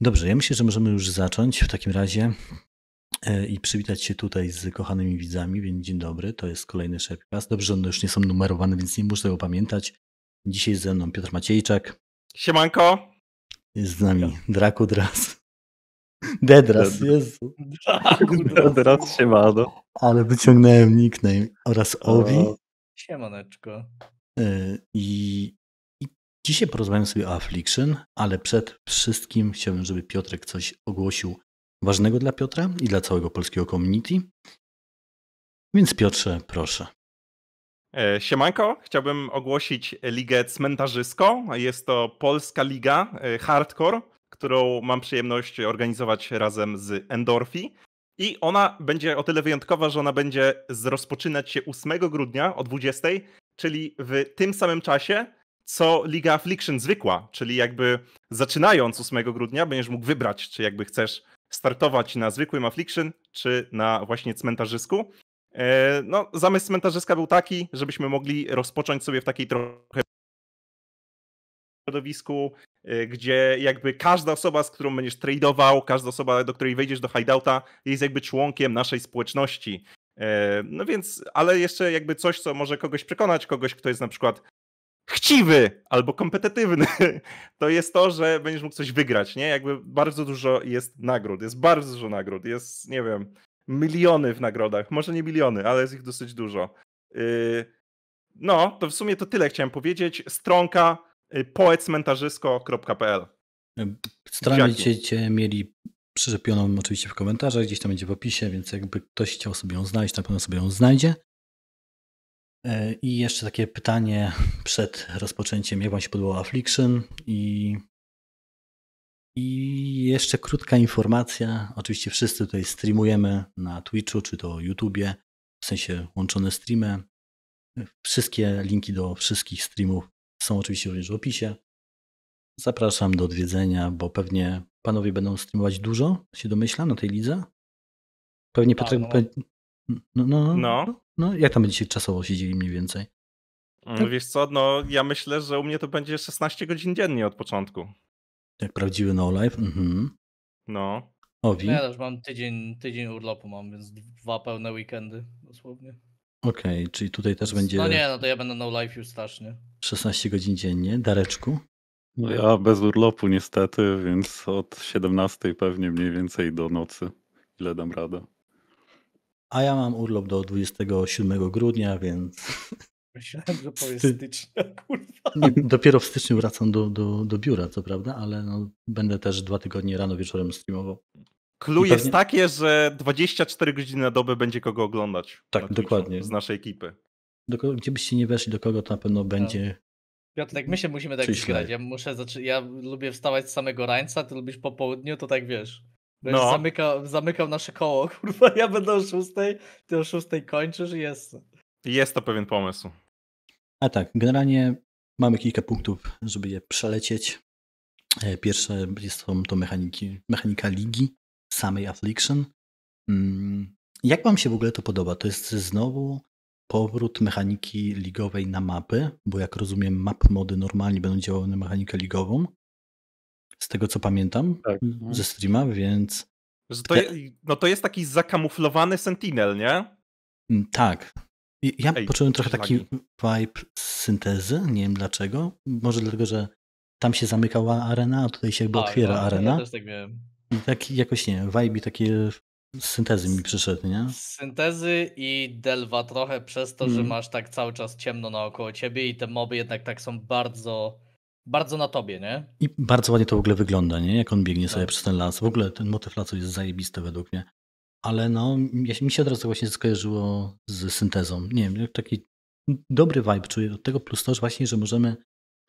Dobrze, ja myślę, że możemy już zacząć w takim razie e, i przywitać się tutaj z kochanymi widzami, więc dzień dobry, to jest kolejny Shepcast. Dobrze, że one już nie są numerowane, więc nie muszę tego pamiętać. Dzisiaj ze mną Piotr Maciejczak. Siemanko. Jest z nami Drakudras. Dedras, Jezu. Drakudras, Dedras, siemano. Ale wyciągnąłem nickname oraz Owi. Siemaneczko. E, I Dzisiaj porozmawiamy sobie o Affliction, ale przed wszystkim chciałbym, żeby Piotrek coś ogłosił ważnego dla Piotra i dla całego polskiego community. Więc Piotrze, proszę. E, siemanko, chciałbym ogłosić ligę cmentarzyską. Jest to polska liga e, hardcore, którą mam przyjemność organizować razem z Endorfi. I ona będzie o tyle wyjątkowa, że ona będzie rozpoczynać się 8 grudnia o 20, czyli w tym samym czasie, co Liga Affliction zwykła, czyli jakby zaczynając 8 grudnia będziesz mógł wybrać, czy jakby chcesz startować na zwykłym Affliction, czy na właśnie cmentarzysku. E, no, zamysł cmentarzyska był taki, żebyśmy mogli rozpocząć sobie w takiej trochę środowisku, e, gdzie jakby każda osoba, z którą będziesz tradeował, każda osoba, do której wejdziesz do hideouta, jest jakby członkiem naszej społeczności. E, no więc, ale jeszcze jakby coś, co może kogoś przekonać, kogoś, kto jest na przykład chciwy albo kompetytywny, to jest to, że będziesz mógł coś wygrać, nie? Jakby bardzo dużo jest nagród, jest bardzo dużo nagród, jest, nie wiem, miliony w nagrodach, może nie miliony, ale jest ich dosyć dużo. Yy, no, to w sumie to tyle chciałem powiedzieć. Stronka y, poecmentarzysko.pl Stronę będziecie mieli przyrzepioną oczywiście w komentarzach, gdzieś tam będzie w opisie, więc jakby ktoś chciał sobie ją znaleźć, na pewno sobie ją znajdzie. E, I jeszcze takie pytanie przed rozpoczęciem, jak Wam się podobał Affliction i, i jeszcze krótka informacja. Oczywiście wszyscy tutaj streamujemy na Twitchu czy to YouTubie, w sensie łączone streamy. Wszystkie linki do wszystkich streamów są oczywiście również w opisie. Zapraszam do odwiedzenia, bo pewnie panowie będą streamować dużo, się domyślam, na tej lidze. Pewnie, tak, no. No, no, no, no. no jak tam będziecie czasowo siedzieli mniej więcej? Mm, tak? Wiesz co, no ja myślę, że u mnie to będzie 16 godzin dziennie od początku. Jak prawdziwy no life? Mhm. No. Owi? No ja też mam tydzień, tydzień urlopu mam, więc dwa pełne weekendy dosłownie. Okej, okay, czyli tutaj też będzie... No nie, no to ja będę no life już strasznie. 16 godzin dziennie. Dareczku? No ja bez urlopu niestety, więc od 17 pewnie mniej więcej do nocy. Ile dam radę. A ja mam urlop do 27 grudnia, więc. Myślałem, że to jest stycznia, kurwa. Nie, dopiero w styczniu wracam do, do, do biura, co prawda, ale no, będę też dwa tygodnie rano wieczorem streamował. Clue pewnie... jest takie, że 24 godziny na dobę będzie kogo oglądać. Tak, dokładnie. Z naszej ekipy. Do kogo, gdzie byście nie weszli, do kogo to na pewno tak. będzie. Piotr, tak my się musimy tak grać. Ja muszę ja lubię wstawać z samego rańca, ty lubisz po południu, to tak wiesz. No. Zamyka, zamykał nasze koło, kurwa, ja będę o szóstej, ty o szóstej kończysz i jest. Jest to pewien pomysł. A tak, generalnie mamy kilka punktów, żeby je przelecieć. E, pierwsze jest to mechaniki, mechanika ligi, samej Affliction. Mm, jak Wam się w ogóle to podoba? To jest znowu powrót mechaniki ligowej na mapy, bo jak rozumiem, map mody normalnie będą działały na mechanikę ligową, z tego co pamiętam, tak. Mhm. ze streama, więc... To je, no to jest taki zakamuflowany Sentinel, nie? Mm, tak. Ja Ej, poczułem trochę taki vibe syntezy, nie wiem dlaczego. Może dlatego, że tam się zamykała arena, a tutaj się chyba otwiera no, arena. Ja też tak miałem. tak jakoś nie, vibe i takie syntezy mi przyszedł, nie? Syntezy i delwa trochę przez to, mm. że masz tak cały czas ciemno naokoło ciebie i te moby jednak tak są bardzo bardzo na tobie, nie? I bardzo ładnie to w ogóle wygląda, nie? Jak on biegnie sobie tak. przez ten las. W ogóle ten motyw lasu jest zajebisty według mnie. Ale no, mi się od razu właśnie skojarzyło z syntezą. Nie wiem, taki dobry vibe czuję od tego, plus to, że właśnie, że możemy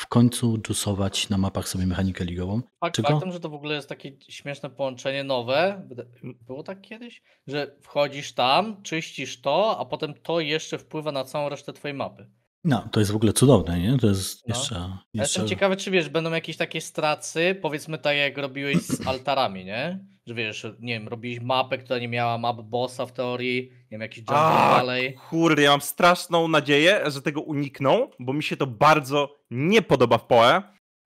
w końcu jusować na mapach sobie mechanikę ligową. Fakt, Czego? Faktem, że to w ogóle jest takie śmieszne połączenie nowe, było tak kiedyś, że wchodzisz tam, czyścisz to, a potem to jeszcze wpływa na całą resztę twojej mapy. No, to jest w ogóle cudowne, nie? To jest no. jeszcze, jestem ciekawy, czy wiesz, będą jakieś takie stracy, powiedzmy tak jak robiłeś z altarami, nie? Że wiesz, nie wiem, robiłeś mapę, która nie miała map bossa w teorii, nie wiem, jakiś jungle tak A, dalej. Kurde, ja mam straszną nadzieję, że tego unikną, bo mi się to bardzo nie podoba w PoE.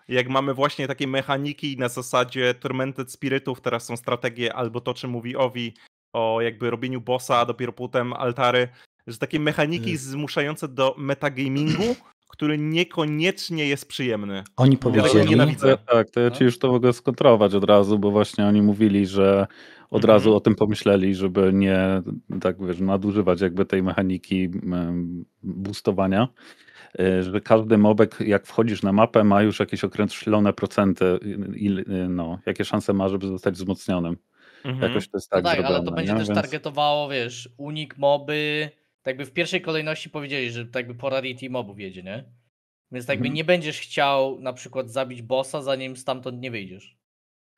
Jak mamy właśnie takie mechaniki na zasadzie Tormented Spiritów, teraz są strategie albo to, czy mówi Owi, o jakby robieniu bossa, a dopiero potem altary, że takie mechaniki mhm. zmuszające do metagamingu, który niekoniecznie jest przyjemny. Oni powiedzieli. Ja tak, to ja no. ci już to mogę skontrować od razu, bo właśnie oni mówili, że od razu mhm. o tym pomyśleli, żeby nie tak wiesz, nadużywać jakby tej mechaniki boostowania e, że każdy mobek, jak wchodzisz na mapę, ma już jakieś określone procenty, no, jakie szanse ma, żeby zostać wzmocnionym. Mhm. Jakoś to jest tak no tak, zrobione, tak, ale to będzie nie? też targetowało, wiesz, unik moby, tak by w pierwszej kolejności powiedzieli, że tak by po rarity mobów jedzie, nie? Więc tak by mhm. nie będziesz chciał na przykład zabić bossa, zanim stamtąd nie wyjdziesz.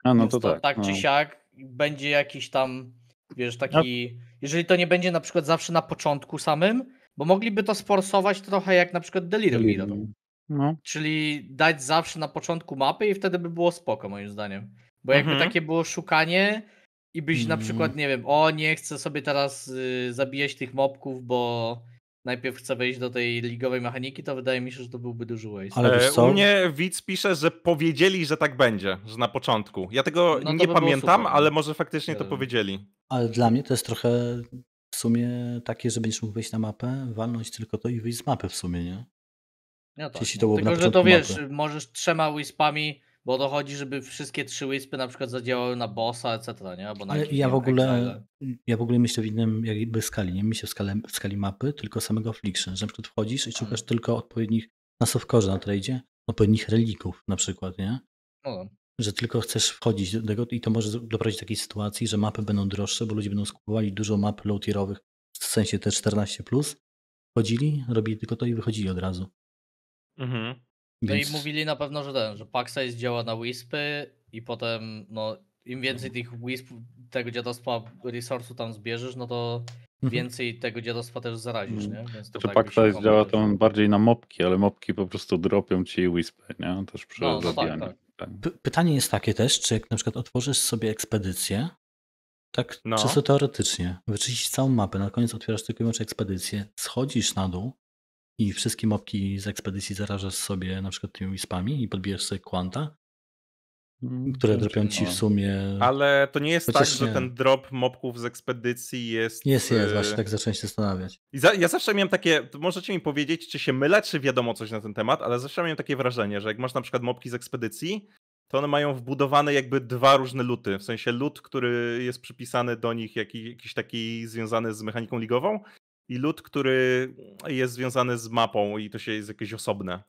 A no to, to tak. Tak no. czy siak będzie jakiś tam, wiesz, taki... No. Jeżeli to nie będzie na przykład zawsze na początku samym, bo mogliby to sforsować trochę jak na przykład Delirium Miron. No. Czyli dać zawsze na początku mapy i wtedy by było spoko moim zdaniem. Bo jakby mhm. takie było szukanie i byś mm. na mhm. przykład, nie wiem, o nie chcę sobie teraz y, zabijać tych mobków, bo najpierw chcę wejść do tej ligowej mechaniki, to wydaje mi się, że to byłby duży waste. Ale e, wiesz co? U mnie widz pisze, że powiedzieli, że tak będzie, że na początku. Ja tego no nie by pamiętam, ale no. może faktycznie to powiedzieli. Ale dla mnie to jest trochę w sumie takie, że będziesz mógł wejść na mapę, walnąć tylko to i wyjść z mapy w sumie, nie? No tak. Jeśli to no, Tylko, że to wiesz, mapy. możesz trzema wispami bo dochodzi, to chodzi, żeby wszystkie trzy wyspy na przykład zadziałały na bossa, etc. Nie? Albo na Ale jakiś, ja, w ogóle, ja w ogóle myślę w innym jakby skali, nie myślę w, w skali mapy, tylko samego affliction, że na przykład wchodzisz i mhm. szukasz hmm. tylko odpowiednich, na softcore na tradzie, odpowiednich relików na przykład, nie? No. Że tylko chcesz wchodzić do tego i to może doprowadzić do takiej sytuacji, że mapy będą droższe, bo ludzie będą skupowali dużo map low-tierowych, w sensie te 14+, plus, wchodzili, robili tylko to i wychodzili od razu. Mhm. No i mówili na pewno, że ten, że pack działa na Wispy i potem no, im więcej tych Wisp tego dziadostwa resursu tam zbierzesz, no to mhm. więcej tego dziadostwa też zarazisz, nie? Więc to znaczy, tak pack działa tam bardziej na mopki, ale mopki po prostu dropią ci Wispy, nie? Też przy no, no tak, tak. tak. Pytanie jest takie też, czy jak na przykład otworzysz sobie ekspedycję, tak no. czysto teoretycznie, wyczyścisz całą mapę, na koniec otwierasz tylko i wyłącznie ekspedycję, schodzisz na dół, i wszystkie mopki z ekspedycji zarażasz sobie na przykład tymi wispami i podbijesz sobie kwanta, mm, które dropią ci w no. sumie. Ale to nie jest Chociaż tak, że ten drop mopków z ekspedycji jest. Jest, jest, y, właśnie tak zacząłem się zastanawiać. I za, ja zawsze miałem takie, możecie mi powiedzieć, czy się mylę, czy wiadomo coś na ten temat, ale zawsze miałem takie wrażenie, że jak masz na przykład mopki z ekspedycji, to one mają wbudowane jakby dwa różne luty. W sensie lut, który jest przypisany do nich, jakiś, jakiś taki związany z mechaniką ligową, i lód, który jest związany z mapą i to się jest jakieś osobne.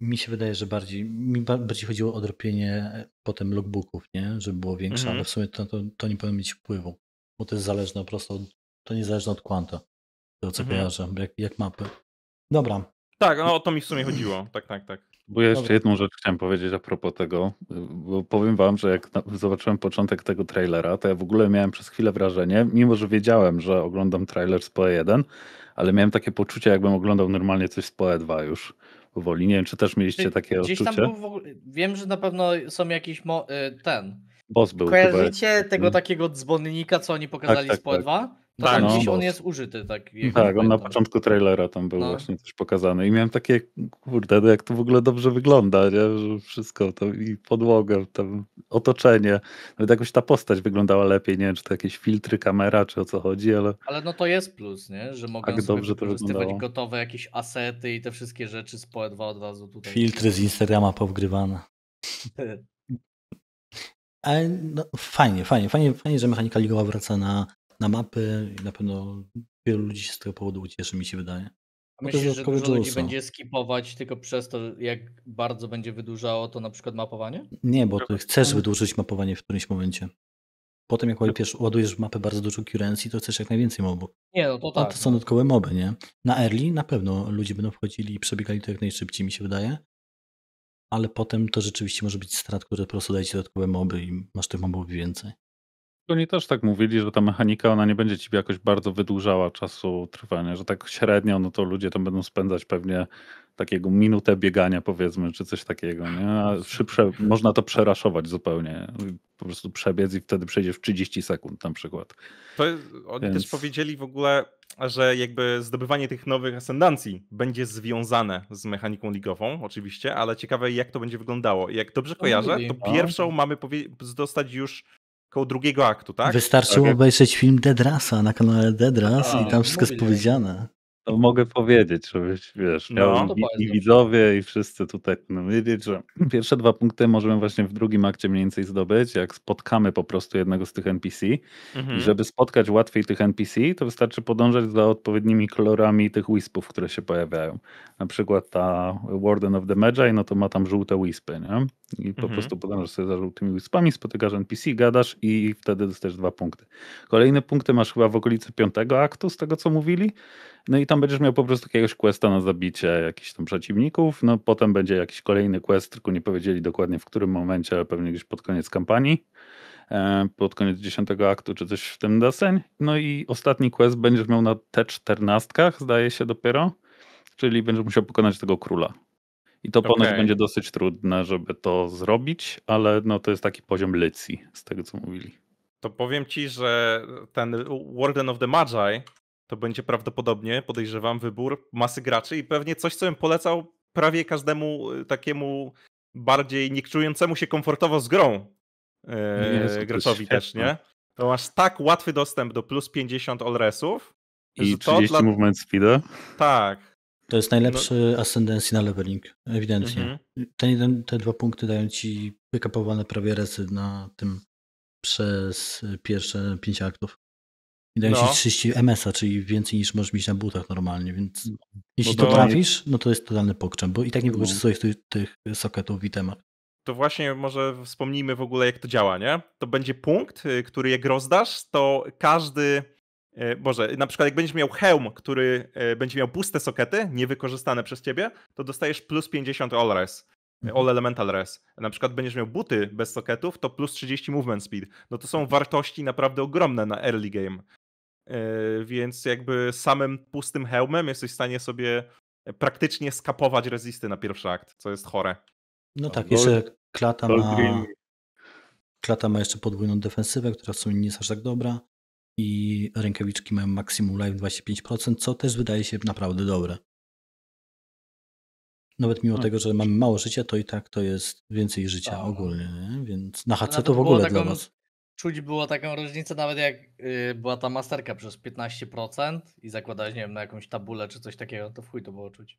Mi się wydaje, że bardziej, mi bardziej chodziło o odropienie e, potem logbooków, nie? żeby było większe, mm -hmm. ale w sumie to, to, to, nie powinno mieć wpływu, bo to jest zależne po prostu, od, to zależy od quanta, tego co mm -hmm. kojarzę, jak, jak mapy. Dobra. Tak, no o to mi w sumie chodziło, tak, tak, tak. Bo ja jeszcze jedną rzecz chciałem powiedzieć a propos tego, y, bo powiem wam, że jak zobaczyłem początek tego trailera, to ja w ogóle miałem przez chwilę wrażenie, mimo że wiedziałem, że oglądam trailer z PE1, ale miałem takie poczucie, jakbym oglądał normalnie coś z PE2 już powoli. Nie wiem, czy też mieliście takie Gdzieś odczucie? Tam był ogóle... Wiem, że na pewno są jakiś mo... Y, ten... Boss był Kojarzycie chyba... tego hmm. takiego dzwonnika, co oni pokazali tak, tak, z PO2? Tak. To tak, tak no, on jest użyty. Tak, tak on na początku trailera tam był no. właśnie coś pokazany i miałem takie, kurde, no jak to w ogóle dobrze wygląda, nie? Że wszystko, to i podłogę, tam otoczenie, nawet jakoś ta postać wyglądała lepiej, nie wiem, czy to jakieś filtry, kamera, czy o co chodzi, ale... Ale no to jest plus, nie? Że mogę tak sobie wykorzystywać gotowe jakieś asety i te wszystkie rzeczy z 2 od razu tutaj. Filtry z Instagrama powgrywane. Ale no, fajnie, fajnie, fajnie, fajnie, że mechanika ligowa wraca na na mapy i na pewno wielu ludzi się z tego powodu ucieszy, mi się wydaje. A no myślę, że dużo Josa. ludzi będzie skipować tylko przez to, jak bardzo będzie wydłużało to na przykład mapowanie? Nie, bo ty chcesz mhm. wydłużyć mapowanie w którymś momencie. Potem jak łapiesz, ładujesz w mapę bardzo dużo currency, to chcesz jak najwięcej mobów. Nie, no to tak. A to są no. dodatkowe moby, nie? Na early na pewno ludzie będą wchodzili i przebiegali to jak najszybciej, mi się wydaje. Ale potem to rzeczywiście może być strat, które po prostu daje ci dodatkowe moby i masz tych mobów więcej. Oni też tak mówili, że ta mechanika ona nie będzie ci jakoś bardzo wydłużała czasu trwania, że tak średnio no to ludzie tam będą spędzać pewnie takiego minutę biegania powiedzmy, czy coś takiego, nie? A szybsze, można to przeraszować zupełnie. Po prostu przebiec i wtedy przejdzie w 30 sekund na przykład. To jest, oni Więc... też powiedzieli w ogóle, że jakby zdobywanie tych nowych ascendancji będzie związane z mechaniką ligową oczywiście, ale ciekawe jak to będzie wyglądało. Jak dobrze kojarzę, to no. pierwszą mamy dostać już koło drugiego aktu, tak? Wystarczyło tak obejrzeć film Dedrasa na kanale Dedras tak. i tam wszystko jest powiedziane. To mogę powiedzieć, żebyś, wiesz, no, i, i widzowie i wszyscy tutaj no, wiedzieć, że pierwsze dwa punkty możemy właśnie w drugim akcie mniej więcej zdobyć, jak spotkamy po prostu jednego z tych NPC. Mhm. I żeby spotkać łatwiej tych NPC, to wystarczy podążać za odpowiednimi kolorami tych wispów, które się pojawiają. Na przykład ta Warden of the Magi, no to ma tam żółte wispy, nie? I po mhm. prostu podążasz sobie za żółtymi wyspami, spotykasz NPC, gadasz i wtedy dostajesz dwa punkty. Kolejne punkty masz chyba w okolicy piątego aktu, z tego co mówili. No i tam będziesz miał po prostu jakiegoś questa na zabicie jakichś tam przeciwników. No potem będzie jakiś kolejny quest, tylko nie powiedzieli dokładnie w którym momencie, ale pewnie gdzieś pod koniec kampanii. E, pod koniec dziesiątego aktu, czy coś w tym deseń. No i ostatni quest będziesz miał na T14, zdaje się dopiero. Czyli będziesz musiał pokonać tego króla i to ponoć okay. będzie dosyć trudne, żeby to zrobić, ale no to jest taki poziom lycji, z tego co mówili. To powiem ci, że ten Warden of the Magi to będzie prawdopodobnie, podejrzewam, wybór masy graczy i pewnie coś, co bym polecał prawie każdemu y, takiemu bardziej niekczującemu czującemu się komfortowo z grą e, graczowi też, nie? To masz tak łatwy dostęp do plus 50 allresów. I 30 to dla... movement speeda. Tak, to jest najlepszy no. ascendencji na leveling, ewidentnie. Mhm. Ten jeden, te dwa punkty dają ci wykapowane prawie resy na tym przez pierwsze pięć aktów. I dają no. ci 30 MS-a, czyli więcej niż możesz mieć na butach normalnie, więc no jeśli to, trafisz, no to jest totalny pokczem, bo i tak nie no. wykorzystujesz tych, tych soketów i itemach to właśnie może wspomnijmy w ogóle, jak to działa, nie? To będzie punkt, y, który jak rozdasz, to każdy E, Boże, na przykład jak będziesz miał hełm, który e, będzie miał puste sokety, niewykorzystane przez ciebie, to dostajesz plus 50 all res. Mhm. All Elemental Res. Na przykład będziesz miał buty bez soketów, to plus 30 movement speed. No to są wartości naprawdę ogromne na early game. E, więc jakby samym pustym hełmem jesteś w stanie sobie praktycznie skapować rezisty na pierwszy akt, co jest chore. No tak, no, jeszcze no, klata no, ma, klata ma jeszcze podwójną defensywę, która w sumie nie jest aż tak dobra i rękawiczki mają maksimum life 25%, co też wydaje się naprawdę dobre. Nawet mimo no. tego, że mamy mało życia, to i tak to jest więcej życia no. ogólnie, nie? więc na no, HC no to w ogóle taką, dla nas. Czuć było taką różnicę, nawet jak yy, była ta masterka przez 15% i zakładałeś, nie wiem, na jakąś tabulę czy coś takiego, to w chuj to było czuć.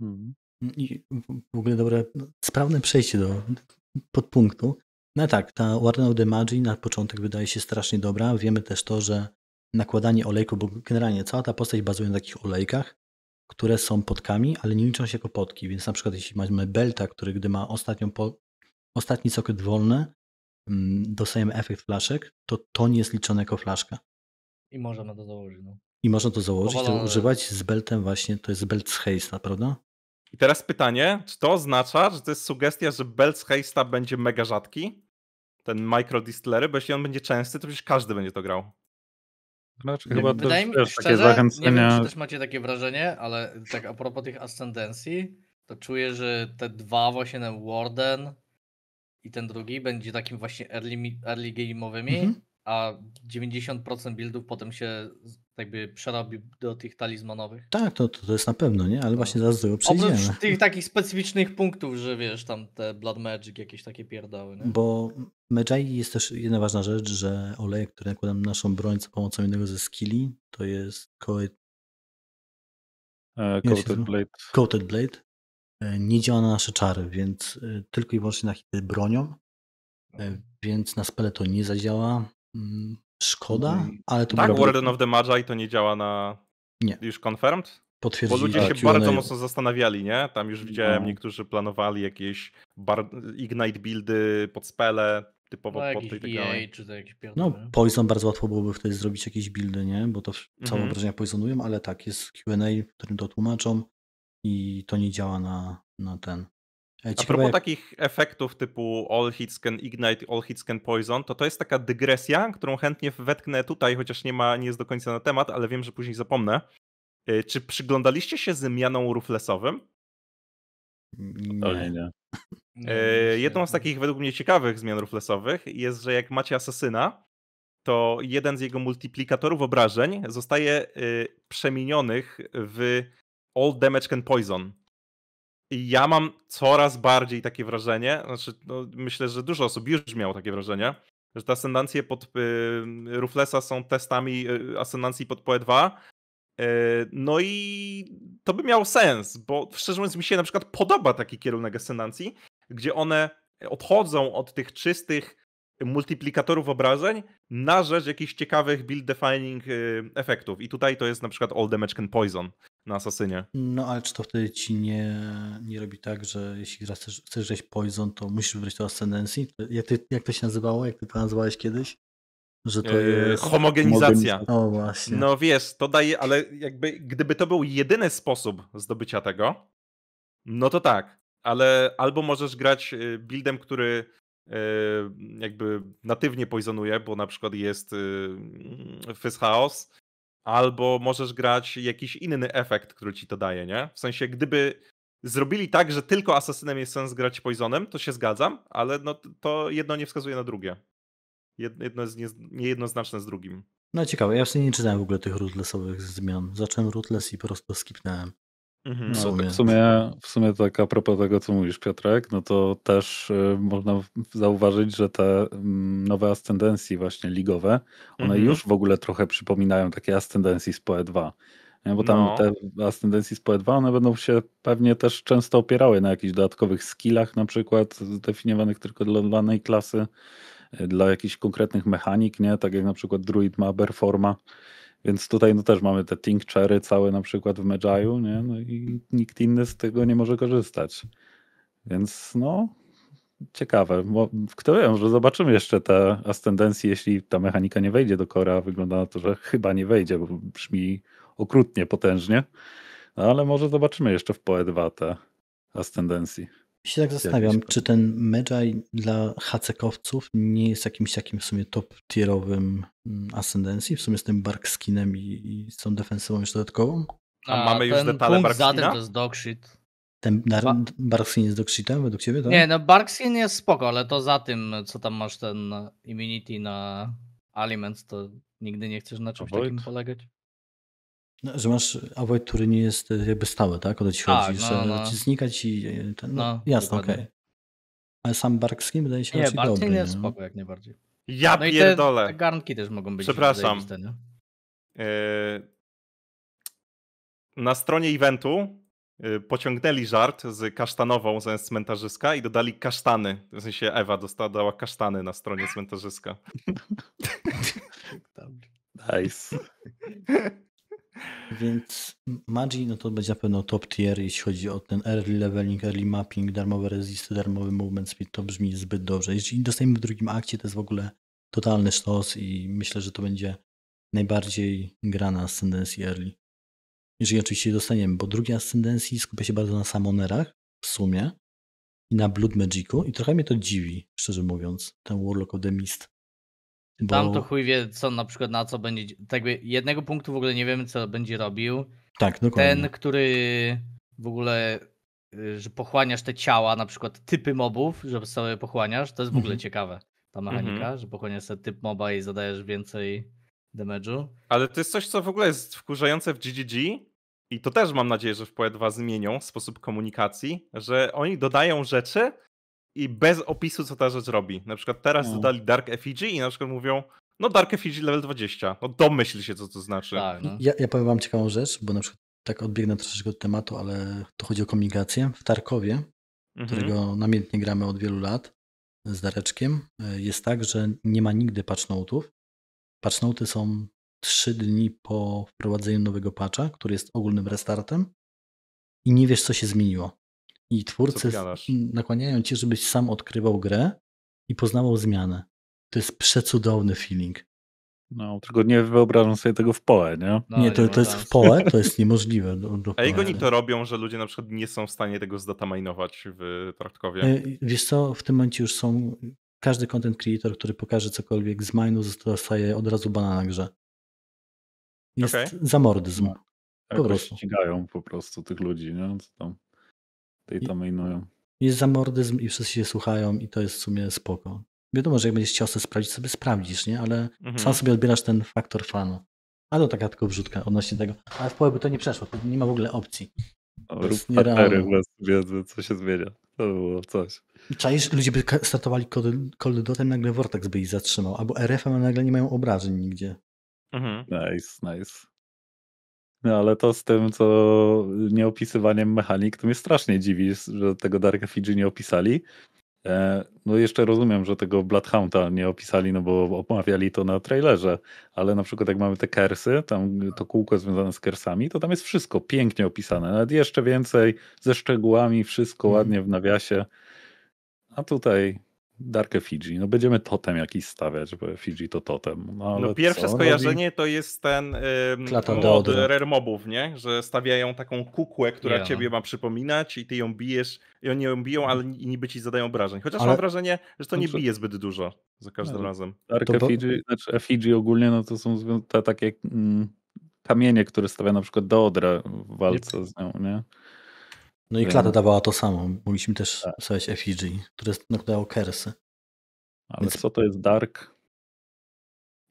Mhm. I w ogóle dobre, sprawne przejście do podpunktu, no tak, ta Warner of the Magi na początek wydaje się strasznie dobra. Wiemy też to, że nakładanie olejku, bo generalnie cała ta postać bazuje na takich olejkach, które są podkami, ale nie liczą się jako podki. Więc na przykład jeśli mamy Belta, który gdy ma ostatnią po, ostatni soket wolny, mm, dostajemy efekt flaszek, to to nie jest liczone jako flaszka. I można to założyć. No. I można to założyć, Powalane. to używać z beltem właśnie, to jest belt z Heista, prawda? I teraz pytanie, czy to oznacza, że to jest sugestia, że Belz Heista będzie mega rzadki? Ten micro distillery, bo jeśli on będzie częsty, to przecież każdy będzie to grał. Znaczy, nie, chyba Wydaje mi się, takie zachęcenia. Nie wiem, czy też macie takie wrażenie, ale tak a propos tych ascendencji, to czuję, że te dwa, właśnie ten Warden i ten drugi będzie takim właśnie early, early game'owymi, mhm. a 90% buildów potem się jakby przerobił do tych talizmanowych. Tak, to, to, to jest na pewno, nie? Ale no. właśnie zaraz do tego przejdziemy. Oprócz tych takich specyficznych punktów, że wiesz, tam te Blood Magic, jakieś takie pierdały. Nie? Bo Magi jest też jedna ważna rzecz, że oleje, które nakładam na naszą broń za pomocą jednego ze skilli, to jest e, coated, uh, coated blade. coated blade. E, nie działa na nasze czary, więc e, tylko i wyłącznie na hity bronią, mhm. więc na spele to nie zadziała. Mm, Szkoda, ale to Tak, było... of the Magi to nie działa na... Nie. Już confirmed? Bo ludzie się Q&A. bardzo mocno zastanawiali, nie? Tam już no. widziałem, no. niektórzy planowali jakieś bar... ignite buildy pod spele, typowo no, pod tej tak No, Poison bardzo łatwo byłoby wtedy zrobić jakieś buildy, nie? Bo to mm całe obrażenia mhm. Poisonują, ale tak, jest Q&A, w którym to tłumaczą i to nie działa na, na ten, E, Ciekawe, A propos takich efektów typu All Hits Can Ignite, All Hits Can Poison, to to jest taka dygresja, którą chętnie wetknę tutaj, chociaż nie ma, nie jest do końca na temat, ale wiem, że później zapomnę. E, czy przyglądaliście się zmianom ruflesowym? Nie, nie. E, jedną z takich według mnie ciekawych zmian ruflesowych jest, że jak macie asesyna, to jeden z jego multiplikatorów obrażeń zostaje przemienionych w All Damage Can Poison ja mam coraz bardziej takie wrażenie, znaczy no, myślę, że dużo osób już miało takie wrażenie, że te ascendancje pod y, Ruflesa są testami y, ascendancji pod POE 2. Y, no i to by miało sens, bo szczerze mówiąc mi się na przykład podoba taki kierunek ascendancji, gdzie one odchodzą od tych czystych multiplikatorów obrażeń na rzecz jakichś ciekawych build defining y, efektów. I tutaj to jest na przykład All Damage Can Poison, na asasynie. No ale czy to wtedy ci nie, nie robi tak, że jeśli chcesz, chcesz grać Poison, to musisz wybrać to ascendencji? Jak, ty, jak to się nazywało? Jak ty to nazywałeś kiedyś? Że to yy, jest... Homogenizacja. O właśnie. No wiesz, to daje, ale jakby gdyby to był jedyny sposób zdobycia tego, no to tak. Ale albo możesz grać y, buildem, który y, jakby natywnie poisonuje, bo na przykład jest y, Fizz Chaos, albo możesz grać jakiś inny efekt, który ci to daje, nie? W sensie, gdyby zrobili tak, że tylko asasynem jest sens grać Poisonem, to się zgadzam, ale no to jedno nie wskazuje na drugie. Jedno jest niejednoznaczne z drugim. No ciekawe, ja w jeszcze nie czytałem w ogóle tych rootlessowych zmian. Zacząłem rootless i po prostu skipnąłem. Mhm. No, w, sumie, w sumie tak a propos tego, co mówisz Piotrek, no to też y, można zauważyć, że te y, nowe ascendencji właśnie ligowe, one mhm. już w ogóle trochę przypominają takie ascendencji z PoE2. Nie? Bo tam no. te ascendencji z PoE2, one będą się pewnie też często opierały na jakichś dodatkowych skillach na przykład, zdefiniowanych tylko dla danej klasy, y, dla jakichś konkretnych mechanik, nie? tak jak na przykład druid ma performa. Więc tutaj no też mamy te tinctury całe na przykład w Medjaju, nie? No i nikt inny z tego nie może korzystać. Więc no, ciekawe. Kto wie, może zobaczymy jeszcze te ascendencje, jeśli ta mechanika nie wejdzie do kora. Wygląda na to, że chyba nie wejdzie, bo brzmi okrutnie, potężnie. No, ale może zobaczymy jeszcze w PoE 2 te ascendencje się tak zastanawiam, czy ten Medjay dla hacekowców nie jest jakimś takim w sumie top-tierowym mm, ascendencji, w sumie z tym Barkskinem i, i z tą defensywą jeszcze dodatkową? A, A mamy już detalę Barkskina? Ten to jest dogshit. Ten ba Barkskin jest dogshitem według ciebie, tak? Nie, no Barkskin jest spoko, ale to za tym, co tam masz ten immunity na aliments, to nigdy nie chcesz na czymś Avoid. takim polegać. No, że masz awaj, który nie jest e, jakby stały, tak? O to ci tak, chodzi, no, że no. no. ci znika ci e, ten, no, no jasne, okej. Okay. Ale sam barkski wydaje się nie, raczej jest no. spoko jak najbardziej. Ja no pierdolę. I te, te garnki też mogą być Przepraszam. yy... Na stronie eventu pociągnęli żart z kasztanową z cmentarzyska i dodali kasztany. W sensie Ewa dostała kasztany na stronie cmentarzyska. nice. Więc Magi no to będzie na pewno top tier, jeśli chodzi o ten early leveling, early mapping, darmowe resisty, darmowy movement speed, to brzmi zbyt dobrze. Jeśli dostajemy w drugim akcie, to jest w ogóle totalny sztos i myślę, że to będzie najbardziej grana ascendencji early. Jeżeli oczywiście dostaniemy, bo drugi ascendencji skupia się bardzo na samonerach w sumie i na Blood Magicu i trochę mnie to dziwi, szczerze mówiąc, ten Warlock of the Mist. Bo... Tam to chuj wie, co na przykład na co będzie. Tak jednego punktu w ogóle nie wiemy, co będzie robił. Tak, dokładnie. Ten, który w ogóle y, że pochłaniasz te ciała, na przykład typy mobów, że sobie pochłaniasz, to jest w ogóle mm -hmm. ciekawe. Ta mhm. mechanika, mm -hmm. że pochłaniasz sobie typ moba i zadajesz więcej damage'u. Ale to jest coś, co w ogóle jest wkurzające w GGG i to też mam nadzieję, że w PoE2 zmienią sposób komunikacji, że oni dodają rzeczy, i bez opisu, co ta rzecz robi. Na przykład teraz no. dodali Dark Effigy i na przykład mówią, no Dark Effigy level 20. No domyśl się, co to znaczy. Tak, no. ja, ja powiem wam ciekawą rzecz, bo na przykład tak odbiegnę troszeczkę od tematu, ale tu chodzi o komunikację. W Tarkowie, mhm. którego namiętnie gramy od wielu lat z Dareczkiem, e, jest tak, że nie ma nigdy Patch Patchnoty są trzy dni po wprowadzeniu nowego patcha, który jest ogólnym restartem i nie wiesz, co się zmieniło. I twórcy nakłaniają cię, żebyś sam odkrywał grę i poznawał zmianę. To jest przecudowny feeling. No, tylko nie wyobrażam sobie tego w POE, nie? No, nie, to, nie no to jest tak. w POE, to jest niemożliwe. Do, do A jak oni to robią, że ludzie na przykład nie są w stanie tego zdataminować w Traktkowie? E, wiesz co, w tym momencie już są, każdy content creator, który pokaże cokolwiek z minu, zostaje od razu bana na grze. Jest okay. zamordyzm. No, po prostu. Ścigają po prostu tych ludzi, nie? Co tam? Tej tam mainują. Jest zamordyzm i wszyscy się słuchają i to jest w sumie spoko. Wiadomo, że jak będziesz chciał sobie sprawdzić, sobie sprawdzisz, nie? Ale mhm. sam sobie odbierasz ten faktor fanu. A to taka tylko wrzutka odnośnie tego. Ale w połowie by to nie przeszło, to nie ma w ogóle opcji. O, rób patery wiedzy, co się zmienia. To było coś. Czaisz, ludzie by startowali koldotem, nagle Vortex by ich zatrzymał, albo rf a nagle nie mają obrażeń nigdzie. Mhm. Nice, nice. No ale to z tym, co nieopisywaniem mechanik, to mnie strasznie dziwi, że tego Darka Fiji nie opisali. E, no jeszcze rozumiem, że tego Bloodhounda nie opisali, no bo omawiali to na trailerze, ale na przykład jak mamy te kersy, tam to kółko związane z kersami, to tam jest wszystko pięknie opisane, nawet jeszcze więcej ze szczegółami, wszystko mhm. ładnie w nawiasie. A tutaj Darkę Fiji. No będziemy totem jakiś stawiać, bo Fiji to totem. No, no pierwsze skojarzenie to jest ten ym, mod Rare Mobów, nie? Że stawiają taką kukłę, która yeah. No. ciebie ma przypominać i ty ją bijesz i oni ją biją, ale niby ci zadają obrażeń. Chociaż ale... mam wrażenie, że to nie bije zbyt dużo za każdym no, razem. Darkę to... Fiji, znaczy e, Fiji ogólnie no to są te takie... Mm, kamienie, które stawia na przykład Deodra w walce z nią, nie? No i klata dawała to samo. Mogliśmy też tak. pisać Effigy, które nakładało no, kersy. Ale Więc... co to jest Dark?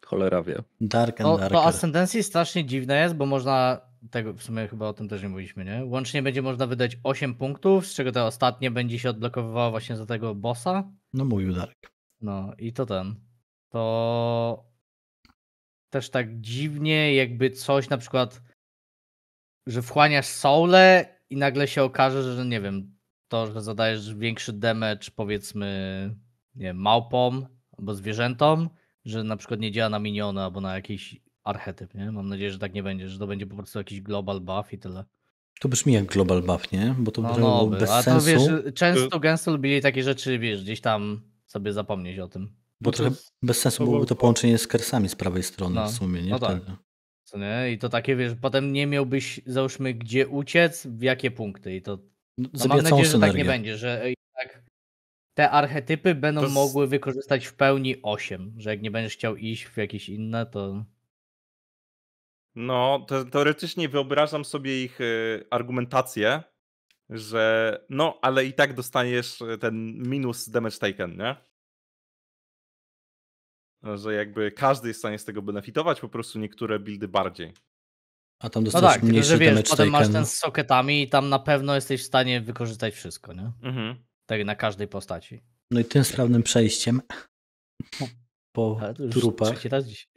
Cholera wie. Dark and no, To no, Ascendancy strasznie dziwne jest, bo można, tego w sumie chyba o tym też nie mówiliśmy, nie? Łącznie będzie można wydać 8 punktów, z czego te ostatnie będzie się odblokowywała właśnie za tego bossa. No mówił Dark. No i to ten. To też tak dziwnie, jakby coś na przykład, że wchłaniasz soulę i nagle się okaże, że nie wiem, to, że zadajesz większy damage powiedzmy nie wiem, małpom albo zwierzętom, że na przykład nie działa na miniona albo na jakiś archetyp, nie? Mam nadzieję, że tak nie będzie, że to będzie po prostu jakiś global buff i tyle. To brzmi jak global buff, nie? Bo to no, no, by. bez a sensu. Wiesz, często gęsto lubili takie rzeczy, wiesz, gdzieś tam sobie zapomnieć o tym. Bo, no trochę bez sensu byłoby to połączenie z kersami z prawej strony no, w sumie, nie? No tak co nie? I to takie, wiesz, potem nie miałbyś, załóżmy, gdzie uciec, w jakie punkty i to... No, no mam nadzieję, że tak nie będzie, że e, tak te archetypy będą mogły wykorzystać w pełni 8, że jak nie będziesz chciał iść w jakieś inne, to... No, te, teoretycznie wyobrażam sobie ich y, argumentację, że no, ale i tak dostaniesz e, ten minus damage taken, nie? No, że jakby każdy jest w stanie z tego benefitować, po prostu niektóre buildy bardziej. A tam dostajesz no tak, mniejszy że wiesz, potem masz ten z soketami i tam na pewno jesteś w stanie wykorzystać wszystko, nie? Mhm. Tak na każdej postaci. No i tym sprawnym przejściem po trupach. Raz dzisiaj.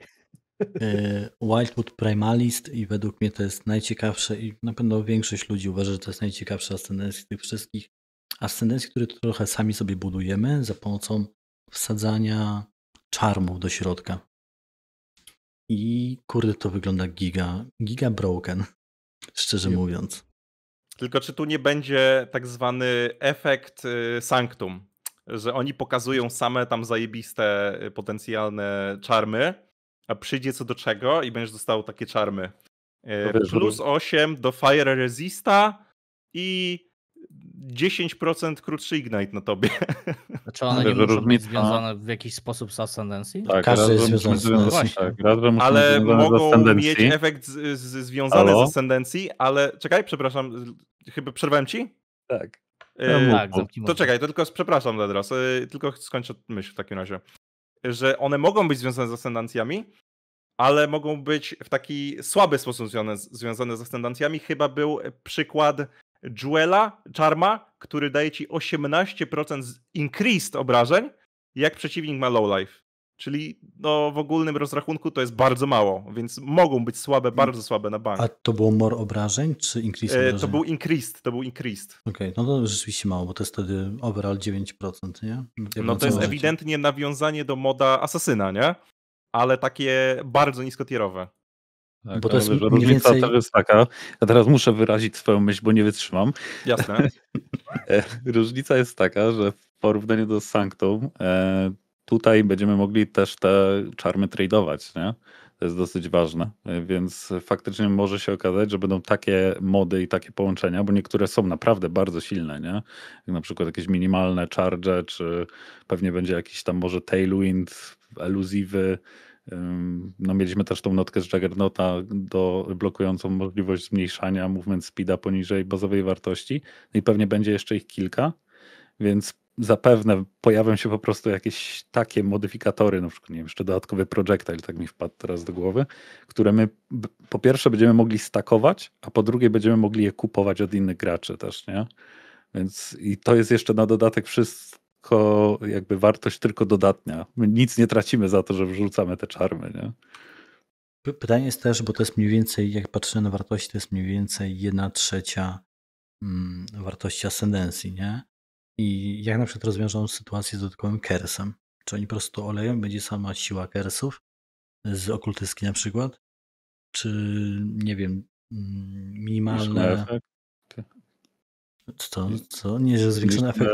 Y, Wildwood Primalist i według mnie to jest najciekawsze i na pewno większość ludzi uważa, że to jest najciekawsza ascendencja z tych wszystkich ascendencji, które trochę sami sobie budujemy za pomocą wsadzania czarmu do środka. I kurde, to wygląda giga, giga broken, szczerze mówiąc. Tylko czy tu nie będzie tak zwany efekt y, sanctum, że oni pokazują same tam zajebiste y, potencjalne czarmy, a przyjdzie co do czego i będziesz dostał takie czarmy. Y, no no plus 8 do Fire Resista i 10% krótszy ignite na tobie. Znaczy one nie muszą być związane w jakiś sposób z ascendencji? Tak, Każdy jest związany, z tak, Ale mogą mieć efekt z, z, związany Halo? z ascendencji, ale czekaj, przepraszam, chyba przerwałem ci? Tak. E, tak to czekaj, to tylko przepraszam od e, tylko skończę myśl w takim razie. Że one mogą być związane z ascendencjami, ale mogą być w taki słaby sposób związane, związane z ascendencjami. Chyba był przykład Jewela, Charma, który daje ci 18% increased obrażeń, jak przeciwnik ma low life. Czyli no, w ogólnym rozrachunku to jest bardzo mało, więc mogą być słabe, mm. bardzo słabe na bank. A to było more obrażeń czy increased E, to był increased, to był increased. Okej, okay, no to rzeczywiście mało, bo to jest wtedy overall 9%, nie? no to jest ewidentnie nawiązanie do moda asasyna, nie? Ale takie bardzo niskotierowe. Tak, bo to jest różnica mniej więcej... jest taka, ja teraz muszę wyrazić swoją myśl, bo nie wytrzymam. Jasne. E, różnica jest taka, że w porównaniu do Sanctum e, tutaj będziemy mogli też te czarmy tradeować, nie? To jest dosyć ważne, e, więc faktycznie może się okazać, że będą takie mody i takie połączenia, bo niektóre są naprawdę bardzo silne, nie? Jak na przykład jakieś minimalne charge, czy pewnie będzie jakiś tam może tailwind eluziwy, no, mieliśmy też tą notkę z Juggernauta do, blokującą możliwość zmniejszania movement speeda poniżej bazowej wartości. No i pewnie będzie jeszcze ich kilka, więc zapewne pojawią się po prostu jakieś takie modyfikatory, na przykład nie wiem, jeszcze dodatkowy projectile, tak mi wpadł teraz do głowy, które my po pierwsze będziemy mogli stakować, a po drugie będziemy mogli je kupować od innych graczy też, nie? Więc i to jest jeszcze na dodatek wszystko tylko jakby wartość tylko dodatnia. My nic nie tracimy za to, że wrzucamy te czarmy, nie? Pytanie jest też, bo to jest mniej więcej, jak patrzę na wartości, to jest mniej więcej 1 trzecia mm, wartości ascendencji, nie? I jak na przykład rozwiążą sytuację z dodatkowym kersem? Czy oni po prostu oleją, będzie sama siła kersów z okultyski na przykład? Czy, nie wiem, mm, minimalne... Co, co? Nie, że zwiększony efekt.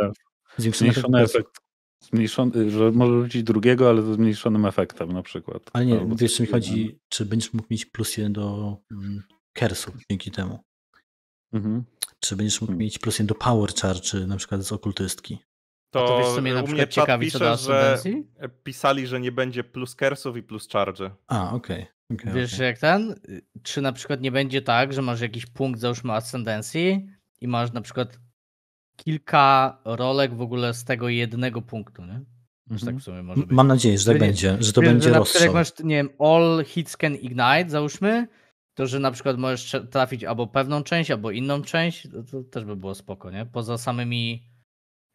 Zmniejszony efekt. Zmniejszony, że może rzucić drugiego, ale ze zmniejszonym efektem na przykład. Ale nie, Albo wiesz, mi chodzi, czy będziesz mógł mieć plus jeden do kersów mm, dzięki temu. Mhm. Czy będziesz mógł hmm. mieć plus jeden do power charge, na przykład z okultystki. To, to wiesz, co mnie na y, przykład mnie ciekawi, pisze, co da że pisali, że nie będzie plus kersów i plus charge. A, okej. Okay. okay. Wiesz, okay. jak ten? Y, czy na przykład nie będzie tak, że masz jakiś punkt, załóżmy ascendencji i masz na przykład kilka rolek w ogóle z tego jednego punktu, nie? tak mhm. w sumie może być. Mam nadzieję, że tak będzie, że to że będzie rozstrzał. Jak masz, nie wiem, all hits can ignite, załóżmy, to, że na przykład możesz trafić albo pewną część, albo inną część, to, to też by było spoko, nie? Poza samymi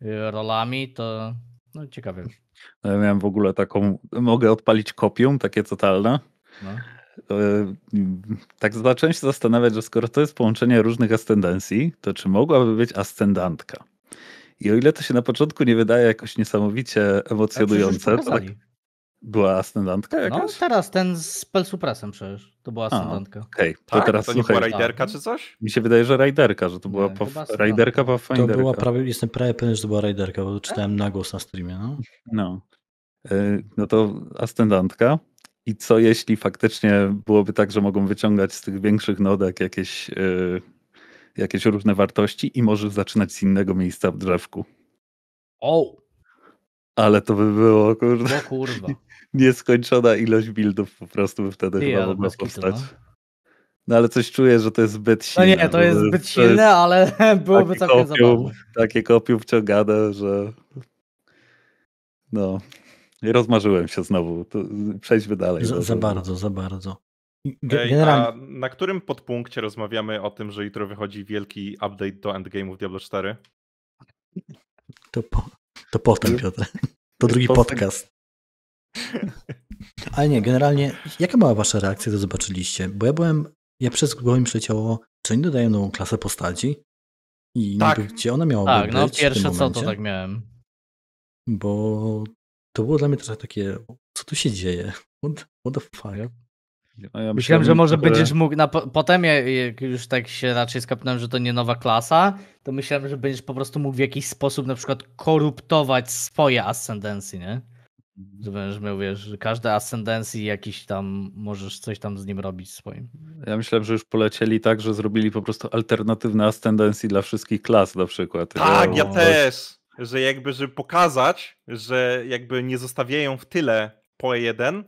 y, rolami, to no ciekawie. Ja miałem w ogóle taką, mogę odpalić kopium, takie totalne. No. E, tak zacząłem się zastanawiać, że skoro to jest połączenie różnych ascendencji, to czy mogłaby być ascendantka? I o ile to się na początku nie wydaje jakoś niesamowicie emocjonujące, tak, była ascendantka no, jakaś? No teraz ten z Pelsupresem przecież, to była ascendantka. Okej, okay. to tak? teraz to nie była rajderka tak. czy coś? Mi się wydaje, że rajderka, że to była nie, pof... rajderka To była prawie, jestem prawie pewien, że to była rajderka, bo czytałem na głos na streamie. No, no. E, no to ascendantka, i co jeśli faktycznie byłoby tak, że mogą wyciągać z tych większych nodek jakieś, yy, jakieś różne wartości i możesz zaczynać z innego miejsca w drzewku? O! Ale to by było, kurde. No kurwa. Nieskończona ilość buildów po prostu by wtedy I chyba mogła powstać. no. no ale coś czuję, że to jest zbyt silne. No nie, to jest zbyt silne, jest... ale byłoby takie całkiem kopium, Takie kopium wciągane, że no, Rozmarzyłem się znowu. To przejdźmy dalej. Za, za bardzo, za bardzo. Generalnie... Ej, na którym podpunkcie rozmawiamy o tym, że jutro wychodzi wielki update do endgame'ów Diablo 4? To, po, to potem, Piotr. To drugi podcast. Ale nie, generalnie, jaka była wasza reakcja, to zobaczyliście? Bo ja byłem, ja przez głowę mi przeciało, czy oni dodają nową klasę postaci? I tak. gdzie ona miała tak, być? Tak, no pierwsze co to tak miałem. Bo to było dla mnie trochę takie, co tu się dzieje? What, what the fuck? No, ja myślałem, że może będziesz mógł. Na, potem, jak już tak się raczej skapnąłem, że to nie nowa klasa, to myślałem, że będziesz po prostu mógł w jakiś sposób na przykład koruptować swoje ascendencji, nie? Że będziesz miał, wiesz, że każde ascendencji jakiś tam, możesz coś tam z nim robić swoim. Ja myślałem, że już polecieli tak, że zrobili po prostu alternatywne ascendencji dla wszystkich klas na przykład. Tak, ja, ja też że jakby, żeby pokazać, że jakby nie zostawiają w tyle PoE 1,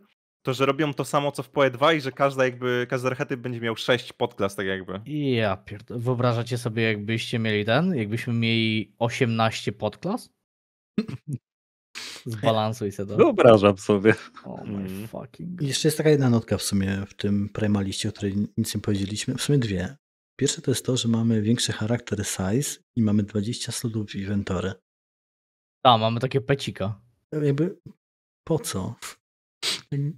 to że robią to samo co w PoE 2 i że każda jakby, każdy archetyp będzie miał 6 podklas tak jakby. Ja pierdolę. Wyobrażacie sobie jakbyście mieli ten, jakbyśmy mieli 18 podklas? Zbalansuj się to. Wyobrażam sobie. Oh my mhm. fucking God. Jeszcze jest taka jedna notka w sumie w tym Prima o której nic nie powiedzieliśmy. W sumie dwie. Pierwsze to jest to, że mamy większy charakter size i mamy 20 slotów inwentory. A, mamy takie pecika. Jakby po co?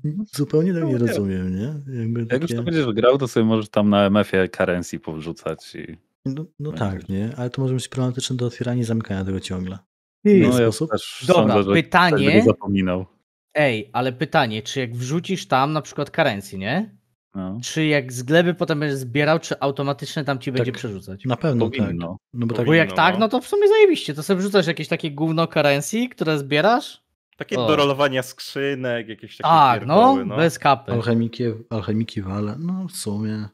No, zupełnie tego tak no nie rozumiem, nie? Jakby Jak takie... już to będziesz grał, to sobie możesz tam na MF-ie karencji powrzucać i... No, no tak, nie? Ale to może być problematyczne do otwierania i zamykania tego ciągle. I no, ja też Dobra, sądzę, tak pytanie. Zapominał. Ej, ale pytanie, czy jak wrzucisz tam na przykład karencji, nie? No. Czy jak z gleby potem będziesz zbierał, czy automatycznie tam ci tak, będzie przerzucać? Na pewno tak. Powinno. tak. No bo, tak bo jak no. tak, no to w sumie zajebiście. To sobie wrzucasz jakieś takie gówno currency, które zbierasz. Takie o. rolowania skrzynek, jakieś takie A, tak, no, pierdoły, no, no, bez kapy. Alchemiki, alchemiki wale, no w sumie.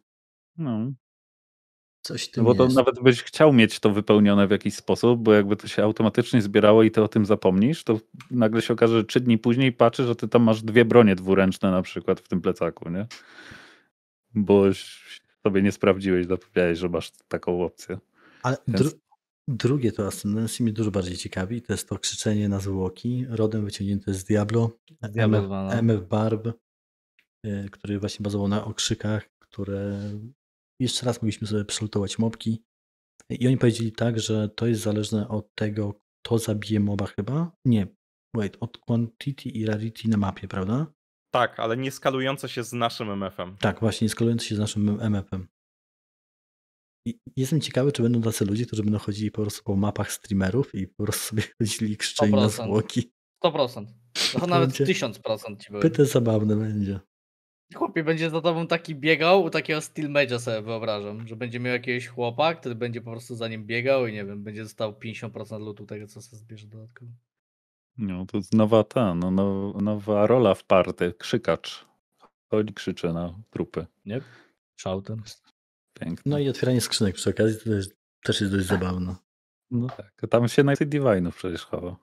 No. Coś no tym no bo to jest. nawet byś chciał mieć to wypełnione w jakiś sposób, bo jakby to się automatycznie zbierało i ty o tym zapomnisz, to nagle się okaże, że trzy dni później patrzysz, że ty tam masz dwie bronie dwuręczne na przykład w tym plecaku, nie? bo sobie nie sprawdziłeś, dopowiedziałeś, że masz taką opcję. Ale Więc... dru drugie to ascendencji mnie dużo bardziej ciekawi, to jest to krzyczenie na zwłoki, rodem wyciągnięte z Diablo, Diablo MF, no. MF Barb, y, który właśnie bazował na okrzykach, które jeszcze raz mogliśmy sobie przelutować mobki i oni powiedzieli tak, że to jest zależne od tego, kto zabije moba chyba, nie, wait, od quantity i rarity na mapie, prawda? Tak, ale nie skalujące się z naszym MF-em. Tak, właśnie, nie skalujące się z naszym MF-em. Jestem ciekawy, czy będą tacy ludzie, którzy będą chodzili po prostu po mapach streamerów i po prostu sobie chodzili krzczeli na zwłoki. 100%. No to nawet 1000% ci były. Pyte zabawne będzie. Chłopie będzie za tobą taki biegał, u takiego Steel media sobie wyobrażam, że będzie miał jakiegoś chłopa, który będzie po prostu za nim biegał i nie wiem, będzie dostał 50% lutu tego, co sobie zbierze dodatkowo. No, to nowa ta, no, no, nowa rola w party, krzykacz. Chodzi, krzyczy na trupy. Nie? Shouter. No i otwieranie skrzynek przy okazji to też, też jest dość tak. zabawne. No tak, tam się Nighty Divine'ów przecież chowa.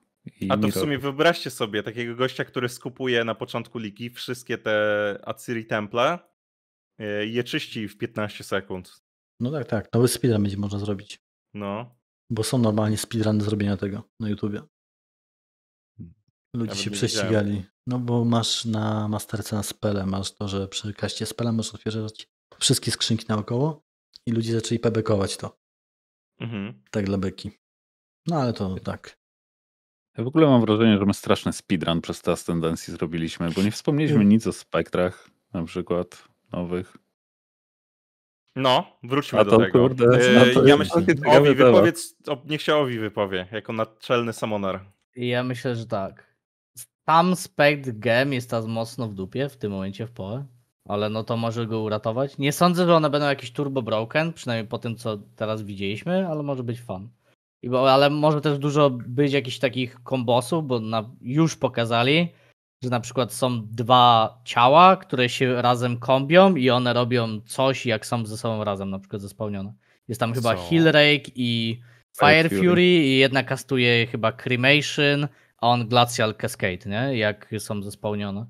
A to w sumie wyobraźcie sobie takiego gościa, który skupuje na początku ligi wszystkie te aciri Temple e, i je czyści w 15 sekund. No tak, tak. Nowy speedrun będzie można zrobić. No. Bo są normalnie speedruny zrobienia tego na YouTubie. Ludzie się prześcigali. No bo masz na masterce na spele, masz to, że przy kaście spela możesz otwierać wszystkie skrzynki naokoło i ludzie zaczęli pebekować to. Mhm. Tak dla beki. No ale to tak. Ja w ogóle mam wrażenie, że my straszny speedrun przez te ascendencji zrobiliśmy, bo nie wspomnieliśmy mm. nic o spektrach na przykład nowych. No, wróćmy A do tego. Kurde, e, to ja myślę, Owi wypowiedz, o, niech się Owi wypowie, jako naczelny samonar. Ja myślę, że tak. Tam Spect Gem jest teraz mocno w dupie w tym momencie w połę, ale no to może go uratować. Nie sądzę, że one będą jakieś turbo broken, przynajmniej po tym, co teraz widzieliśmy, ale może być fan. Ale może też dużo być jakichś takich kombosów, bo na, już pokazali, że na przykład są dwa ciała, które się razem kombią i one robią coś, jak są ze sobą razem, na przykład zespełnione. Jest tam chyba so. Hillrake i Fire, Fire Fury. Fury i jedna kastuje chyba Cremation, on Glacial Cascade, nie? Jak są zespełnione.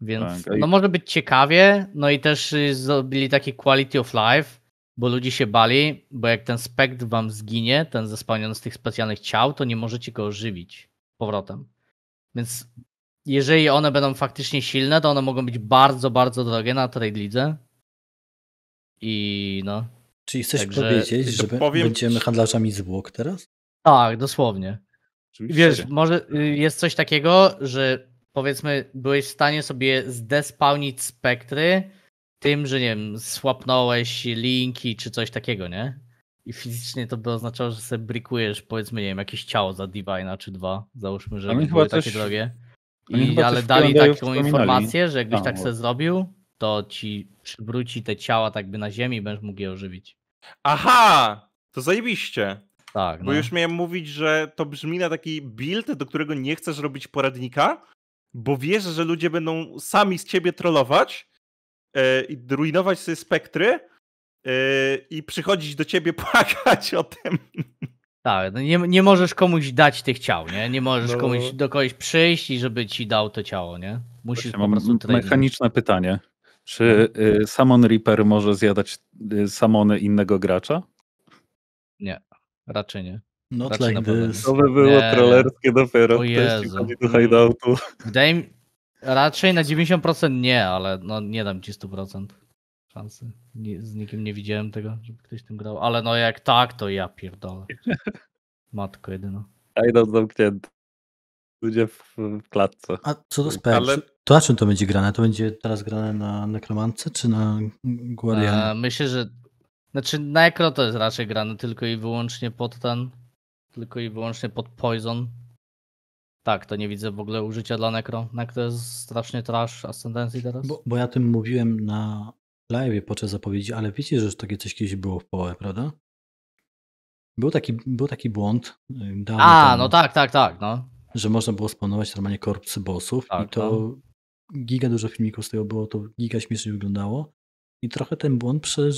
Więc tak, no i... może być ciekawie, no i też y, zrobili taki quality of life, bo ludzie się bali, bo jak ten spekt wam zginie, ten zespełniony z tych specjalnych ciał, to nie możecie go ożywić powrotem. Więc jeżeli one będą faktycznie silne, to one mogą być bardzo, bardzo drogie na trade lidze. I no. Czyli chcesz Także... powiedzieć, że powiem... będziemy handlarzami zwłok teraz? Tak, dosłownie. Oczywiście. Wiesz, może y, jest coś takiego, że powiedzmy byłeś w stanie sobie zdespawnić spektry tym, że nie wiem, swapnąłeś linki czy coś takiego, nie? I fizycznie to by oznaczało, że sobie brikujesz powiedzmy, nie wiem, jakieś ciało za Divina czy dwa, załóżmy, że były chyba takie drogie. I, ale dali taką informację, że jakbyś tak no, tak se zrobił, to ci przywróci te ciała tak by na ziemi i będziesz mógł je ożywić. Aha! To zajebiście. Tak, bo no. już miałem mówić, że to brzmi na taki build, do którego nie chcesz robić poradnika, bo wiesz, że ludzie będą sami z ciebie trollować yy, i ruinować sobie spektry yy, i przychodzić do ciebie płakać o tym. Tak, no nie, nie możesz komuś dać tych ciał, nie? Nie możesz no. komuś, do kogoś przyjść i żeby ci dał to ciało, nie? Musisz po prostu... Tutaj mechaniczne zrobić. pytanie. Czy mhm. y, Reaper może zjadać y, samony innego gracza? Nie. Raczej nie. No Raczej like this. To by było nie. trollerskie dopiero. O Jezu. do hideoutu. Wydaje mi... Raczej na 90% nie, ale no nie dam ci 100% szansy. Nie, z nikim nie widziałem tego, żeby ktoś tym grał. Ale no jak tak, to ja pierdolę. Matko jedyna. Hideout zamknięty. Ludzie w, klatce. A co to spell? Ale... To na czym to będzie grane? To będzie teraz grane na Nekromance czy na Guardian? E, myślę, że znaczy na ekro to jest raczej grane no tylko i wyłącznie pod ten, tylko i wyłącznie pod poison. Tak, to nie widzę w ogóle użycia dla Necro. Necro jest strasznie trash ascendencji teraz. Bo, bo, ja tym mówiłem na live podczas zapowiedzi, ale wiecie, że takie coś kiedyś było w połowie, prawda? Był taki, był taki błąd. Y, A, temu, no tak, tak, tak. No. Że można było spawnować normalnie korpsy bossów tak, i to no. giga dużo filmików z tego było, to giga śmiesznie wyglądało. I trochę ten błąd prze,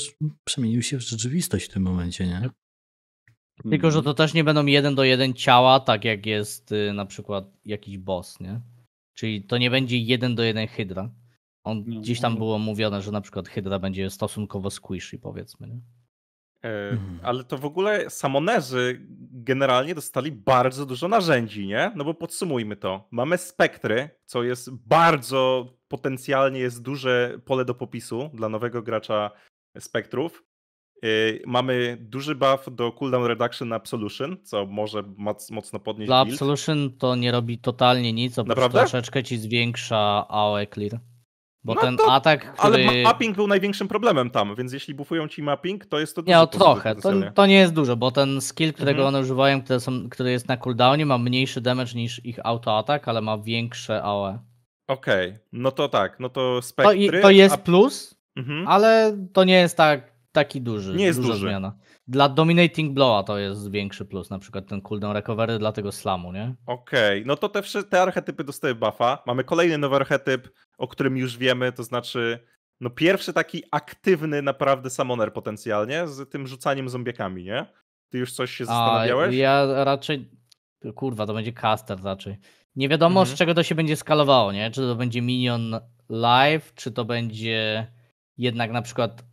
przemienił się w rzeczywistość w tym momencie, nie? Tak. Tylko, że mhm. to też nie będą jeden do jeden ciała, tak jak jest y, na przykład jakiś boss, nie? Czyli to nie będzie jeden do jeden Hydra. On, no, gdzieś tam no. było mówione, że na przykład Hydra będzie stosunkowo squishy, powiedzmy, nie? E, mhm. Ale to w ogóle samonerzy generalnie dostali bardzo dużo narzędzi, nie? No bo podsumujmy to. Mamy spektry, co jest bardzo potencjalnie jest duże pole do popisu dla nowego gracza spektrów. E, mamy duży buff do cooldown reduction Absolution, co może mocno podnieść. Dla build. Absolution to nie robi totalnie nic, oprócz Naprawdę? troszeczkę ci zwiększa AOE clear. Bo no ten to, atak, który... Ale mapping był największym problemem tam, więc jeśli bufują ci mapping, to jest to no, dużo. Nie, o trochę. To, to, nie jest dużo, bo ten skill, którego mhm. one używają, który, są, który jest na cooldownie, ma mniejszy damage niż ich autoatak, ale ma większe AOE. Okej, okay. no to tak, no to spektry... To, to jest a... plus, mhm. ale to nie jest tak, taki duży. Nie jest duża duży. zmiana. Dla Dominating Blowa to jest większy plus, na przykład ten cooldown recovery dla tego slamu, nie? Okej, okay. no to te, te archetypy dostały buffa. Mamy kolejny nowy archetyp, o którym już wiemy, to znaczy no pierwszy taki aktywny naprawdę summoner potencjalnie z tym rzucaniem zombiekami, nie? Ty już coś się zastanawiałeś? A, ja raczej, kurwa, to będzie caster raczej. Nie wiadomo mhm. z czego to się będzie skalowało, nie? Czy to będzie minion live, czy to będzie jednak na przykład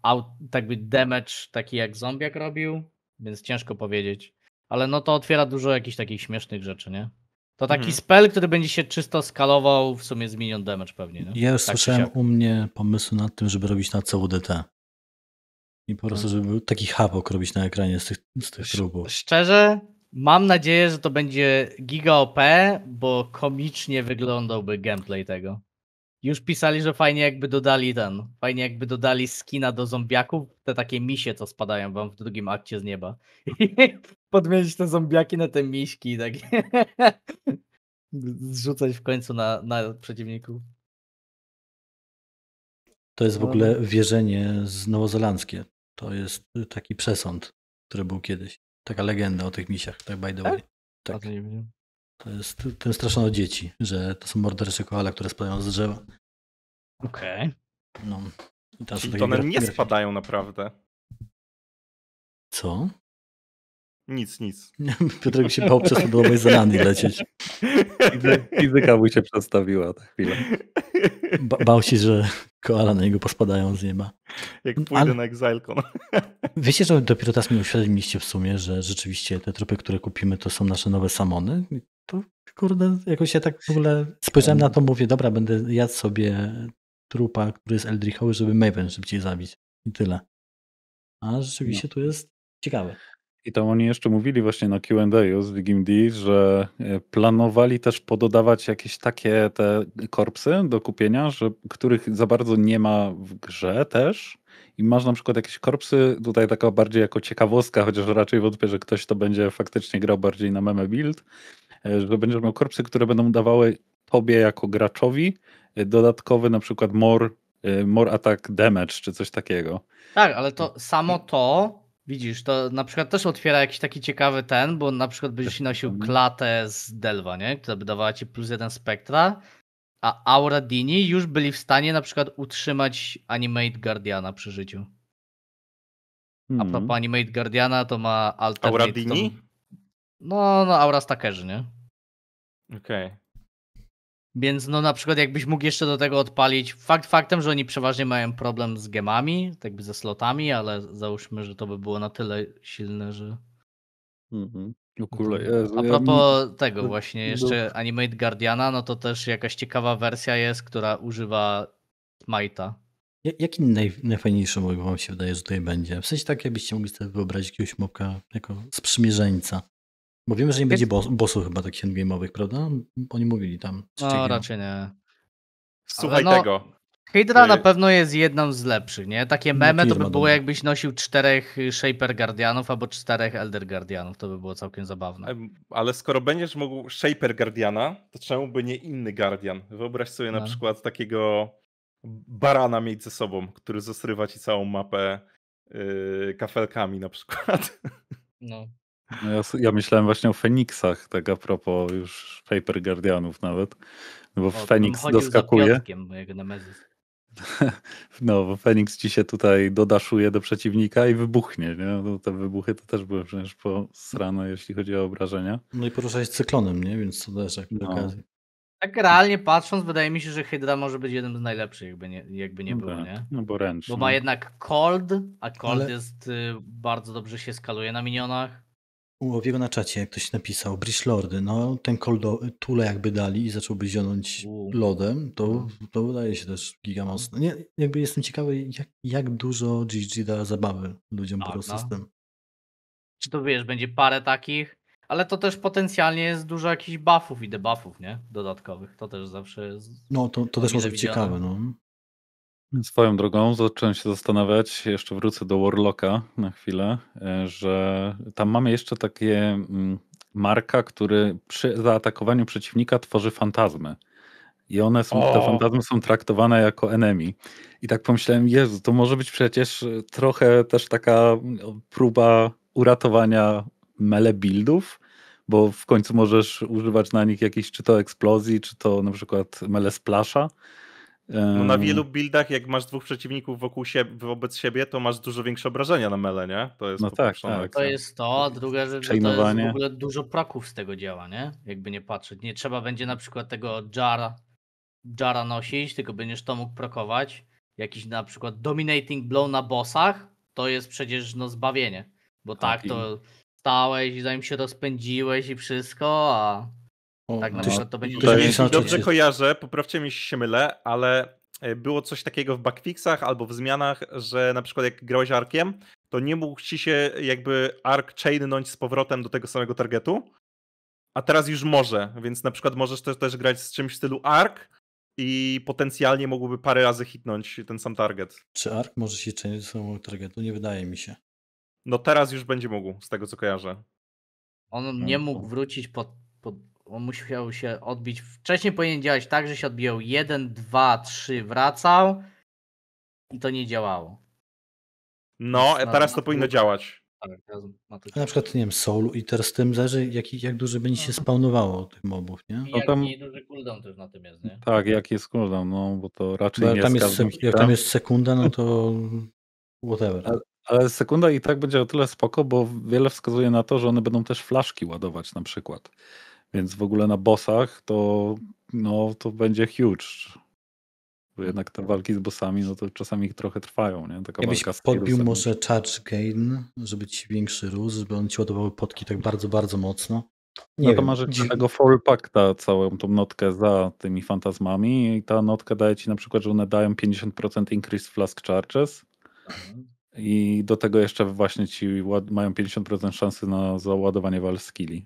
tak by damage taki jak zombiak robił, więc ciężko powiedzieć. Ale no to otwiera dużo jakichś takich śmiesznych rzeczy, nie? To taki spel mhm. spell, który będzie się czysto skalował w sumie z minion damage pewnie. Nie? Ja już tak słyszałem u mnie pomysł nad tym, żeby robić na CUDT. I po prostu, mhm. żeby był taki hapok robić na ekranie z tych, z tych próbów. Szczerze, mam nadzieję, że to będzie giga OP, bo komicznie wyglądałby gameplay tego. Już pisali, że fajnie jakby dodali ten, fajnie jakby dodali skina do zombiaków, te takie misie, co spadają wam w drugim akcie z nieba. I podmienić te zombiaki na te miśki i tak zrzucać w końcu na, na przeciwników. To jest w no. ogóle wierzenie z nowozelandzkie. To jest taki przesąd, który był kiedyś. Taka legenda o tych misiach, tak by the tak? way. Tak. tak. To jest, ten straszono dzieci, że to są mordercze koale, które spadają z drzewa. Okej. Okay. No. I tam Czyli to one nie spadają naprawdę. Co? Nic, nic. Piotrek się bał przesadowej za nami lecieć. Fizyka mu się przedstawiła na chwilę. Ba bał się, że koala na niego pospadają z nieba. Jak no, pójdę Ale... na Exilecon. Wiecie, że dopiero teraz mi uświadomiliście w sumie, że rzeczywiście te tropy, które kupimy, to są nasze nowe samony to kurde, jakoś ja tak w ogóle spojrzałem na to, mówię, dobra, będę jadł sobie trupa, który jest Eldrichowy, żeby Maven szybciej zabić. I tyle. A rzeczywiście no. to jest ciekawe. I tam oni jeszcze mówili właśnie na Q&A z WigimD, że e, planowali też pododawać jakieś takie te korpsy do kupienia, że, których za bardzo nie ma w grze też. I masz na przykład jakieś korpsy, tutaj taka bardziej jako ciekawostka, chociaż raczej wątpię, że ktoś to będzie faktycznie grał bardziej na meme build, E, że będziesz miał korpsy, które będą dawały tobie jako graczowi e, dodatkowy na przykład more, e, more attack damage czy coś takiego. Tak, ale to samo to widzisz, to na przykład też otwiera jakiś taki ciekawy ten, bo na przykład byś nosił klatę z Delva, nie? która by dawała ci plus jeden spektra, a Aura Dini już byli w stanie na przykład utrzymać Animate Guardiana przy życiu. A mhm. propos Animate Guardiana to ma alternate... Aura Dini? No, no, Aura Stackerzy, nie? Okej. Okay. Więc no na przykład jakbyś mógł jeszcze do tego odpalić, fakt faktem, że oni przeważnie mają problem z gemami, tak by ze slotami, ale załóżmy, że to by było na tyle silne, że... Mhm. No mhm. A propos ja... tego właśnie, jeszcze Animate Guardiana, no to też jakaś ciekawa wersja jest, która używa Smite'a. Jaki naj, najfajniejszy mob wam się wydaje, że tutaj będzie? W sensie tak, jakbyście mogli sobie wyobrazić jakiegoś mobka jako sprzymierzeńca. Bo wiemy, że nie będzie bossów chyba takich endgame'owych, prawda? Oni mówili tam. No raczej nie. Słuchaj no, tego. Hydra y- na pewno jest jedną z lepszych, nie? Takie meme no, to by było dobra. jakbyś nosił czterech Shaper Guardianów albo czterech Elder Guardianów, to by było całkiem zabawne. Ale skoro będziesz mógł Shaper Guardiana, to czemu by nie inny Guardian? Wyobraź sobie no. na przykład takiego barana mieć ze sobą, który zasrywa ci całą mapę yy, kafelkami na przykład. No. No ja, ja, myślałem właśnie o Feniksach, tak a propos już Paper Guardianów nawet, no bo o, Feniks doskakuje. No, bo Feniks ci się tutaj dodaszuje do przeciwnika i wybuchnie. Nie? No, te wybuchy to też były przecież posrane, jeśli chodzi o obrażenia. No i porusza się z cyklonem, nie? więc to też jak no. Tak realnie patrząc, wydaje mi się, że Hydra może być jednym z najlepszych, jakby nie, jakby nie no było, nie? No bo ręcznie. Bo ma no. jednak Cold, a Cold Ale... jest, y, bardzo dobrze się skaluje na minionach. Łowiego na czacie, jak ktoś napisał, Bridge Lordy, no ten koldo, tule jakby dali i zacząłby zionąć U. lodem, to, no. to wydaje się też gigamocne. Nie, jakby jestem ciekawy, jak, jak dużo GG da zabawy ludziom tak, po prostu no. z tym. Czy to wiesz, będzie parę takich, ale to też potencjalnie jest dużo jakichś buffów i debuffów, nie? Dodatkowych, to też zawsze jest... No, to, to też może być ciekawe, no. Swoją drogą zacząłem się zastanawiać, jeszcze wrócę do Warlocka na chwilę, e, że tam mamy jeszcze takie mm, marka, który przy zaatakowaniu przeciwnika tworzy fantazmy. I one są, o. te fantazmy są traktowane jako enemy. I tak pomyślałem, Jezu, to może być przecież e, trochę też taka próba uratowania mele buildów, bo w końcu możesz używać na nich jakiejś czy to eksplozji, czy to na przykład mele splasha no na wielu buildach, jak masz dwóch przeciwników wokół siebie, wobec siebie, to masz dużo większe obrażenia na mele, nie? To jest no tak, tak, To jest to, druga rzecz, to jest w ogóle dużo proków z tego działa, nie? Jakby nie patrzeć. Nie trzeba będzie na przykład tego jara, jara nosić, tylko będziesz to mógł prokować. Jakiś na przykład dominating blow na bossach, to jest przecież no zbawienie. Bo tak, to stałeś i zanim się rozpędziłeś i wszystko, a tak, no, to, to będzie to jeśli dobrze znaczy, kojarzę, poprawcie mi, jeśli się mylę, ale e, było coś takiego w backfixach albo w zmianach, że na przykład jak grałeś arkiem, to nie mógł ci się jakby ark chainnąć z powrotem do tego samego targetu, a teraz już może, więc na przykład możesz też, też grać z czymś w stylu ark i potencjalnie mogłoby parę razy hitnąć ten sam target. Czy ark może się chainąć do samego targetu? Nie wydaje mi się. No teraz już będzie mógł, z tego co kojarzę. On no, nie no. mógł wrócić pod, pod on musiał się odbić. Wcześniej powinien działać tak, że się odbijał 1, 2, 3, wracał i to nie działało. No, Więc e, teraz na, to na powinno działać. Tak, na przykład, nie wiem, Soul Eater z tym zależy, jak, jak dużo będzie się mhm. spawnowało tych mobów, nie? I no jak tam... duży cooldown też na tym jest, nie? Tak, jaki jest cooldown, no, bo to raczej bo no, nie tam jest, Jak tam jest sekunda, no to whatever. Ale, ale sekunda i tak będzie o tyle spoko, bo wiele wskazuje na to, że one będą też flaszki ładować na przykład. Więc w ogóle na bossach to, no, to będzie huge. Bo jednak te walki z bossami, no to czasami trochę trwają, nie? Taka Jakbyś walka podbił może charge gain, żeby ci większy ruz. żeby on ci ładowały potki tak bardzo, bardzo mocno. Nie no to masz tego foil pacta, całą tą notkę za tymi fantazmami i ta notka daje ci na przykład, że one dają 50% increase flask charges i do tego jeszcze właśnie ci mają 50% szansy na załadowanie wal skilli.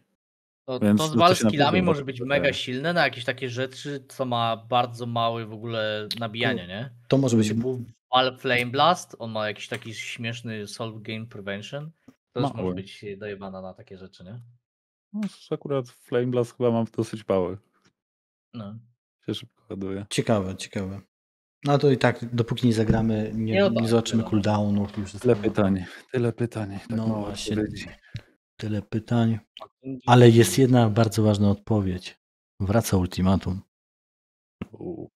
To, Więc to z Valskillami no, może być mega tak. silne na jakieś takie rzeczy, co ma bardzo małe w ogóle nabijanie, to, nie? To może być. Typu Val Flame Blast, on ma jakiś taki śmieszny Solve Game Prevention. To też może być dojebana na takie rzeczy, nie? No, akurat Flame Blast chyba mam dosyć mały. No. Się szybko ładuje. Ciekawe, ciekawe. No to i tak, dopóki nie zagramy, nie, nie, nie zobaczymy cooldownu. Tyle pytań, tyle pytań. Tak no właśnie. Odpowiedzi. Tyle pytań. Ale jest jedna bardzo ważna odpowiedź. Wraca ultimatum. Bo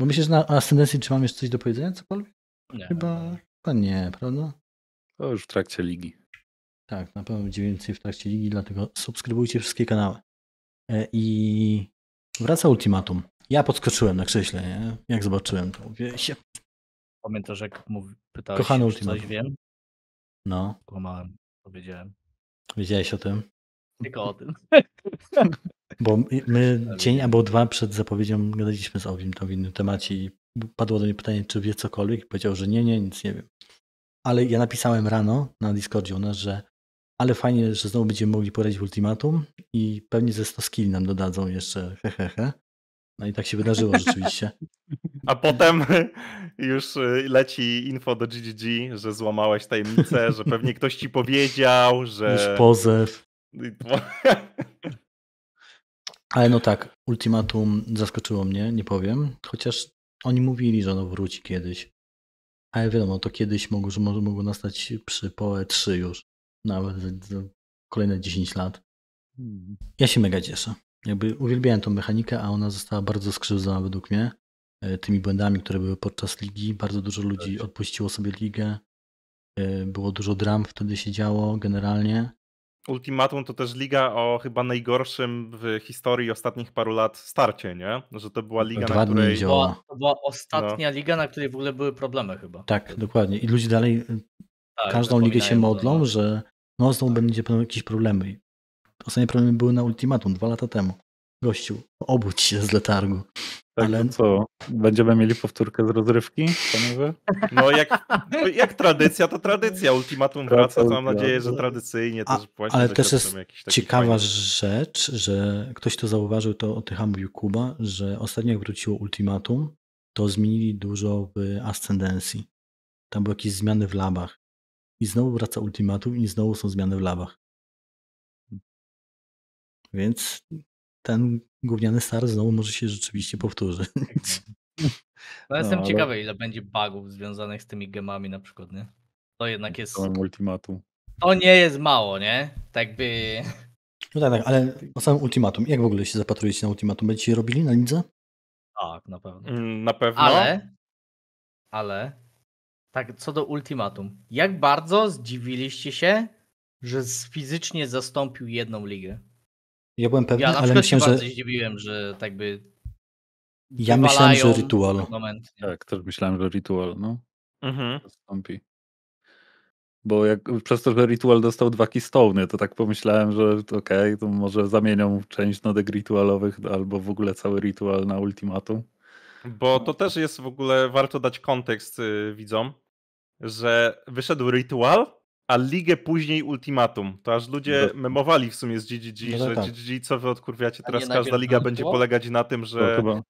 no myślisz na ascendencji, czy mam jeszcze coś do powiedzenia? Cokolwiek? Nie. Chyba, chyba nie, prawda? To już w trakcie ligi. Tak, na pewno będzie więcej w trakcie ligi, dlatego subskrybujcie wszystkie kanały. E, I wraca ultimatum. Ja podskoczyłem na krześle, nie? jak zobaczyłem to. Mówię się. Pamiętasz, jak pytałeś Kochany ultimatum. coś wiem? No. Kłamałem, powiedziałem. Wiedziałeś o tym? Tylko o tym. Bo my dzień albo dwa przed zapowiedzią gadaliśmy z Owim to w innym temacie i padło do mnie pytanie, czy wie cokolwiek powiedział, że nie, nie, nic nie wiem. Ale ja napisałem rano na Discordzie u nas, że ale fajnie, że znowu będziemy mogli poradzić w ultimatum i pewnie ze 100 skill nam dodadzą jeszcze, hehehe. He, he. No i tak się wydarzyło rzeczywiście. A potem już y, leci info do GGG, że złamałeś tajemnicę, że pewnie ktoś ci powiedział, że. Już pozew. Ale no tak, ultimatum zaskoczyło mnie, nie powiem. Chociaż oni mówili, że ono wróci kiedyś. Ale wiadomo, to kiedyś mogło, może mogło nastać przy POE 3 już. Nawet kolejne 10 lat. Hmm. Ja się mega cieszę. Jakby uwielbiałem tą mechanikę, a ona została bardzo skrzywdzona według mnie. E, tymi błędami, które były podczas ligi. Bardzo dużo ludzi tak. odpuściło sobie ligę. E, było dużo dram wtedy się działo generalnie. Ultimatum to też liga o chyba najgorszym w historii ostatnich paru lat starcie, nie? Że to była liga, Dwa na której... To była, to była no. ostatnia no. liga, na której w ogóle były problemy chyba. Tak, dokładnie. I ludzie dalej y, tak, każdą ligę się modlą, no. że no znowu tak. będzie jakieś problemy. Ostatnie problemy były na Ultimatum dwa lata temu. Gościu, obudź się z letargu. Tak, Ale... No co, będziemy mieli powtórkę z rozrywki, panowie? No jak, jak tradycja, to tradycja. Ultimatum wraca, to mam nadzieję, że tradycyjnie A, też właśnie. Ale też jest ciekawa rzecz, że ktoś to zauważył, to o tych mówił Kuba, że ostatnio jak wróciło ultimatum, to zmienili dużo w ascendencji. Tam były jakieś zmiany w labach. I znowu wraca ultimatum i znowu są zmiany w labach. Więc ten gówniany star znowu może się rzeczywiście powtórzyć. No, jestem ale... ciekawy, ile będzie bugów związanych z tymi gemami na przykład, nie? To jednak jest... ultimatum. To nie jest mało, nie? Tak by... No tak, tak, ale o samym ultimatum. Jak w ogóle się zapatrujecie na ultimatum? Będziecie robili na lidze? Tak, na pewno. Mm, na pewno. Ale, ale, tak co do ultimatum. Jak bardzo zdziwiliście się, że fizycznie zastąpił jedną ligę? Ja byłem pewny, ja ale myślałem, że... zdziwiłem, że tak by... Ja myślałem, że Ritual. Tak, też myślałem, że Ritual, no. Mhm. Bo jak, przez to, że Ritual dostał dwa kistowny, to tak pomyślałem, że okej, okay, to może zamienią część nodek ritualowych albo w ogóle cały ritual na ultimatum. Bo to też jest w ogóle, warto dać kontekst yy, widzom, że wyszedł Ritual, a ligę później Ultimatum. To aż ludzie no, memowali w sumie z GGG, no, że tak. GGG, co wy odkurwiacie, teraz każda liga będzie polegać na tym, że... No,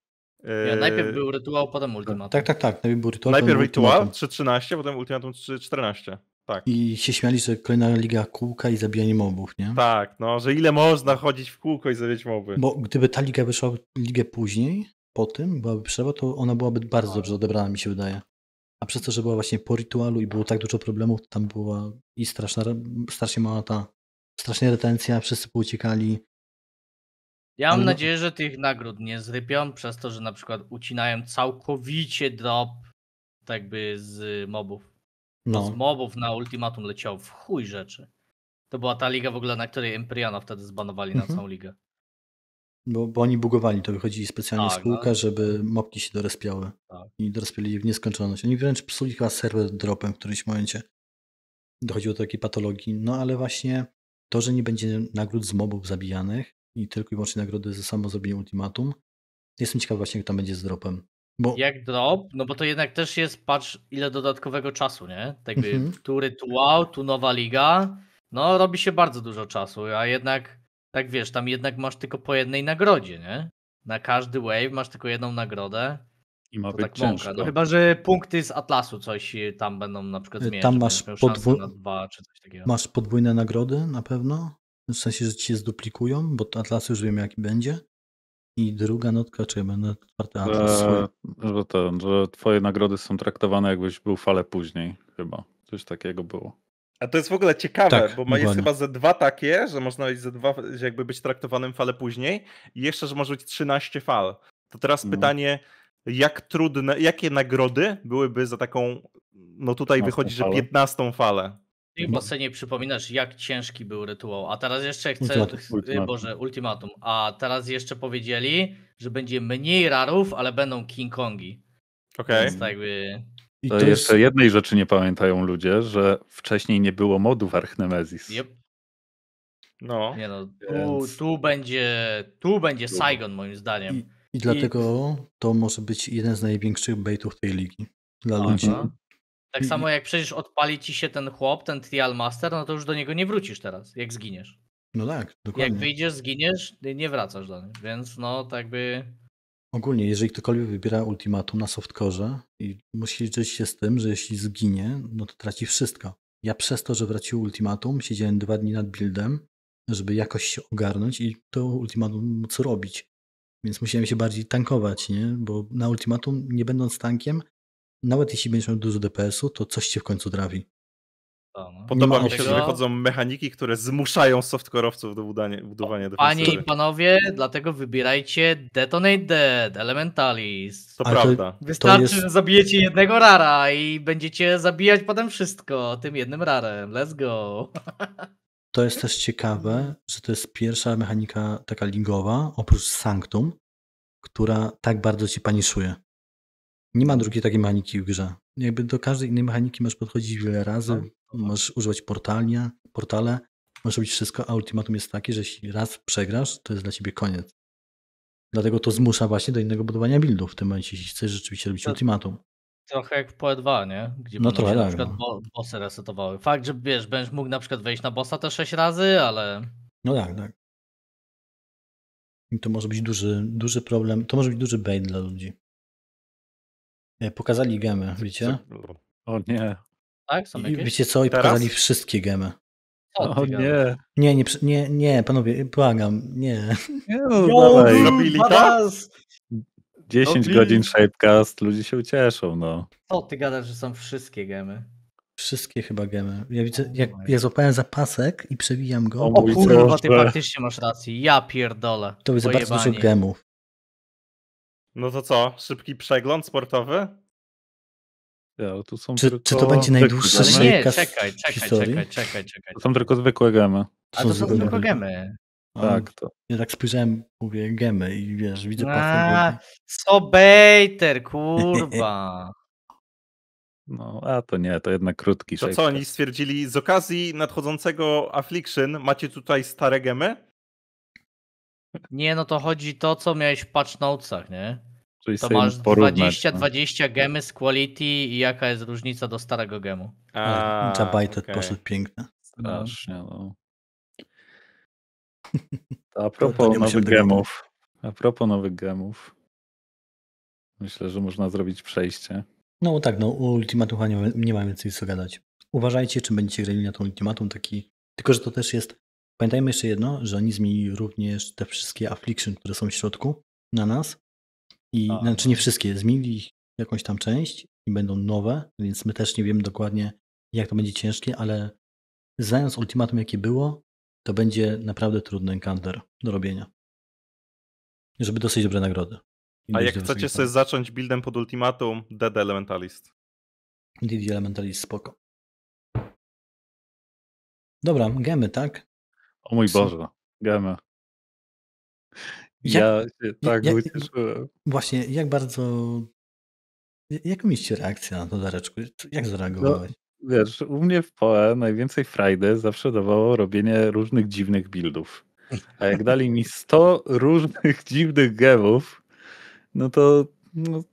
e, nie, najpierw był rytuał, potem ultimatum. Tak, tak, tak. Najpierw był rytuał, najpierw rytuał 3.13, potem ultimatum 3.14. Tak. I się śmiali, że kolejna liga kółka i zabijanie mobów, nie? Tak, no, że ile można chodzić w kółko i zabijać moby. Bo gdyby ta liga wyszła ligę później, po tym byłaby przerwa, to ona byłaby bardzo tak. dobrze odebrana, mi się wydaje. A przez to, że była właśnie po rytualu i było tak dużo problemów, tam była i straszna, strasznie mała ta, strasznie retencja, wszyscy uciekali. Ja mam Ale... No- nadzieję, że tych nagród nie zrypią przez to, że na przykład ucinają całkowicie drop tak by z mobów. No. Z mobów na ultimatum leciał w chuj rzeczy. To była ta liga w ogóle, na której Empriana wtedy zbanowali mhm. na całą ligę. Bo, bo oni bugowali, to wychodzili specjalnie tak, z kółka, tak? żeby mopki się dorespiały. Tak. I dorespiali w nieskończoność. Oni wręcz psuli chyba serwer dropem w którymś momencie. Dochodziło do takiej patologii. No ale właśnie to, że nie będzie nagród z mobów zabijanych i tylko i wyłącznie nagrody ze samo zrobienie ultimatum, jestem ciekaw właśnie jak tam będzie z dropem. Bo... Jak drop? No bo to jednak też jest, patrz ile dodatkowego czasu, nie? Tak by, mm tu rytuał, tu nowa liga. No robi się bardzo dużo czasu, a jednak tak wiesz, tam jednak masz tylko po jednej nagrodzie, nie? Na każdy wave masz tylko jedną nagrodę. I ma to być tak ciężko. no, chyba, że punkty z Atlasu coś y, tam będą na przykład y, zmieniać. Tam masz, na dwa, czy coś takiego. masz podwójne nagrody na pewno? W sensie, że ci się zduplikują, bo Atlas już wiem jaki będzie. I druga notka, czy będę otwarty Atlas. Że, że, ten, że twoje nagrody są traktowane jakbyś był fale później chyba. Coś takiego było. A to jest w ogóle ciekawe, tak, bo ma jest chyba ze dwa takie, że można mieć ze dwa, jakby być traktowanym fale później i jeszcze, że może być 13 fal. To teraz no. pytanie, jak trudne, jakie nagrody byłyby za taką, no tutaj wychodzi, że 15 falę. Ty bo sobie nie przypominasz, jak ciężki był rytuał. A teraz jeszcze chcę. ultimatum. Boże, ultimatum. A teraz jeszcze powiedzieli, że będzie mniej rarów, ale będą King Kongi. Okej. Okay. Więc tak jakby. I to, jeszcze jest... jednej rzeczy nie pamiętają ludzie, że wcześniej nie było modów Archnemesis. Yep. No. Nie no Więc... tu, będzie, tu będzie Saigon moim zdaniem. I, i dlatego I... to może być jeden z największych baitów tej ligi dla Aha. ludzi. Tak samo jak przecież odpali ci się ten chłop, ten Trial Master, no to już do niego nie wrócisz teraz, jak zginiesz. No tak, dokładnie. Jak wyjdziesz, zginiesz, nie wracasz do niego. Więc no tak by Ogólnie, jeżeli ktokolwiek wybiera ultimatum na softkorze i musi liczyć się z tym, że jeśli zginie, no to traci wszystko. Ja przez to, że wracił ultimatum, siedziałem dwa dni nad buildem, żeby jakoś się ogarnąć i to ultimatum móc robić. Więc musiałem się bardziej tankować, nie? Bo na ultimatum, nie będąc tankiem, nawet jeśli będziesz miał dużo DPS-u, to coś cię w końcu trawi. No. Podoba mi się, tego. że wychodzą mechaniki, które zmuszają softkorowców do budowania, budowania Panie i panowie, dlatego wybierajcie Detonate Dead, Elementalist. To prawda. Wystarczy, to jest... że zabijecie jednego rara i będziecie zabijać potem wszystko tym jednym rarem. Let's go. To jest też ciekawe, że to jest pierwsza mechanika taka ligowa, oprócz Sanctum, która tak bardzo ci paniszuje. Nie ma drugiej takiej mechaniki w grze. Jakby do każdej innej mechaniki masz podchodzić wiele razy, tak możesz używać portalia, portale, możesz robić wszystko, a ultimatum jest takie, że jeśli raz przegrasz, to jest dla ciebie koniec. Dlatego to zmusza właśnie do innego budowania buildów w tym momencie, jeśli chcesz rzeczywiście robić to ultimatum. Trochę jak w PoE2, nie? Gdzie no trochę tak. Na przykład no. bossy resetowały. Fakt, że wiesz, będziesz mógł na przykład wejść na bossa te 6 razy, ale... No tak, tak. I to może być duży, duży problem, to może być duży bait dla ludzi. E, pokazali gemę, wiecie? O nie tak? Są jakieś? Wiecie co? I Teraz? pokazali wszystkie gemy. O, o nie. Nie, nie, nie, nie, panowie, błagam, nie. No, Robili teraz? 10 godzin Shapecast, ludzie się ucieszą, no. Co ty gadasz, że są wszystkie gemy? Wszystkie chyba gemy. Ja widzę, jak ja złapałem zapasek i przewijam go. O, o kurwa, ty faktycznie masz rację. Ja pierdolę. To jest bardzo dużo gemów. No to co? Szybki przegląd sportowy? Ja, są czy, tylko... czy to będzie najdłuższa szejka Nie, czekaj, czekaj, czekaj, czekaj, czekaj. To są tylko zwykłe gemy. A to są zwykłe gemy. Tak, to. Ja tak spojrzałem, mówię gemy i wiesz, widzę A, so bejter, kurwa. No, a to nie, to jednak krótki To co oni stwierdzili? Z okazji nadchodzącego Affliction macie tutaj stare gemy? Nie, no to chodzi to, co miałeś w patch notesach, nie? Czyli to masz 20-20 no. gemy z quality i jaka jest różnica do starego gemu. Jabajtet okay. poszedł piękny. Strasznie, no. A propos to, to nowych gemów. A propos nowych gemów. Myślę, że można zrobić przejście. No tak, no u ultimatum nie, nie ma więcej co gadać. Uważajcie, czy będziecie grali na tą ultimatum taki. Tylko, że to też jest. Pamiętajmy jeszcze jedno, że oni zmienili również te wszystkie affliction, które są w środku na nas i A. znaczy nie wszystkie, zmienili jakąś tam część i będą nowe, więc my też nie wiemy dokładnie, jak to będzie ciężkie, ale znając ultimatum, jakie było, to będzie naprawdę trudny encounter do robienia. Żeby dosyć dobre nagrody. I A jak chcecie sobie tam. zacząć buildem pod ultimatum, DD Elementalist. DD Elementalist, spoko. Dobra, gemy, tak? O mój Boże, gemy. Jak, ja się tak ucieszyłem. Właśnie, jak bardzo. Jak mieliście reakcję na to, Dareczku? Jak no, zareagowałeś? No, wiesz, u mnie w POE najwięcej frajdy zawsze dawało robienie różnych dziwnych buildów. A jak dali mi 100 różnych dziwnych gemów, no to no,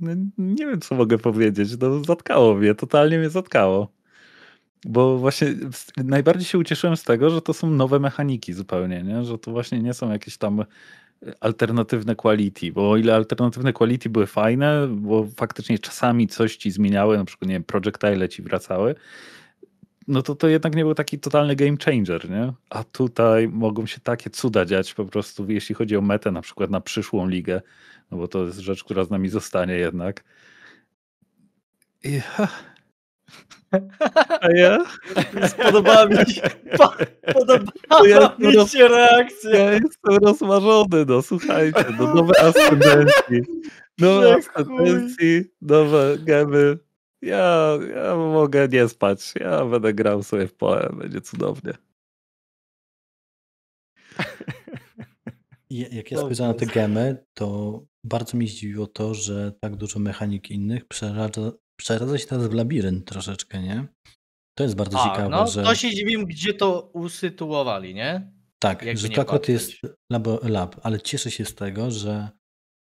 no, nie wiem, co mogę powiedzieć. No, zatkało mnie, totalnie mnie zatkało. Bo właśnie najbardziej się ucieszyłem z tego, że to są nowe mechaniki zupełnie, nie? że to właśnie nie są jakieś tam e, alternatywne quality, bo o ile alternatywne quality były fajne, bo faktycznie czasami coś ci zmieniały, na przykład nie wiem, projectile ci wracały, no to to jednak nie był taki totalny game changer, nie? A tutaj mogą się takie cuda dziać po prostu, jeśli chodzi o metę na przykład na przyszłą ligę, no bo to jest rzecz, która z nami zostanie jednak. I, ha, a ja? Spodobała mi się, po, podobała ja mi się reakcja. Ja jestem rozmarzony, no słuchajcie, no, nowe ascendencji, nowe ascendencji, nowe gemy. Ja, ja mogę nie spać, ja będę grał sobie w poem, będzie cudownie. Jak ja spojrzałem na te gemy, to bardzo mi zdziwiło to, że tak dużo mechanik innych przeradza, przeradza się teraz w labirynt troszeczkę, nie? To jest bardzo A, ciekawe, no, że... to się dziwię, gdzie to usytuowali, nie? Tak, Jakby że to akurat jest lab, lab, ale cieszę się z tego, że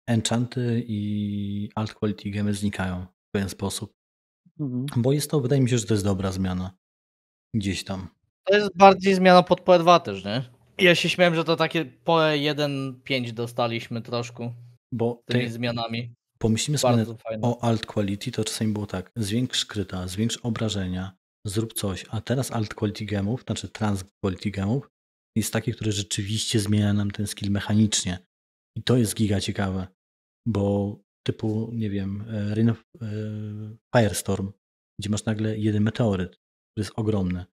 enchanty i alt quality gemy znikają w pewien sposób. Mhm. Bo jest to, wydaje mi się, że to jest dobra zmiana. Gdzieś tam. To jest bardziej zmiana pod PoE 2 też, nie? Ja się śmiałem, że to takie PE1.5 dostaliśmy troszkę. Bo tymi te... zmianami. Pomyślimy sobie o alt quality, to czasami było tak, zwiększ skryta, zwiększ obrażenia, zrób coś, a teraz alt quality gemów, znaczy trans quality gemów, jest taki, który rzeczywiście zmienia nam ten skill mechanicznie. I to jest giga ciekawe, bo typu, nie wiem, e, Rain of e, Firestorm, gdzie masz nagle jeden meteoryt, który jest ogromny,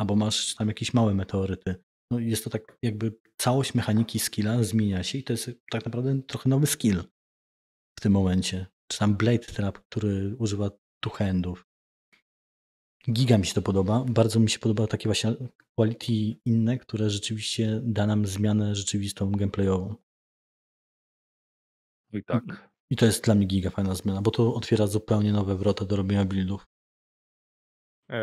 albo masz tam jakieś małe meteoryty. No jest to tak jakby całość mechaniki skilla zmienia się i to jest tak naprawdę trochę nowy skill w tym momencie. Czy tam Blade Trap, który używa two-handów. Giga mi się to podoba. Bardzo mi się podoba takie właśnie quality inne, które rzeczywiście da nam zmianę rzeczywistą gameplayową. No I tak. Mm. I to jest dla mnie giga fajna zmiana, bo to otwiera zupełnie nowe wrota do robienia buildów. E,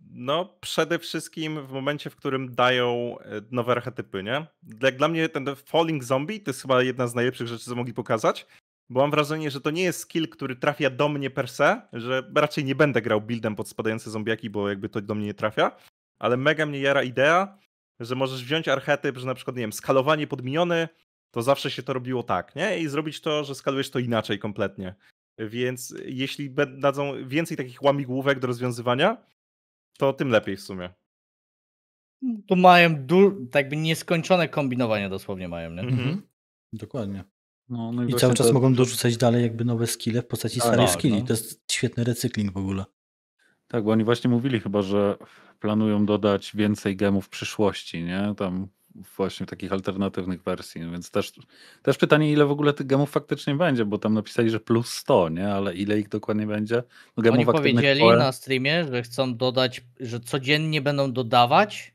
no, przede wszystkim w momencie, w którym dają e, nowe archetypy, nie? Jak dla mnie ten Falling Zombie to jest chyba jedna z najlepszych rzeczy, co mogli pokazać, bo mam wrażenie, że to nie jest skill, który trafia do mnie per se, że raczej nie będę grał buildem pod spadające zombiaki, bo jakby to do mnie nie trafia, ale mega mnie jara idea, że możesz wziąć archetyp, że na przykład, nie wiem, skalowanie podminiony, to zawsze się to robiło tak, nie? I zrobić to, że skalujesz to inaczej kompletnie. Więc jeśli dadzą więcej takich łamigłówek do rozwiązywania, to tym lepiej w sumie. Tu mają tak by nieskończone kombinowanie dosłownie mają, nie? Mhm. mhm. Dokładnie. No, no I, I cały czas to... mogą dorzucać dalej jakby nowe skille w postaci tak, starych tak, skilli. No. To jest świetny recykling w ogóle. Tak, bo oni właśnie mówili chyba, że planują dodać więcej gemów w przyszłości, nie? Tam właśnie takich alternatywnych wersji, więc też, też pytanie, ile w ogóle tych gemów faktycznie będzie, bo tam napisali, że plus 100, nie? Ale ile ich dokładnie będzie? No, gemów Oni powiedzieli na streamie, że chcą dodać, że codziennie będą dodawać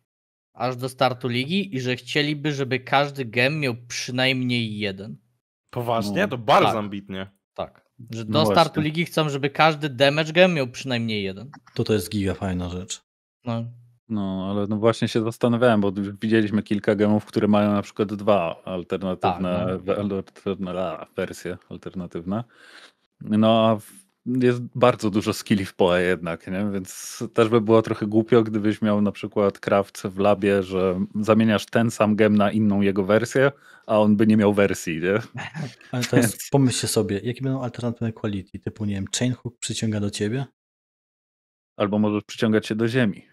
aż do startu ligi i że chcieliby, żeby każdy gem miał przynajmniej jeden. Poważnie? No, to bardzo tak. ambitnie. Tak. Że no do no startu właśnie. ligi chcą, żeby każdy damage game miał przynajmniej jeden. To to jest giga fajna rzecz. No. No, ale no właśnie się zastanawiałem, bo widzieliśmy kilka gemów, które mają na przykład dwa alternatywne, tak, no. alternatywne wersje alternatywne. No a jest bardzo dużo skilli w POE jednak, nie? więc też by było trochę głupio, gdybyś miał na przykład kraft w labie, że zamieniasz ten sam gem na inną jego wersję, a on by nie miał wersji. Nie? Ale pomyślcie sobie, jakie będą alternatywne quality, typu nie wiem, hook przyciąga do ciebie? Albo możesz przyciągać się do ziemi.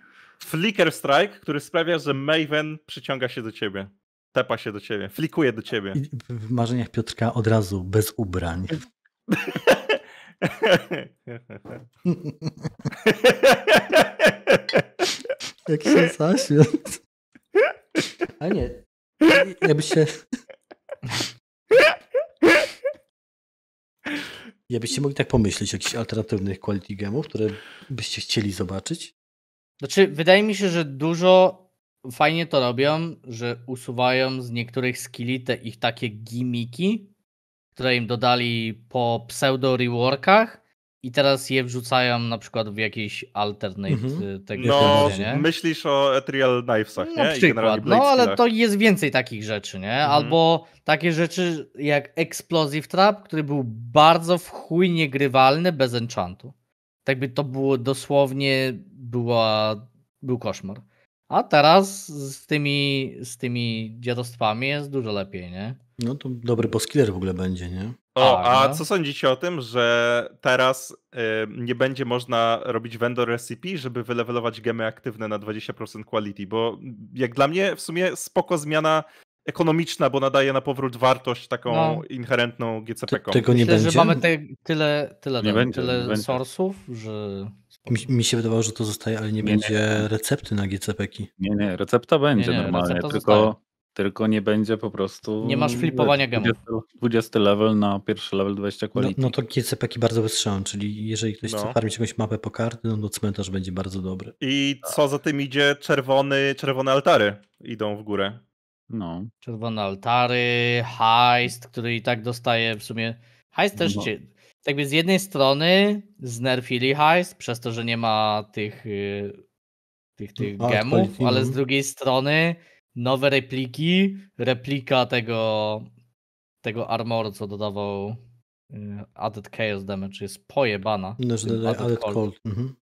Flicker Strike, który sprawia, że Maven przyciąga się do ciebie. Tepa się do ciebie, flikuje do ciebie. I w marzeniach Piotrka od razu bez ubrań. Jaki zasięt. A nie. Jakby się... Jakbyście mogli tak pomyśleć o jakichś alternatywnych quality gemów, które byście chcieli zobaczyć? Znaczy, wydaje mi się, że dużo fajnie to robią, że usuwają z niektórych skilli te ich takie gimiki, które im dodali po pseudo-reworkach i teraz je wrzucają na przykład w jakiś alternate mm-hmm. tego No, nie? myślisz o Ethereal Knivesach, no, nie? Przykład. no, ale tak. to jest więcej takich rzeczy, nie? Mm-hmm. Albo takie rzeczy jak Explosive Trap, który był bardzo w chuj niegrywalny bez enchantu. Tak by to było dosłownie była, był koszmar. A teraz z tymi, z tymi dziadostwami jest dużo lepiej, nie? No to dobry boskiller w ogóle będzie, nie? O, tak, a no. co sądzicie o tym, że teraz y, nie będzie można robić vendor recipe, żeby wylewelować gemy aktywne na 20% quality, bo jak dla mnie w sumie spoko zmiana ekonomiczna, bo nadaje na powrót wartość taką no. inherentną GCP. tego nie Myślę, będzie. że mamy te, tyle, tyle, nie no, będzie, tyle będzie. source'ów, że... Mi, mi, się wydawało, że to zostaje, ale nie, nie będzie nie. recepty na GCP. -ki. Nie, nie, recepta będzie nie, normalnie, recepta tylko... Zostaje tylko nie będzie po prostu. Nie masz flipowania 20, gemów. 20 level na pierwszy level 20 no, quality. No, no to GCP-ki bardzo wystrzelą, czyli jeżeli ktoś no. chce farmić jakąś mapę po karty, no to cmentarz będzie bardzo dobry. I co za tym idzie, czerwony, czerwone altary idą w górę. No. Czerwone altary, heist, który i tak dostaje w sumie. Heist też. No. Ci, jakby z jednej strony znerfili heist, przez to, że nie ma tych, y, tych, tych gemów, ale z drugiej strony nowe repliki, replika tego, tego armoru, co dodawał e, Added Chaos Damage, jest pojebana. No, added, added Cold. cold. Mhm.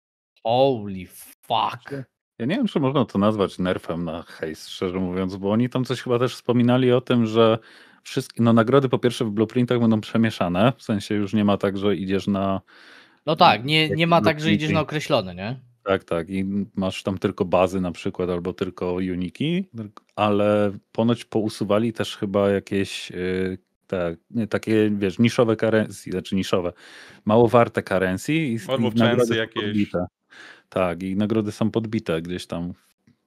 Holy fuck. Znaczy, ja nie wiem, czy można to nazwać nerfem na hejs, szczerze mówiąc, bo oni tam coś chyba też wspominali o tym, że wszystkie, no nagrody po pierwsze w blueprintach będą przemieszane, w sensie już nie ma tak, że idziesz na... No tak, nie, nie ma tak, że idziesz na określony, nie? tak, tak. I masz tam tylko bazy na przykład, albo tylko uniki, ale ponoć pousuwali też chyba jakieś yy, tak, takie, wiesz, niszowe karencji, znaczy niszowe, mało warte karencji. Albo jakieś. Podbite. Tak, i nagrody są podbite gdzieś tam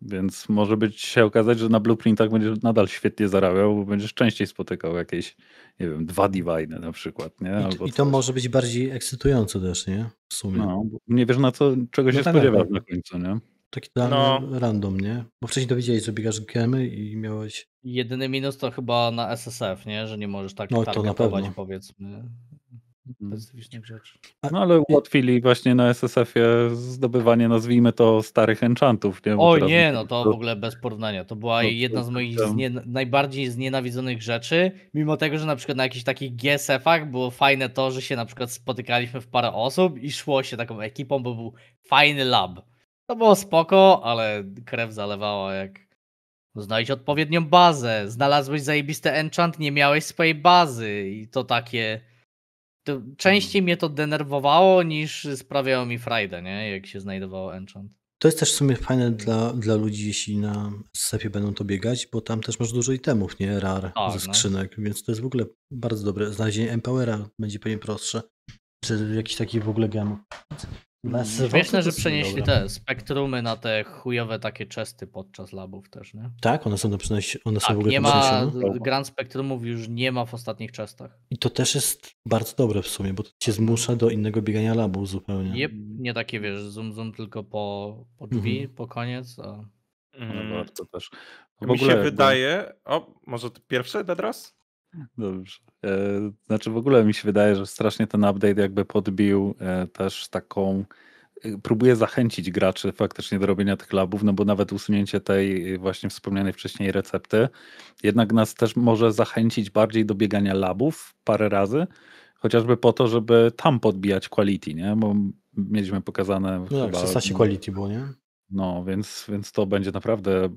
więc może być się okazać, że na blueprintach będziesz nadal świetnie zarabiał, bo będziesz częściej spotykał jakieś, nie wiem, dwa divine na przykład. Nie? Albo I, to coś. może być bardziej ekscytujące też, nie? W sumie. No, nie wiesz na co, czego no się tak, spodziewasz tak. na końcu, nie? Taki dla no. random, nie? Bo wcześniej dowiedziałeś, że biegasz gemy i miałeś... Jedyny minus to chyba na SSF, nie? Że nie możesz tak no, to na pewno. powiedzmy. Mhm. specyficznych rzeczy. No ale ułatwili właśnie na SSF-ie zdobywanie, nazwijmy to, starych enchantów. Nie? o nie, no to w ogóle bez porównania. To była jedna z moich znie... najbardziej znienawidzonych rzeczy, mimo tego, że na przykład na jakichś takich GSF-ach było fajne to, że się na przykład spotykaliśmy w parę osób i szło się taką ekipą, bo był fajny lab. To było spoko, ale krew zalewała jak znajdź odpowiednią bazę, znalazłeś zajebiste enchant, nie miałeś swojej bazy i to takie to częściej mnie to denerwowało niż sprawiało mi frajdę, nie? Jak się znajdowało enchant. To jest też w sumie fajne dla, dla ludzi, jeśli na sepie będą to biegać, bo tam też masz dużo itemów, nie? Rar tak, ze no. skrzynek, no. więc to jest w ogóle bardzo dobre. Znalezienie Empowera będzie pewnie prostsze. Czy jakiś taki w ogóle gem. Mhm. Wiesz, że przenieśli dobra. te spektrumy na te chujowe takie czesty podczas labów też, nie? Tak, one są, na przynajmniej, one są tak, w ogóle nie ma Grand Spektrumów już nie ma w ostatnich czestach. I to też jest bardzo dobre w sumie, bo to cię zmusza do innego biegania labu zupełnie. Nie, nie takie wiesz, zoom zoom tylko po, po drzwi, mhm. po koniec, a... Mm. No bardzo też. W Mi ogóle, się wydaje... Bo... O, może ty pierwszy teraz? Dobrze. E, znaczy w ogóle mi się wydaje, że strasznie ten update jakby podbił e, też taką e, próbuję zachęcić graczy faktycznie do robienia tych labów, no bo nawet usunięcie tej właśnie wspomnianej wcześniej recepty jednak nas też może zachęcić bardziej do biegania labów parę razy, chociażby po to, żeby tam podbijać quality, nie? Bo mieliśmy pokazane no chyba... Tak, w quality było, nie? No, więc, więc to będzie naprawdę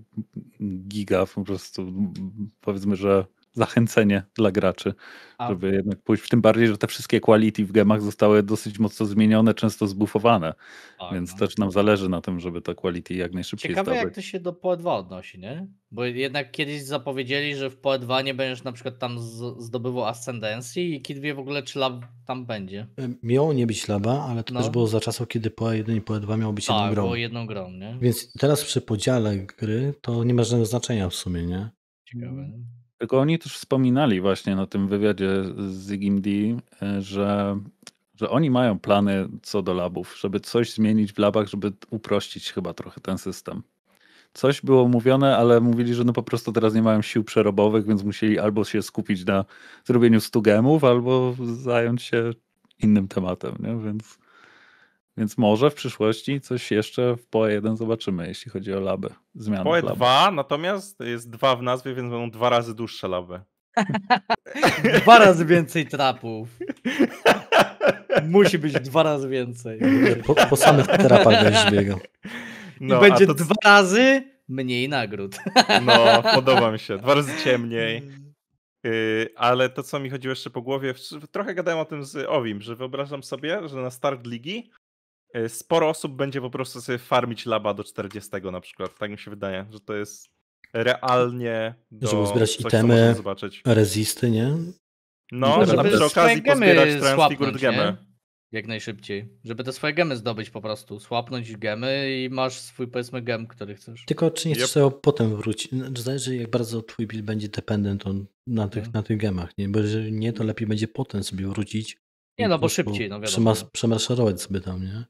giga po prostu, powiedzmy, że zachęcenie dla graczy, A. żeby jednak pójść w tym bardziej, że te wszystkie quality w gemach zostały dosyć mocno zmienione, często zbufowane, A, tak, więc no. też nam zależy na tym, żeby ta quality jak najszybciej Ciekawe zdobyć. jak to się do PoE2 odnosi, nie? Bo jednak kiedyś zapowiedzieli, że w PoE2 nie będziesz na przykład tam zdobywał ascendencji i kiedy wie w ogóle czy lab tam będzie. Miało nie być laba, ale to no. też było za czasów, kiedy PoE1 i PoE2 miało być jedną tak, grą. było jedną grą, nie? Więc teraz przy podziale gry to nie ma żadnego znaczenia w sumie, nie? Ciekawe. Mm. Tylko oni też wspominali właśnie na tym wywiadzie z Zigim e, że, że oni mają plany co do labów, żeby coś zmienić w labach, żeby uprościć chyba trochę ten system. Coś było mówione, ale mówili, że no po prostu teraz nie mają sił przerobowych, więc musieli albo się skupić na zrobieniu 100 gemów, albo zająć się innym tematem, nie? więc więc może w przyszłości coś jeszcze w POE 1 zobaczymy, jeśli chodzi o laby. Zmiany POE 2 natomiast jest dwa w nazwie, więc będą dwa razy dłuższe laby. dwa razy więcej trapów. Musi być dwa razy więcej. Po, po samych trapach będziesz biegał. No, I będzie to... dwa razy mniej nagród. No, podoba mi się. Dwa razy ciemniej. Y, ale to, co mi chodziło jeszcze po głowie, trochę gadałem o tym z Owim, że wyobrażam sobie, że na start ligi E, sporo osób będzie po prostu sobie farmić laba do 40 na przykład. Tak mi się wydaje, że to jest realnie do Żeby zbierać coś, itemy, rezisty, nie? No, żeby przy okazji pozbierać transfigured gemy. Jak najszybciej. Żeby te swoje gemy zdobyć po prostu. Słapnąć gemy i masz swój, powiedzmy, gem, który chcesz. Tylko czy nie yep. trzeba potem wrócić? Znaczy, zależy jak bardzo twój build będzie dependent on, na, tych, hmm. na tych gemach, nie? Bo jeżeli nie, to lepiej będzie potem sobie wrócić. Nie, no bo szybciej, no wiadomo. przemaszerować sobie tam, nie?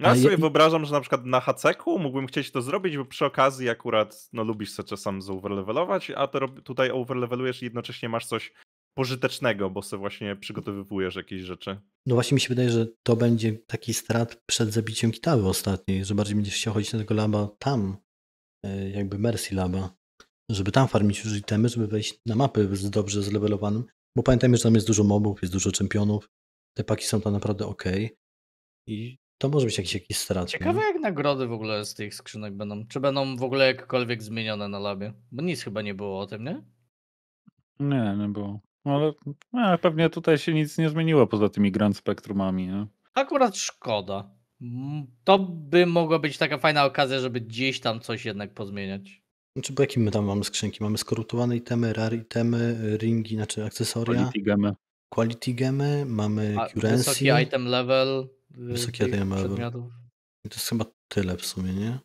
No, ja sobie ja... wyobrażam, że na przykład na haceku mógłbym chcieć to zrobić, bo przy okazji akurat no, lubisz sobie czasem zooverlevelować, a to tutaj overlevelujesz i jednocześnie masz coś pożytecznego, bo sobie właśnie przygotowywujesz jakieś rzeczy. No właśnie mi się wydaje, że to będzie taki strat przed zabiciem Kitały ostatniej, że bardziej będziesz chciał chodzić na tego laba tam, e, jakby Mercy Laba, żeby tam farmić już itemy, żeby wejść na mapy z dobrze zlevelowanym, bo pamiętajmy, że tam jest dużo mobów, jest dużo czempionów, te paki są tam naprawdę ok. I to może być jakiś, jakiś strat. Ciekawe, nie? jak nagrody w ogóle z tych skrzynek będą. Czy będą w ogóle jakkolwiek zmienione na labie? Bo nic chyba nie było o tym, nie? Nie, nie było. Ale no, pewnie tutaj się nic nie zmieniło poza tymi Grand Spektrumami. Nie? Akurat szkoda. To by mogła być taka fajna okazja, żeby gdzieś tam coś jednak pozmieniać. Znaczy, bo jakie my tam mamy skrzynki? Mamy skorutowane itemy, rare itemy, ringi, znaczy akcesoria. Quality gemy. Quality gemy, mamy currency. Wysoki item level. Wysokie DMR. Przedmiotów. I to jest chyba tyle w sumie, nie?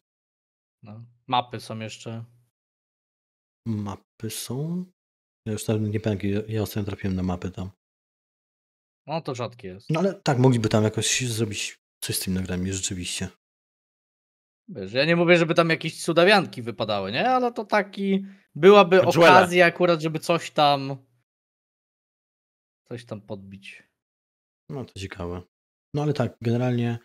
No. Mapy są jeszcze. Mapy są? Ja już nie pamiętam, ja ostatnio trafiłem na mapy tam. No to rzadkie jest. No ale tak, mogliby tam jakoś zrobić coś z tym nagrami, rzeczywiście. Wiesz, ja nie mówię, żeby tam jakieś cudawianki wypadały, nie? Ale to taki byłaby Dżuela. okazja akurat, żeby coś tam coś tam podbić. No to ciekawe. No ale tak, generalnie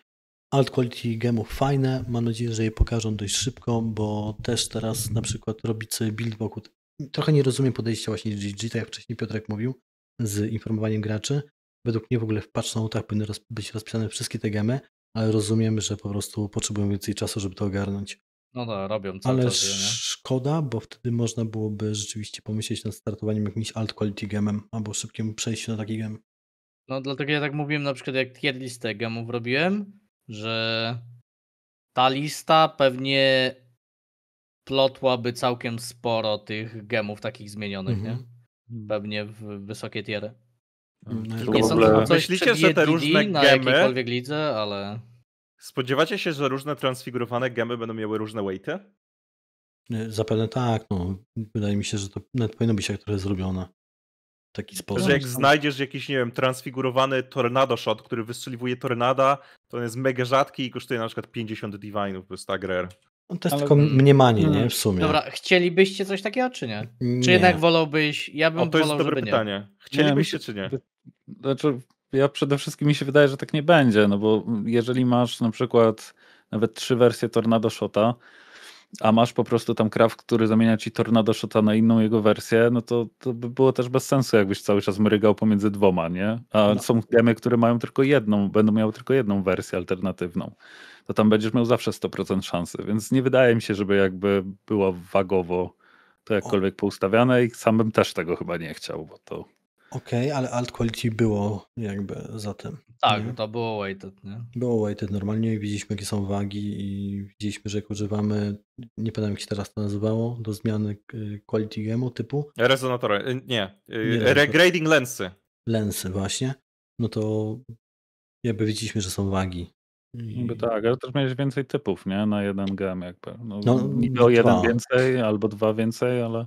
alt quality gemów fajne, mam nadzieję, że je pokażą dość szybko, bo też teraz na przykład robić sobie build wokół, trochę nie rozumiem podejścia właśnie GG, tak jak wcześniej Piotrek mówił, z informowaniem graczy. Według mnie w ogóle w patch notach tak powinny roz, być rozpisane wszystkie te gemy, ale rozumiem, że po prostu potrzebują więcej czasu, żeby to ogarnąć. No da, robią cały Ale czas, szkoda, bo wtedy można byłoby rzeczywiście pomyśleć nad startowaniem jakimś alt quality gemem albo szybkim przejściu na taki gem. No dlatego ja tak mówiłem na przykład jak tier listę gemów robiłem, że ta lista pewnie plotłaby całkiem sporo tych gemów takich zmienionych, mm nie? Mhm. Mhm. Pewnie w wysokie tiery. Mhm. No, nie sądzę, coś Myślicie, że te różne na gemy... jakiejkolwiek lidze, ale... Spodziewacie się, że różne transfigurowane gemy będą miały różne weighty? Zapewne tak. No. Wydaje mi się, że to nawet powinno być jak trochę zrobione taki sposób. Że jak znajdziesz jakiś, nie wiem, transfigurowany tornado shot, który wystrzeliwuje tornada, to on jest mega rzadki i kosztuje na przykład 50 divinów, to jest tak rare. No to jest Ale... tylko mniemanie, nie? W sumie. Dobra, chcielibyście coś takiego, czy nie? nie. Czy jednak wolałbyś, ja bym o, to jest dobre pytanie. Nie. Chcielibyście, czy nie? Znaczy, ja przede wszystkim mi się wydaje, że tak nie będzie, no bo jeżeli masz na przykład nawet trzy wersje Tornado Shota, a masz po prostu tam kraw, który zamienia ci Tornado Shota na inną jego wersję, no to, to by było też bez sensu, jakbyś cały czas mrygał pomiędzy dwoma, nie? A no. są gemy, które mają tylko jedną, będą miały tylko jedną wersję alternatywną. To tam będziesz miał zawsze 100% szansy, więc nie wydaje mi się, żeby jakby było wagowo to jakkolwiek poustawiane i sam bym też tego chyba nie chciał, bo to Okej, okay, ale alt quality było jakby za tym. Tak, nie? to było weighted, nie? Było weighted normalnie i widzieliśmy jakie są wagi i widzieliśmy, że jak używamy, nie pamiętam jak się teraz to nazywało, do zmiany e, quality gemu typu? Rezonatory, nie, nie y, regrading lensy. Lensy właśnie, no to jakby widzieliśmy, że są wagi. Niby tak, ale też miałeś więcej typów, nie? Na jeden gem jakby. No, no niby o jeden więcej albo dwa więcej, ale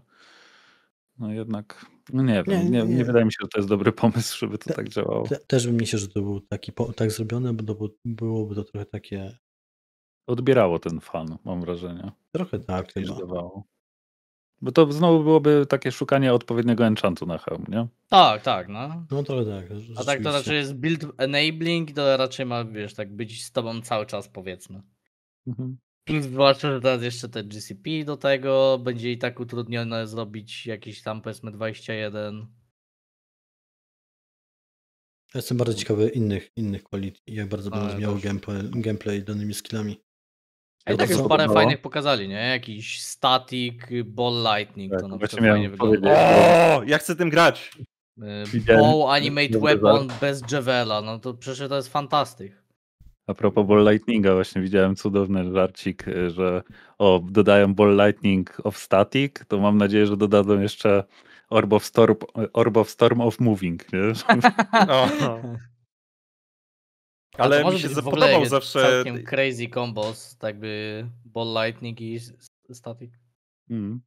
no jednak no nie wiem, nie, nie, nie, nie, wydaje mi się, że to jest dobry pomysł, żeby to te, tak działało. Te, też by mi się, że to był taki tak zrobione, bo to byłoby to trochę takie. Odbierało ten fan, mam wrażenie. Trochę tak, tak działało. Bo to znowu byłoby takie szukanie odpowiedniego enchantu na hełm, nie? Tak, tak, no. No to tak. A tak to raczej jest build enabling, to raczej ma, wiesz, tak być z tobą cały czas, powiedzmy. Mhm. Zwłaszcza, że teraz jeszcze te GCP do tego będzie i tak utrudnione zrobić jakieś tam powiedzmy 21. jestem bardzo ciekawy innych, innych quality, jak bardzo będą zmieniał gameplay, gameplay danymi skillami. A i tak już parę fajnych pokazali, nie? Jakiś static, ball lightning, tak, to na przykład fajnie wygląda. O, ja chcę tym grać! Y, ball animate weapon bez javela. no to przecież to jest fantastyk. A propos Ball Lightninga, właśnie widziałem cudowny żarcik, y, że o, dodają Ball Lightning of Static, to mam nadzieję, że dodadzą jeszcze Orb of Storm, Orb of, Storm of Moving. Nie? Ale mi się zapodobał zawsze... Całkiem crazy combos, tak by Ball Lightning i Static. Mm.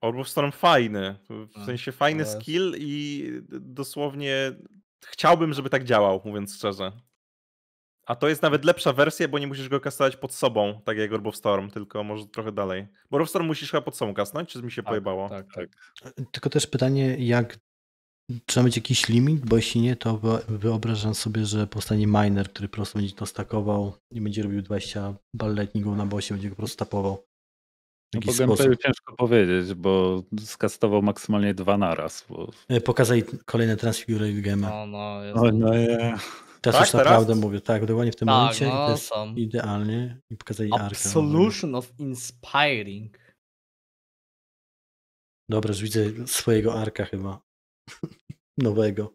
Orb of Storm fajny, w no, sensie fajny skill i dosłownie chciałbym, żeby tak działał, mówiąc szczerze. A to jest nawet lepsza wersja, bo nie musisz go kastować pod sobą, tak jak Orb Storm, tylko może trochę dalej. Bo Orb Storm musisz chyba pod sobą kasnąć, czy mi się tak, pojebało? Tak, tak. Tylko też pytanie, jak Trzeba mieć jakiś limit, bo jeśli nie, to wyobrażam sobie, że powstanie miner, który po prostu będzie to stakował i będzie robił 20 balletników na bosie, będzie go po prostu tapował. No po ciężko powiedzieć, bo skastował maksymalnie dwa naraz. Bo... E, Pokazaj kolejne transfigury gema. No, no, jest... no, no yeah. Teraz tak, już teraz? naprawdę mówię, tak, dokładnie w tym tak, momencie no, jest są. idealnie i pokazali Absolution Solution of Inspiring. Dobra, już widzę swojego arka chyba. Nowego.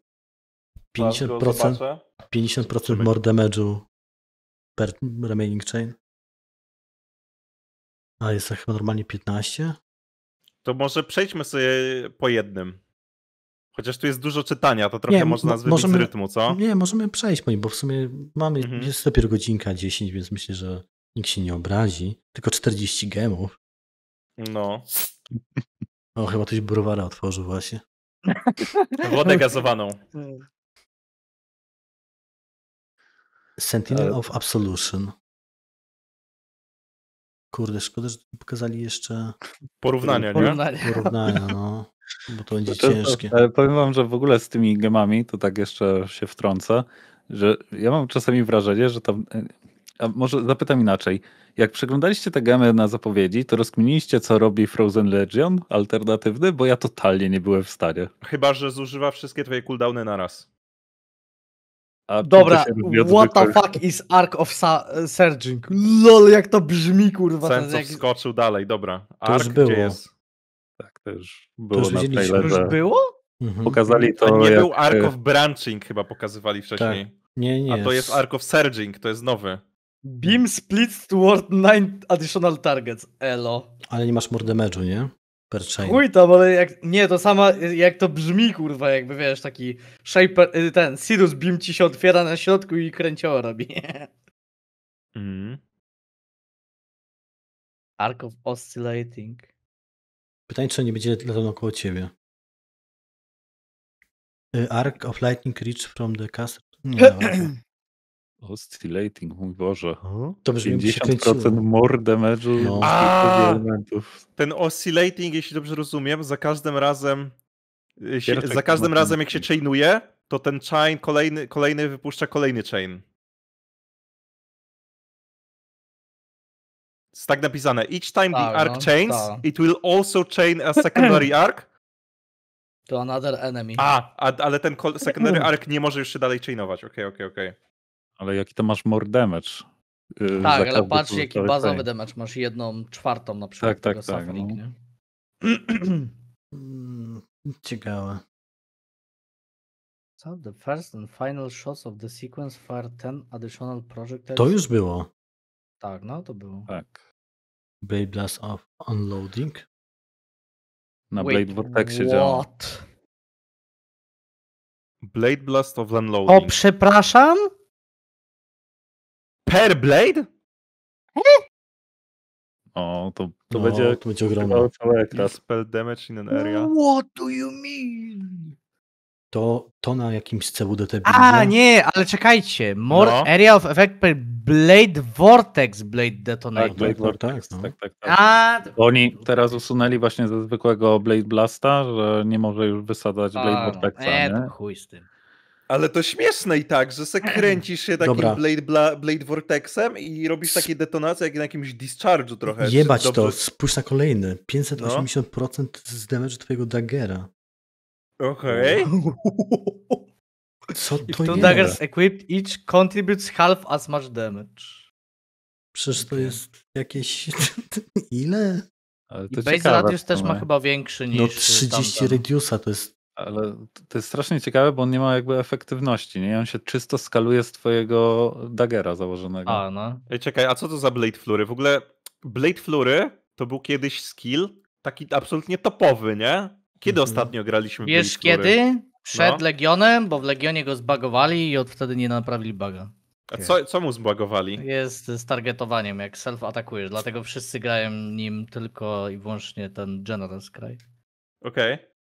50%, 50% more damage'u per remaining chain. A jest to tak chyba normalnie 15? To może przejdźmy sobie po jednym. Chociaż tu jest dużo czytania, to trochę nie, można zbyć możemy, z rytmu, co? Nie, możemy przejść, bo w sumie mamy, mhm. jest dopiero godzinka 10, więc myślę, że nikt się nie obrazi. Tylko 40 gemów. No. O, chyba ktoś browara otworzył właśnie. Wodę gazowaną. Hmm. Sentinel of Absolution. Kurde, szkoda, że nie pokazali jeszcze porównania, nie? Porównania, no. Bo to będzie to, ciężkie. To, powiem wam, że w ogóle z tymi gemami, to tak jeszcze się wtrącę, że ja mam czasami wrażenie, że tam e, a może zapytam inaczej. Jak przeglądaliście te gemy na zapowiedzi, to rozkminiliście, co robi Frozen Legion alternatywny, bo ja totalnie nie byłem w stanie. Chyba, że zużywa wszystkie twoje cooldowny na raz. A Dobra, what the fuck is Arc of Sa- Surging? Lol, jak to brzmi, kurwa. Sense jak... skoczył dalej, dobra. Arc, to już było. jest? Tak, to już było to już na To już było? Mhm. Pokazali to, to nie jak... był e, Arc of Branching chyba pokazywali tak. wcześniej. Tak. Nie, nie. A to jest Arc of Surging, to jest nowy. Beam splits toward nine additional targets. Elo. Ale nie masz mordemedżu, nie? per Chuj tam, ale jak, nie, to sama, jak to brzmi, kurwa, jakby wiesz, taki shaper, y, ten, Sirius Beam ci się otwiera na środku i kręcioło robi. Mm. Arc of Oscillating. Pytanie, czy nie będzie latał naokoło ciebie. Y, Arc of Lightning Reach from the Castle. Nie, no, Oscillating, mój Boże. To brzmi 50% more damage, no. A, Ten oscillating, jeśli dobrze rozumiem, za każdym razem e, się, za każdym razem jak się chainuje, to ten chain kolejny, kolejny wypuszcza kolejny chain. Jest tak napisane. Each time tak, the arc no, chains, tak. it will also chain a secondary arc. To another enemy. A, a ale ten secondary arc nie może już się dalej chainować. Okej, okay, okej, okay, okej. Okay. Ale jaki to masz more damage? Yy, tak, ale patrz jaki bazowy time. damage masz, jedną czwartą na przykład tak, tak tego tak, suffering, tak, no. Mm, ciekawe. So the first and final shots of the sequence fire 10 additional projectiles. To już było. Tak, no to było. Tak. Blade Blast of Unloading. Na Wait, Blade Vortexie what? działa. Blade Blast of Unloading. O, przepraszam? Per Blade? O, to, to no, będzie. To będzie ogromne. Spell damage in an area. No, what do you mean? To, to na jakimś CWDT. A, nie, ale czekajcie. More no. area of effect per blade vortex blade detonator. Tak, blade vortex, no. tak, tak, tak. A... Oni teraz usunęli właśnie ze zwykłego blade blasta, że nie może już wysadzać A, blade vortexa. No. E, nie, chuj z tym. Ale to śmieszne i tak, że se kręcisz się takim Blade, bla, Blade Vortexem i robisz takie detonacje jak na jakimś discharge'u trochę. Jebać to, spójrz na kolejny. 580% no. z damage twojego daggera. Okej. Okay. Co to If two daggers equipped each contributes half as much damage. Przecież to jest jakieś... Ile? Ale to I base radius też ma chyba większy no niż... No 30 radiusa to jest ale to jest strasznie ciekawe, bo on nie ma jakby efektywności, nie? On się czysto skaluje z twojego dagera założonego. A, no. Ej, czekaj, a co to za Blade Flury? W ogóle Blade Flury to był kiedyś skill taki absolutnie topowy, nie? Kiedy mhm. ostatnio graliśmy Blade Wiesz Flury? kiedy? Przed no. Legionem, bo w Legionie go zbagowali i od wtedy nie naprawili baga. A co, co mu zbagowali? Jest z targetowaniem, jak self atakujesz, dlatego wszyscy grają nim tylko i wyłącznie ten General's Cry. Okej. Okay.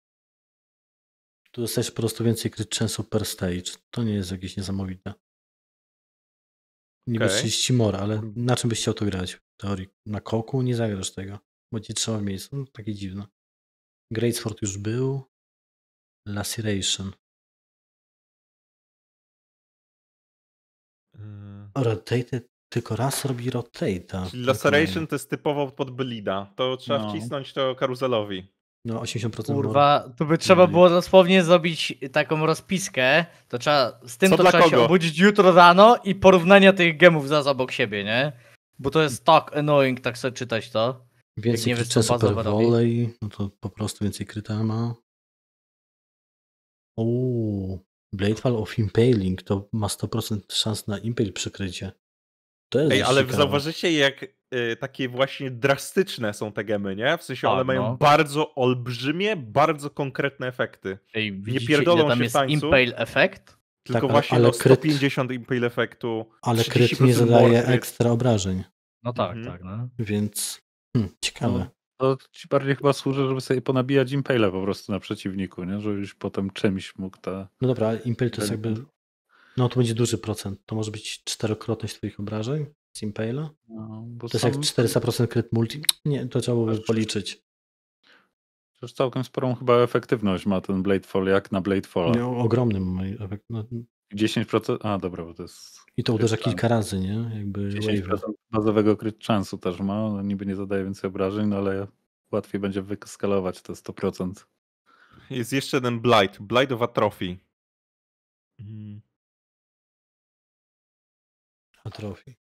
Tu dostajesz po prostu więcej crit chance'ów per stage. To nie jest jakieś niesamowite. Niby okay. 30 more, ale na czym byś chciał to grać? W teorii na koku nie zagrasz tego, bo cię trzyma w miejscu. No, takie dziwne. Greatsford już był. Laceration. Rotate mm. Rotated tylko raz robi rotate. Czyli Laceration to jest typowo pod Blida. To trzeba no. wcisnąć to karuzelowi. No, 80% Kurwa, tu by trzeba było dosłownie zrobić taką rozpiskę, to trzeba, z tym Co to trzeba kogo? się obudzić jutro rano i porównania tych gemów za obok siebie, nie? Bo to jest tak annoying, tak sobie czytać to. Więcej krycia super volley, no to po prostu więcej kryta ma. Uuu, Bladefall of Impaling to ma 100% szans na impale przykrycie. To jest Ej, ale ciekawe. zauważycie jak Y, takie właśnie drastyczne są te gemy, nie? W sensie A, tak, one mają no. bardzo olbrzymie, bardzo konkretne efekty. Ej, widzicie, nie pierdolą tam się jest tańcu, impale efekt? Tylko tak, właśnie ale no, 150 kryt, impale efektu. Ale kryt nie zadaje mordy. ekstra obrażeń. No tak, mhm. tak. No. Więc hm, ciekawe. No, to ci bardziej chyba służy, żeby sobie ponabijać impale po prostu na przeciwniku, nie? Żebyś potem czymś mógł ta... No dobra, impale to jest jakby... No to będzie duży procent. To może być czterokrotność twoich obrażeń? Simpale'a? No, to jest jak 400% kryt multi? Nie, to trzeba by znaczy- policzyć. już całkiem sporą chyba efektywność ma ten Bladefall, jak na Bladefall. Miał no, ogromny efekt. No. 10%, a dobra, bo to jest... I to uderza kilka razy, nie? Jakby 10% wave. bazowego kryt chance'u też ma, on no, niby nie zadaje więcej obrażeń, no ale łatwiej będzie wyskalować te 100%. Jest jeszcze jeden Blight, Blight of Atrophy. Mhm. Atrophy.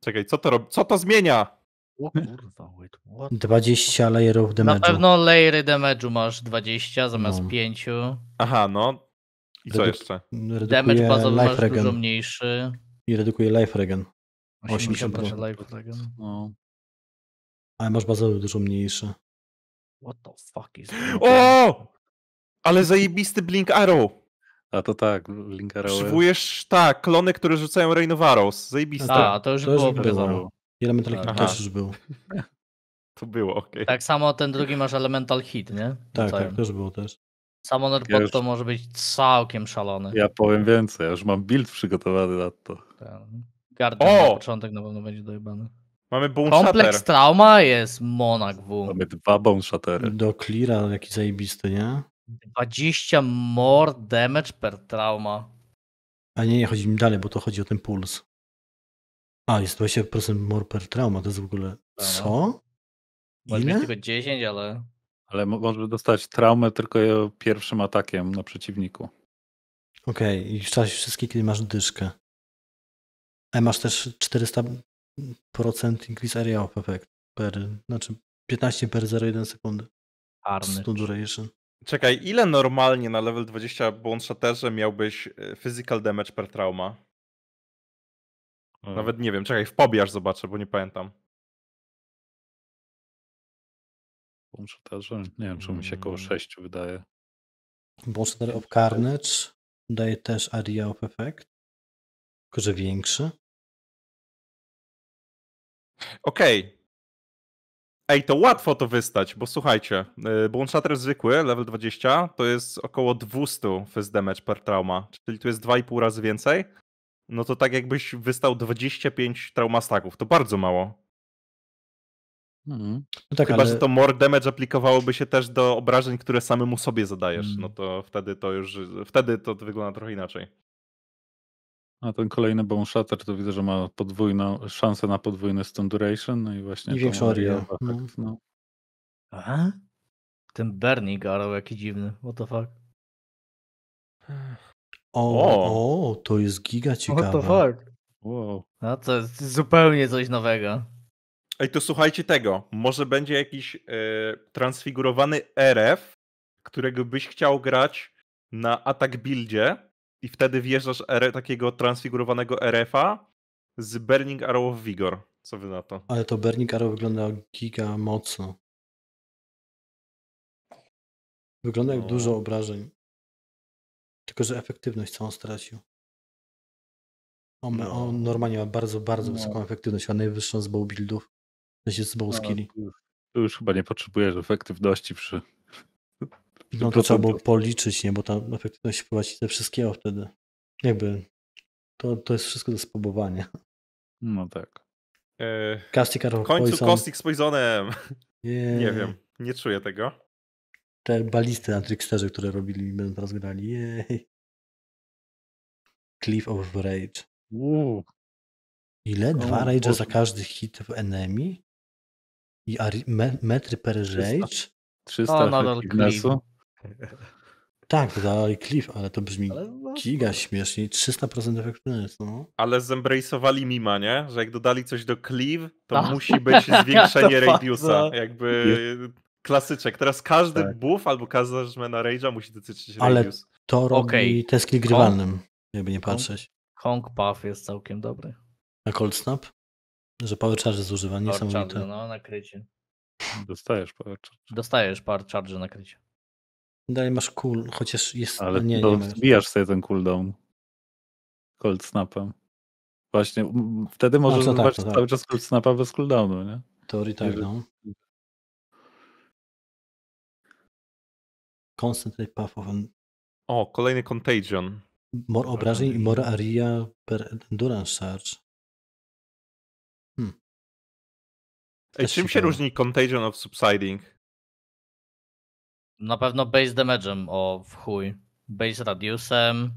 Czekaj, co to robi? Co to zmienia? O kurwa, wait, what? 20 layerów damage. Na pewno layery damage masz 20 zamiast No. 5. Aha, no. I co jeszcze? Damage Redukuje bazowy masz life dużo mniejszy. I redukuje life regen. 80%. 80% life dragon. No. Ale masz bazowy dużo mniejszy. What the fuck is O! Ale zajebisty Blink Arrow. A to tak, Linkara Przywołujesz, tak, klony, które rzucają Rain of Arrows. Zajebiste. No tak, a, to już to było. było. Elemental Hit też już był. To było, okej. Okay. Tak samo ten drugi masz Elemental Hit, nie? Tak, tak też było też. Summoner ja już... to może być całkiem szalony. Ja powiem więcej, ja już mam build przygotowany na to. Tak. Garden o! na początek na pewno będzie dojebany. Mamy Bone Kompleks shatter. Trauma jest Monak W. Mamy dwa Bone Shattery. Do Cleara jaki zajebisty, nie? 20 more damage per trauma. A nie, nie, chodzi mi dalej, bo to chodzi o ten puls. A, jest 20% more per trauma, to jest w ogóle... Tak, no. Co? Może Ile? tylko 10, ale... Ale może dostać traumę tylko pierwszym atakiem na przeciwniku. Okej, okay. i w czasie wszystkie, kiedy masz dyszkę. A e, masz też 400% increase area of effect per, znaczy 15 per 0,1 sekundy. Arny. Duration. Czekaj, ile normalnie na level 20 błąd Shatterze miałbyś e, physical damage per trauma? Hmm. Nawet nie wiem, czekaj, w pobiarz zobaczę, bo nie pamiętam. Błąd Shatterze? Nie wiem, czy mi się około 6 mm. wydaje. Błąd Shatter of Carnage daje też Area of Effect, tylko że większy. Okej, okay. Ej, to łatwo to wystać, bo słuchajcie, y, Bone Shatter zwykły, level 20, to jest około 200 fist damage per trauma, czyli tu jest 2,5 razy więcej. No to tak jakbyś wystał 25 traumastaków, to bardzo mało. Hmm. No tak, Chyba, ale... że to more damage aplikowałoby się też do obrażeń, które samemu sobie zadajesz, mhm. no to wtedy to już, wtedy to wygląda trochę inaczej. A ten kolejny Bone Shatter to widzę, że ma podwójną szansę na podwójny stun duration no i właśnie... I większą area. Mhm. No. No. Aha. Ten Bernie Arrow jaki dziwny, what the fuck. O, o. o to jest giga ciekawe. What the fuck. Wow. No to jest zupełnie coś nowego. Ej, to słuchajcie tego. Może będzie jakiś y, transfigurowany RF, którego byś chciał grać na atak buildzie, i wtedy wjeżdżasz R takiego transfigurowanego RF-a z Burning Arrow of Vigor. Co wy na to? Ale to Burning Arrow wygląda giga mocno. Wygląda jak no. dużo obrażeń. Tylko, że efektywność całą stracił. On, no. on normalnie ma bardzo, bardzo no. wysoką efektywność, ma najwyższą z bow buildów. To jest z bow no, skilli. Tu już chyba nie potrzebujesz efektywności przy no to trzeba było policzyć, nie? Bo ta efektywność wprowadzi te wszystkiego wtedy. Jakby to, to jest wszystko do spróbowania. No tak. Eee, Caustic W końcu Poison. z Poisonem. Yeah. Nie wiem, nie czuję tego. Te balisty na Tricksterze, które robili i będą teraz grali. Jej. Cliff of Rage. Ile? Dwa rage za każdy hit w enemy? I metry per rage? 300 o, nadal Tak, za Cliff, ale to brzmi ale giga śmiesznie, 300% efektywność. No. Ale zembrejsowali mima, nie? Że jak dodali coś do Cliff, to A. No. musi być zwiększenie radiusa. No. Jakby klasyczek. Teraz każdy tak. buff albo na Rage'a musi dotyczyć ale radius. Ale to robi okay. test click grywalnym, jakby nie patrzeć. Kong Puff jest całkiem dobry. A Cold Snap? Że Power Charge zużywa, niesamowite. Power no, nakrycie. Dostajesz Power Charge. Dostajesz Power Charge krycie. Dalej masz cool, chociaż jest... Ale nie, nie wbijasz sobie ten cooldown cold snapem. Właśnie, wtedy możesz no, tak, cały tak. czas cold snapa bez cooldownu, nie? Teorii tak, no. Constantly path of an... O, kolejny Contagion. More tak. obrażeń i more area per endurance charge. Hmm. Ej, czym się, się różni Contagion of Subsiding? Na pewno base damage'em, o w chuj. Base radiusem.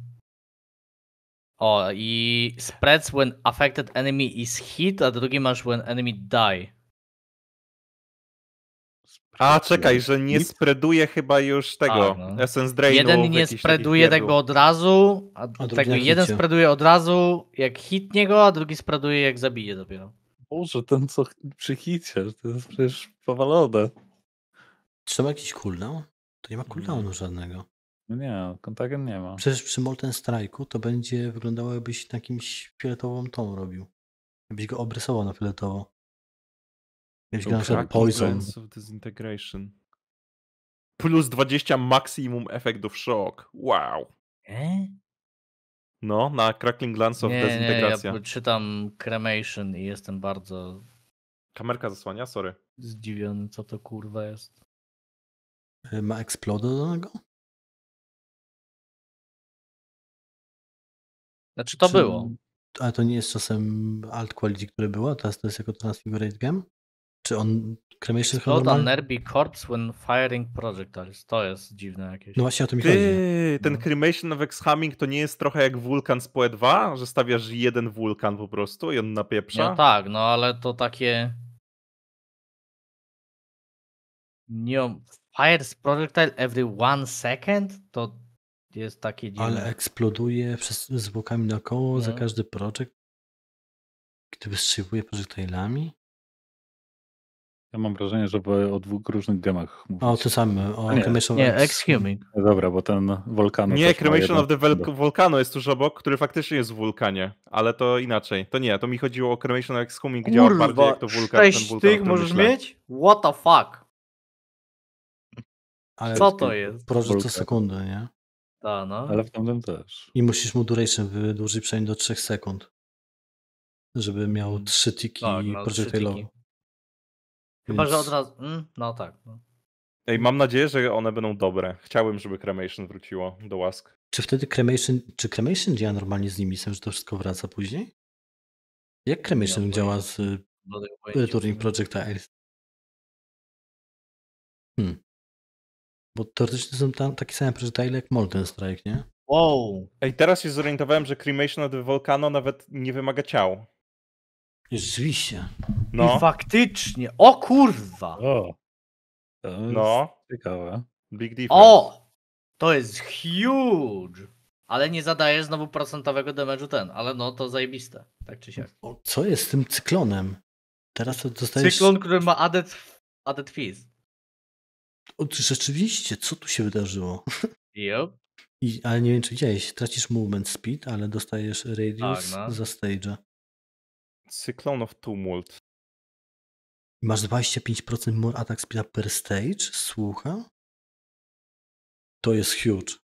O, i spreads when affected enemy is hit, a drugi masz when enemy die. A, czekaj, że nie spreduje chyba już tego a, no. Essence Drainu. Jeden nie spreduje tego od razu, a, a tego jeden spreaduje spreduje od razu jak hitnie go, a drugi spreduje jak zabije dopiero. Boże, ten co przy hicie, to jest przecież powalone. Trzeba jakiś cooldown? To nie ma no. cooldownu no. żadnego. No nie, Contagion nie ma. Przecież przy Molten Strike'u to będzie wyglądało jakbyś jakimś fioletową tą robił. Jakbyś go obrysował na fioletowo. Jakbyś go na Poison. Of disintegration. Plus 20 maksimum efektów shock. Wow. E? No, na Crackling Glance of nie, Dezintegracja. Nie, ja czytam Cremation i jestem bardzo... Kamerka zasłania? Sorry. Zdziwiony, co to kurwa jest. E, ma Explode danego? Znaczy to Czy, było. Ale to nie jest czasem alt quality, które było, teraz to jest jako transfigurate game? Czy on cremation chyba normalnie? Nerby Corpse when firing projectiles. To jest dziwne jakieś. No właśnie o tym Ty, chodzi. No. Ten no. cremation of exhaming to nie jest trochę jak wulkan z PoE 2, że stawiasz jeden wulkan po prostu i on napieprza? No tak, no ale to takie... Nie, Fires projectile every one second? To jest takie dziwne. Ale eksploduje przez, zwłokami na no. za każdy projekt. gdyby wystrzeliwuje projectilami? Ja mam wrażenie, że o dwóch różnych gemach mówisz. O, to samo. O nie, Cremation nie, Exhuming. No dobra, bo ten wulkan. Nie, Cremation of the Vel- Volcano jest tuż obok, który faktycznie jest w wulkanie, ale to inaczej. To nie, to mi chodziło o Cremation of Exhuming, gdzie on bardziej jak to wulkan. Sześć tych możesz myślę. mieć? What the fuck? Ale Co to jest? Proszę co sekundy, nie? Ta, no. Ale w tamtym też. I musisz mu duration wydłużyć przynajmniej do 3 sekund. Żeby miał 3 mm. tiki tak, no, projectile'owe. Chyba, Więc... że od razu... Mm, no tak. No. Ej, mam nadzieję, że one będą dobre. Chciałbym, żeby Cremation wróciło do łask. Czy wtedy Cremation... Czy Cremation działa normalnie z nimi? Sam, że to wszystko wraca później? Jak Cremation ja działa z Returning Projectiles? Hmm. Bo teoretycznie są tam takie same projectile jak Molten Strike, nie? Wow! Ej, teraz się zorientowałem, że Cremation od Volcano nawet nie wymaga ciał. Rzeczywiście. No. I faktycznie. O kurwa! O. no. Ciekawe. Big difference. O! To jest huge! Ale nie zadaje znowu procentowego damage'u ten, ale no to zajebiste, tak czy siak. co jest z tym cyklonem? Teraz to dostajesz... Cyklon, który ma added, added fees. O, rzeczywiście, co tu się wydarzyło? Yep. I, ale nie wiem, czy widziałeś, tracisz movement speed, ale dostajesz radius tak, no. za stage'a. Cyklon of Tumult. Masz 25% more attack speed per stage? Słucha? To jest huge.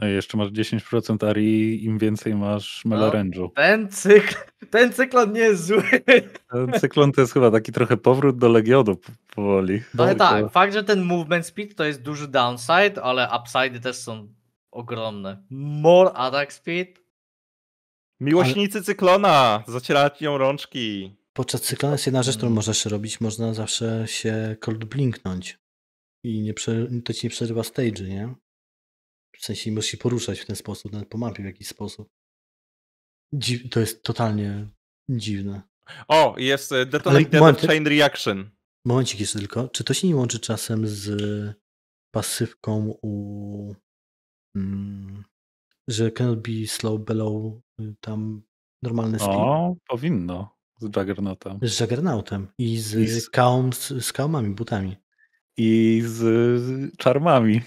No i jeszcze masz 10% ARI, im więcej masz no, melorange'u. No, ten, cykl, ten cyklon nie jest zły. Ten cyklon to jest chyba taki trochę powrót do Legionu powoli. No ale tak, fakt, że ten movement speed to jest duży downside, ale upside'y też są ogromne. More attack speed. Miłośnicy ale... cyklona, zacierać ją rączki. Podczas cyklona jest jedna rzecz, którą mm. możesz jeszcze robić, można zawsze się cold blinknąć. I nie prze... to ci nie przerywa stage, nie? W sensie możesz się poruszać w ten sposób, nawet po mapie w jakiś sposób. Dziw to jest totalnie dziwne. O, jest e, Detonated Chain Reaction. Momencik jeszcze tylko. Czy to się nie łączy czasem z e, pasywką u... Mm, że cannot be slow below y, tam normalny speed? O, powinno. Z Juggernautem. Z Juggernautem i z, I z... Kaum, z kaumami, butami. I z czarmami.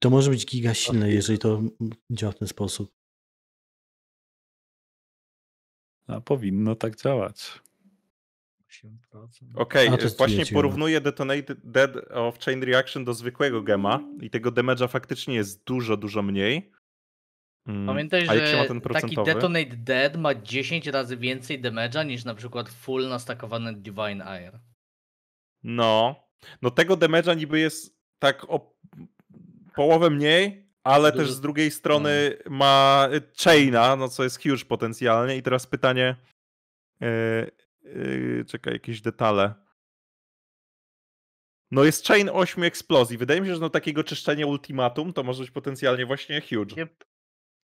To może być giga silne, jeżeli to działa w ten sposób. A powinno tak działać. 8%. Okej, okay, właśnie no. porównuję Detonate Dead of Chain Reaction do zwykłego gema i tego damage'a faktycznie jest dużo, dużo mniej. Mm. Pamiętaj, A że taki Detonate Dead ma 10 razy więcej damage'a niż na przykład full nastakowany Divine Air. No, no tego damage'a niby jest tak o połowę mniej, ale też z drugiej strony no. ma Chaina, no co jest huge potencjalnie. I teraz pytanie, yy, yy, czekaj, jakieś detale. No jest chain 8 eksplozji. Wydaje mi się, że no takiego czyszczenia ultimatum to może być potencjalnie właśnie huge. Yep.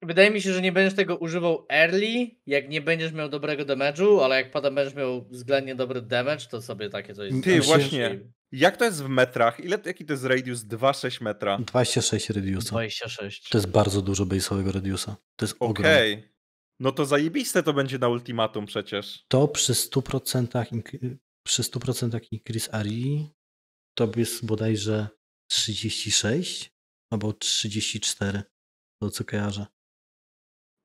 Wydaje mi się, że nie będziesz tego używał early, jak nie będziesz miał dobrego damage'u, ale jak potem będziesz miał względnie dobry damage, to sobie takie coś... Ty, właśnie. Jak to jest w metrach? Ile, jaki to jest radius? 2,6 metra? 26 radiusa. 26. To jest bardzo dużo base'owego radiusa. To jest ogrom. Okej. No to zajebiste to będzie na ultimatum przecież. To przy 100% przy 100% increase Arii to jest bodajże 36 albo 34, to co kojarzę.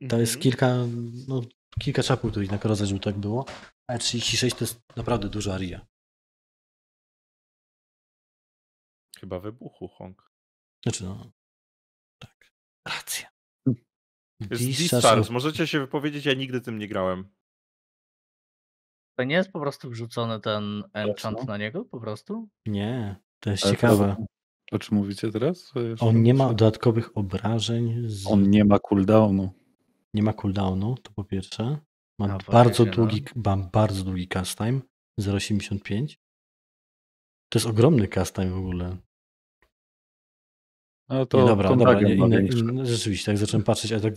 To jest mhm. kilka, no, kilka czapów tu jednak rozdać, żeby tak było, ale 36 to jest naprawdę duża ARIA. chyba wybuchu Hong. Znaczy, no. Tak. Racja. Jest Discharge. Możecie się wypowiedzieć, ja nigdy tym nie grałem. To nie jest po prostu wrzucony ten enchant na niego po prostu? Nie, to jest Ale ciekawe. To, o czym mówicie teraz? On nie ma dodatkowych obrażeń. Z... On nie ma cooldownu. Nie ma cooldownu, to po pierwsze. Mam no, bardzo długi, no. ma bardzo długi cast time, 0,75. To jest ogromny cast time w ogóle. No to tak nie, dobra, dobra nie, inne, inne, rzeczywiście, tak zacząłem patrzeć, ale tak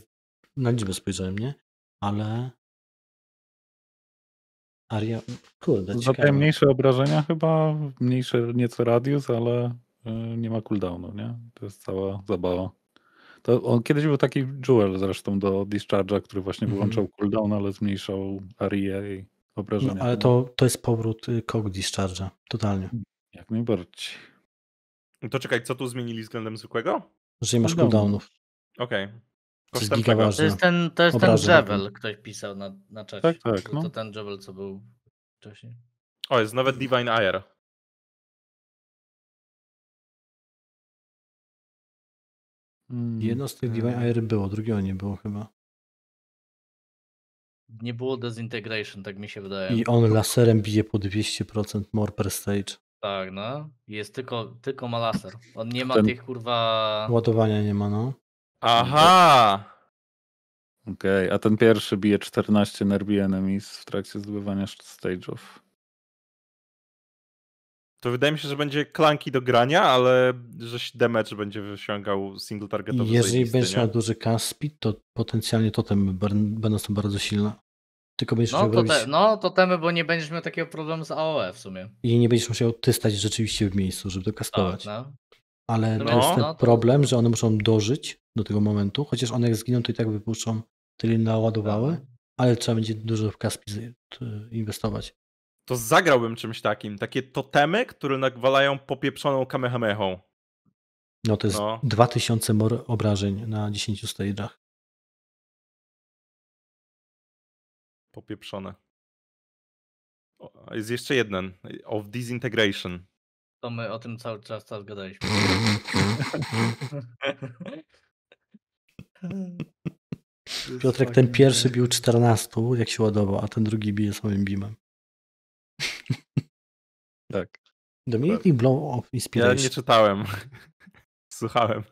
na liczbę spojrzałem, nie? Ale... Aria, kurde, ciekawe. mniejsze obrażenia chyba, mniejszy nieco radius, ale y, nie ma cooldownu, nie? To jest cała zabawa. To on kiedyś był taki jewel zresztą do Discharge'a, który właśnie mhm. wyłączał mm -hmm. cooldown, ale zmniejszał arię i no, obrażenia. No, ale to, to jest powrót y, kog Discharge'a, totalnie. Jak najbardziej. To czekaj, co tu zmienili względem zwykłego? Że nie masz cooldownów. Okej. Okay. to jest, ten, to jest ten Jebel, ktoś pisał na, na czacie. Tak, tak. To, no. to ten Jebel, co był wcześniej. O, jest nawet Divine Air. Hmm, Jedno z tych Divine Air było, drugiego nie było chyba. Nie było disintegration, tak mi się wydaje. I on laserem bije po 200% more per stage. Tak, no. Jest tylko, tylko ma laser. On nie ma Ten- tych kurwa. Ładowania nie ma, no. Aha! Okej, a ten pierwszy bije 14 nerby enemies w trakcie zdobywania stage'ów. To wydaje mi się, że będzie klanki do grania, ale że dematch damage będzie wysiągał single targetowy. Jeżeli będzie będziesz miał duży cast speed, to potencjalnie totem będą są bardzo silne. Tylko będziesz no, to robić... te, no, to temy, bo nie będziesz miał takiego problemu z AOE w sumie. I nie będziesz musiał ty stać rzeczywiście w miejscu, żeby to kastować. Tak, no. Ale no, to jest ten no, no, to... problem, że one muszą dożyć do tego momentu, chociaż one jak zginą, to i tak wypuszczą tyle naładowały, tak, no. ale trzeba będzie dużo w Kaspi inwestować. To zagrałbym czymś takim. Takie totemy, które nagwalają popieprzoną kamehamehą. No to jest no. 2000 mor obrażeń na 10 stajdrach. popieprzone. O, jest jeszcze jeden. Of disintegration. To my o tym cały czas teraz gadaliśmy. Piotrek ten pierwszy bił 14, jak się ładował, a ten drugi bije samym bimem. Tak. Dominik Blow of Inspiration. Ja nie czytałem. Słuchałem.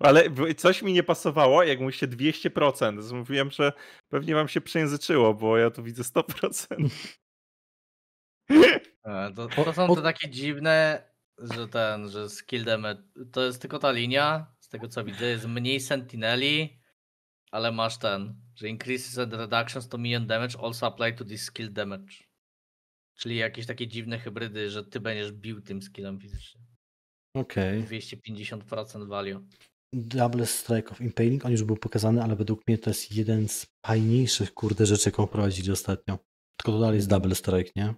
Ale coś mi nie pasowało, jak mówiście 200%. Mówiłem, że pewnie wam się przejęzyczyło, bo ja e, to widzę 100%. To, to są te takie dziwne, że ten, że skill damage, to jest tylko ta linia, z tego co widzę, jest mniej sentineli, ale masz ten, że increases and reductions to million damage also apply to this skill damage. Czyli jakieś takie dziwne hybrydy, że ty będziesz bił tym skillem fizycznym. Okej. Okay. 250% value. Double Strike of Impaling, on już był pokazany, ale według mnie to jest jeden z fajniejszych, kurde, rzeczy, jaką prowadzili ostatnio. Tylko to dalej jest Double Strike, nie?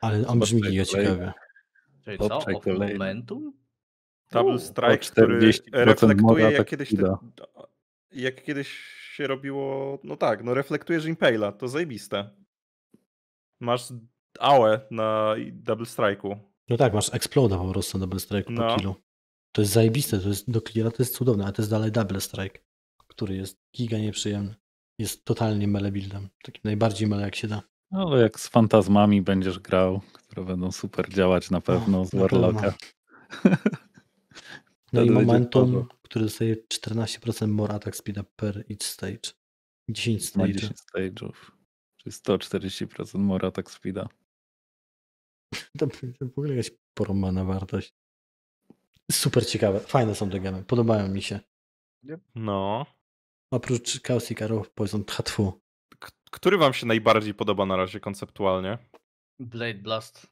Ale on brzmi giga ciekawie. Czyli co? Of momentum? Double Strike, który tak reflektuje, jak kiedyś, te, jak kiedyś się robiło, no tak, no reflektujesz Impala, to zajebiste. Masz ałę na Double Strike'u. No tak, masz Exploda po prostu Double Strike no. po kilu. To jest zajebiste, to jest do cleara, to jest cudowne, a to jest dalej Double Strike, który jest giga nieprzyjemny. Jest totalnie mele buildem, takim najbardziej mele jak się da. No ale jak z fantazmami będziesz grał, które będą super działać na pewno no, z Warlocka. No i momentum, który dostaje 14% more attack speed up per each stage. 10 stage'ów. Czyli 140% more attack speeda. To, w ogóle jakaś porąbana wartość. Super ciekawe. Fajne są te gemy. Podobają mi się. No. Oprócz Caustic Arrow Poison Tfu. Który wam się najbardziej podoba na razie konceptualnie? Blade Blast.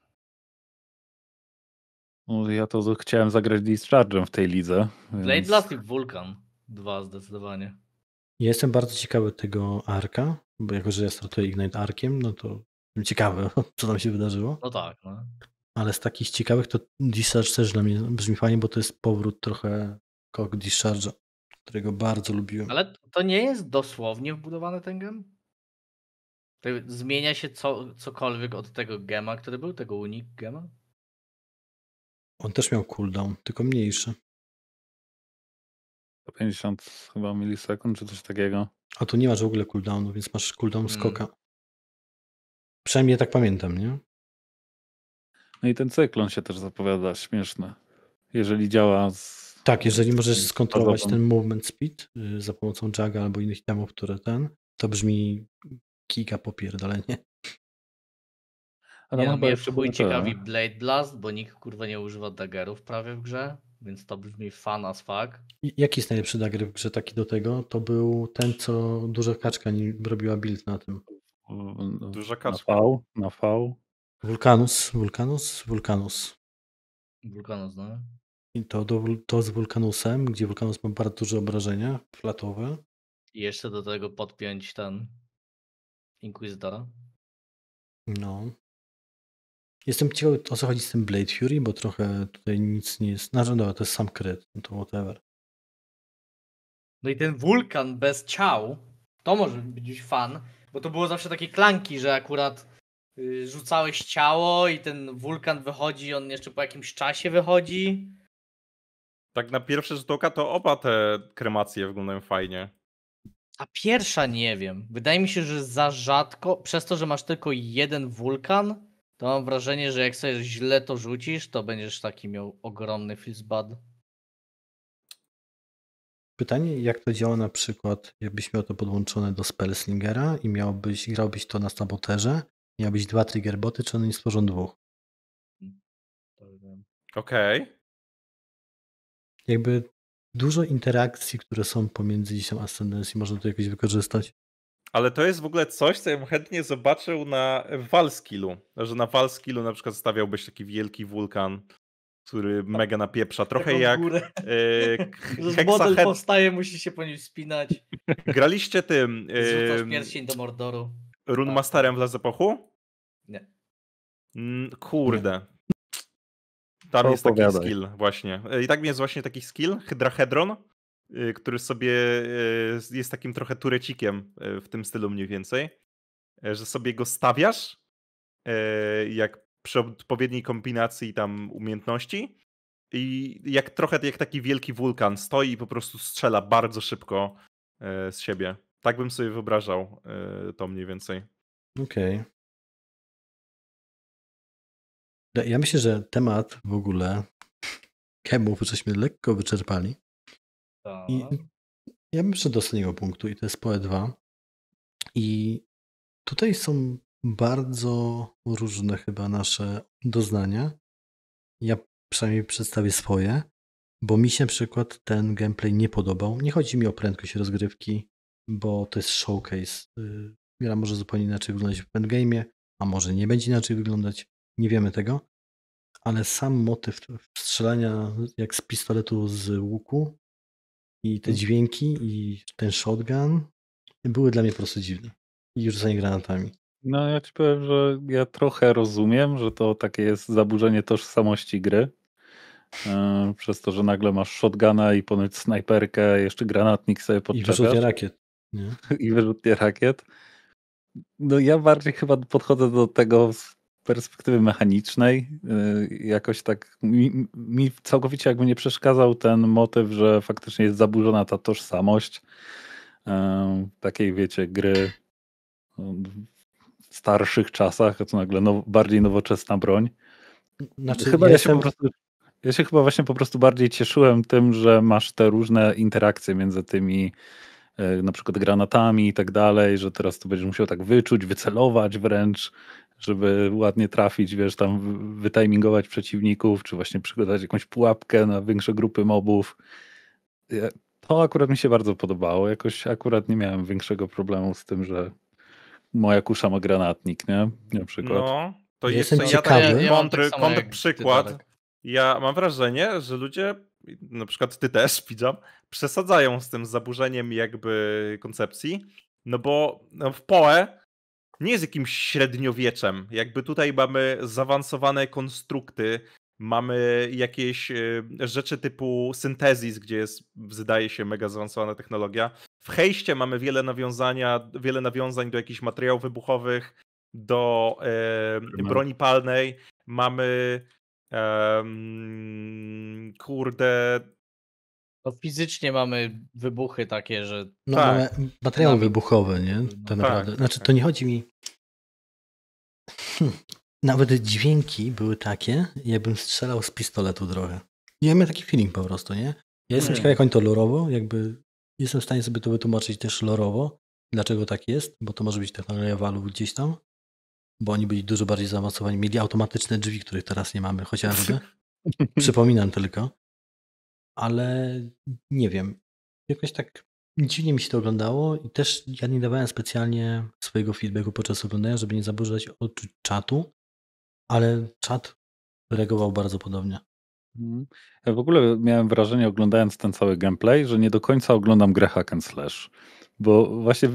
No, ja to chciałem zagrać Discharge'em w tej lidze. Więc... Blade Blast i Vulkan. Dwa zdecydowanie. Jestem bardzo ciekawy tego arka, bo jako, że ja startuję Ignite Arkiem, no to ciekawy, co tam się wydarzyło. No tak. No. Ale z takich ciekawych to Discharge też dla mnie brzmi fajnie, bo to jest powrót trochę kok Discharge'a, którego bardzo lubiłem. Ale to nie jest dosłownie wbudowany ten gem? Zmienia się co, cokolwiek od tego gema, który był, tego unik gema? On też miał cooldown, tylko mniejszy. 150 chyba milisekund, czy coś takiego. A tu nie masz w ogóle cooldownu, więc masz cooldown hmm. skoka. Przynajmniej tak pamiętam, nie? No i ten cyklon się też zapowiada śmieszne. Jeżeli działa z... Tak, jeżeli możesz skontrolować ten movement speed y, za pomocą jaga albo innych tamów, które ten, to brzmi kika popierdolenie. Ale no, ja, mnie jeszcze ciekawi no. Blade Blast, bo nikt kurwa nie używa daggerów prawie w grze, więc to brzmi fan as fuck. Jaki jest najlepszy dagger w grze taki do tego? To był ten, co duża kaczka robiła build na tym. No, Duża kaczka. Na V, na V. Vulcanus, Vulcanus, Vulcanus. Vulcanus, no. I to, do, to z Vulcanusem, gdzie Wulkanus ma bardzo duże obrażenia flatowe. I jeszcze do tego podpiąć ten Inquisitora. No. Jestem ciekawy, o co chodzi z tym Blade Fury, bo trochę tutaj nic nie jest. Znaczy, to jest sam kryt, no to whatever. No i ten wulkan bez ciał, to może być fan, bo to było zawsze takie klanki, że akurat y, rzucałeś ciało i ten wulkan wychodzi, on jeszcze po jakimś czasie wychodzi. Tak na pierwszy rzut oka to oba te kremacje wyglądają fajnie. A pierwsza nie wiem. Wydaje mi się, że za rzadko, przez to, że masz tylko jeden wulkan, to mam wrażenie, że jak sobie źle to rzucisz, to będziesz taki miał ogromny bad. Pytanie, jak to działa na przykład, jakbyś miał to podłączone do Spellslingera i miałbyś, grałbyś to na saboterze, miałbyś dwa triggerboty, czy one nie stworzą dwóch? Okej. Okay. Jakby dużo interakcji, które są pomiędzy dzisiaj Ascendancy, można to jakoś wykorzystać. Ale to jest w ogóle coś, co ja bym chętnie zobaczył na Walskilu, Że na Walskilu na przykład stawiałbyś taki wielki wulkan który tak. mega napieprza, trochę jak górę. e, Model powstaje, musi się po nim spinać. Graliście tym... E, Zrzucasz pierścień do Mordoru. Tak. Masterem w Las Nie. Mm, kurde. Tam jest taki skill właśnie. E, I tak jest właśnie taki skill, Hydrahedron, e, który sobie e, jest takim trochę turecikiem w tym stylu mniej więcej, że sobie go stawiasz jak przy odpowiedniej kombinacji tam umiejętności. I jak trochę jak taki wielki wulkan stoi i po prostu strzela bardzo szybko e, z siebie. Tak bym sobie wyobrażał e, to mniej więcej. Okej. Okay. No, ja myślę, że temat w ogóle chemów żeśmy lekko wyczerpali. Tak. I ja bym przyszedł do ostatniego punktu i to jest POE 2. I tutaj są bardzo różne chyba nasze doznania. Ja przynajmniej przedstawię swoje, bo mi się przykład ten gameplay nie podobał. Nie chodzi mi o prędkość rozgrywki, bo to jest showcase. Y, gra może zupełnie inaczej wyglądać w endgame'ie, a może nie będzie inaczej wyglądać. Nie wiemy tego. Ale sam motyw strzelania jak z pistoletu z łuku i te mm. dźwięki i ten shotgun były dla mnie po prostu dziwne. I już za granatami. No ja ci powiem, że ja trochę rozumiem, że to takie jest zaburzenie tożsamości gry. E, przez to, że nagle masz shotguna i ponoć snajperkę, jeszcze granatnik sobie podczepiasz. I wyrzutnie rakiet. Nie? I wyrzutnie rakiet. No ja bardziej chyba podchodzę do tego z perspektywy mechanicznej. E, jakoś tak mi, mi całkowicie jakby nie przeszkadzał ten motyw, że faktycznie jest zaburzona ta tożsamość e, takiej, wiecie, gry starszych czasach, a to nagle now, bardziej nowoczesna broń. Znaczy, chyba ja, ja się prostu ja się chyba właśnie po prostu bardziej cieszyłem tym, że masz te różne interakcje między tymi e, na przykład granatami i tak dalej, że teraz to będziesz musiał tak wyczuć, wycelować wręcz, żeby ładnie trafić, wiesz, tam wytajmingować przeciwników, czy właśnie przygotować jakąś pułapkę na większe grupy mobów. To akurat mi się bardzo podobało. Jakoś akurat nie miałem większego problemu z tym, że moja kusza ma granatnik, nie? Na przykład. No, to ja jest Jestem ciekawy. Ja, mądry, tak mądry przykład. ja mam wrażenie, że ludzie, na przykład ty też, widzę, przesadzają z tym zaburzeniem jakby koncepcji, no bo no, w Poe nie jest jakimś średniowieczem. Jakby tutaj mamy zaawansowane konstrukty, Mamy jakieś e, rzeczy typu syntezis, gdzie jest, zdaje się, mega zaawansowana technologia. W hejście mamy wiele nawiązania, wiele nawiązań do jakichś materiałów wybuchowych, do e, broni palnej. Mamy e, kurde. To fizycznie mamy wybuchy takie, że. No, tak. mamy materiały wybuchowe, nie? No. To tak, naprawdę. Tak. Znaczy, tak. to nie chodzi mi. Hm. Nawet dźwięki były takie, jakbym strzelał z pistoletu drogę. Ja miałem taki feeling po prostu, nie? Ja jestem hmm. ciekaw, jak oni to lorowo, jakby jestem w stanie sobie to wytłumaczyć też lorowo, dlaczego tak jest, bo to może być technologia walu gdzieś tam, bo oni byli dużo bardziej zaawansowani, mieli automatyczne drzwi, których teraz nie mamy chociażby. Przypominam tylko. Ale nie wiem, jakoś tak dziwnie mi się to oglądało i też ja nie dawałem specjalnie swojego feedbacku podczas oglądania, żeby nie zaburzać oczu czatu, ale czat reagował bardzo podobnie. Mhm. Ja w ogóle miałem wrażenie, oglądając ten cały gameplay, że nie do końca oglądam grę hack and slash. Bo właśnie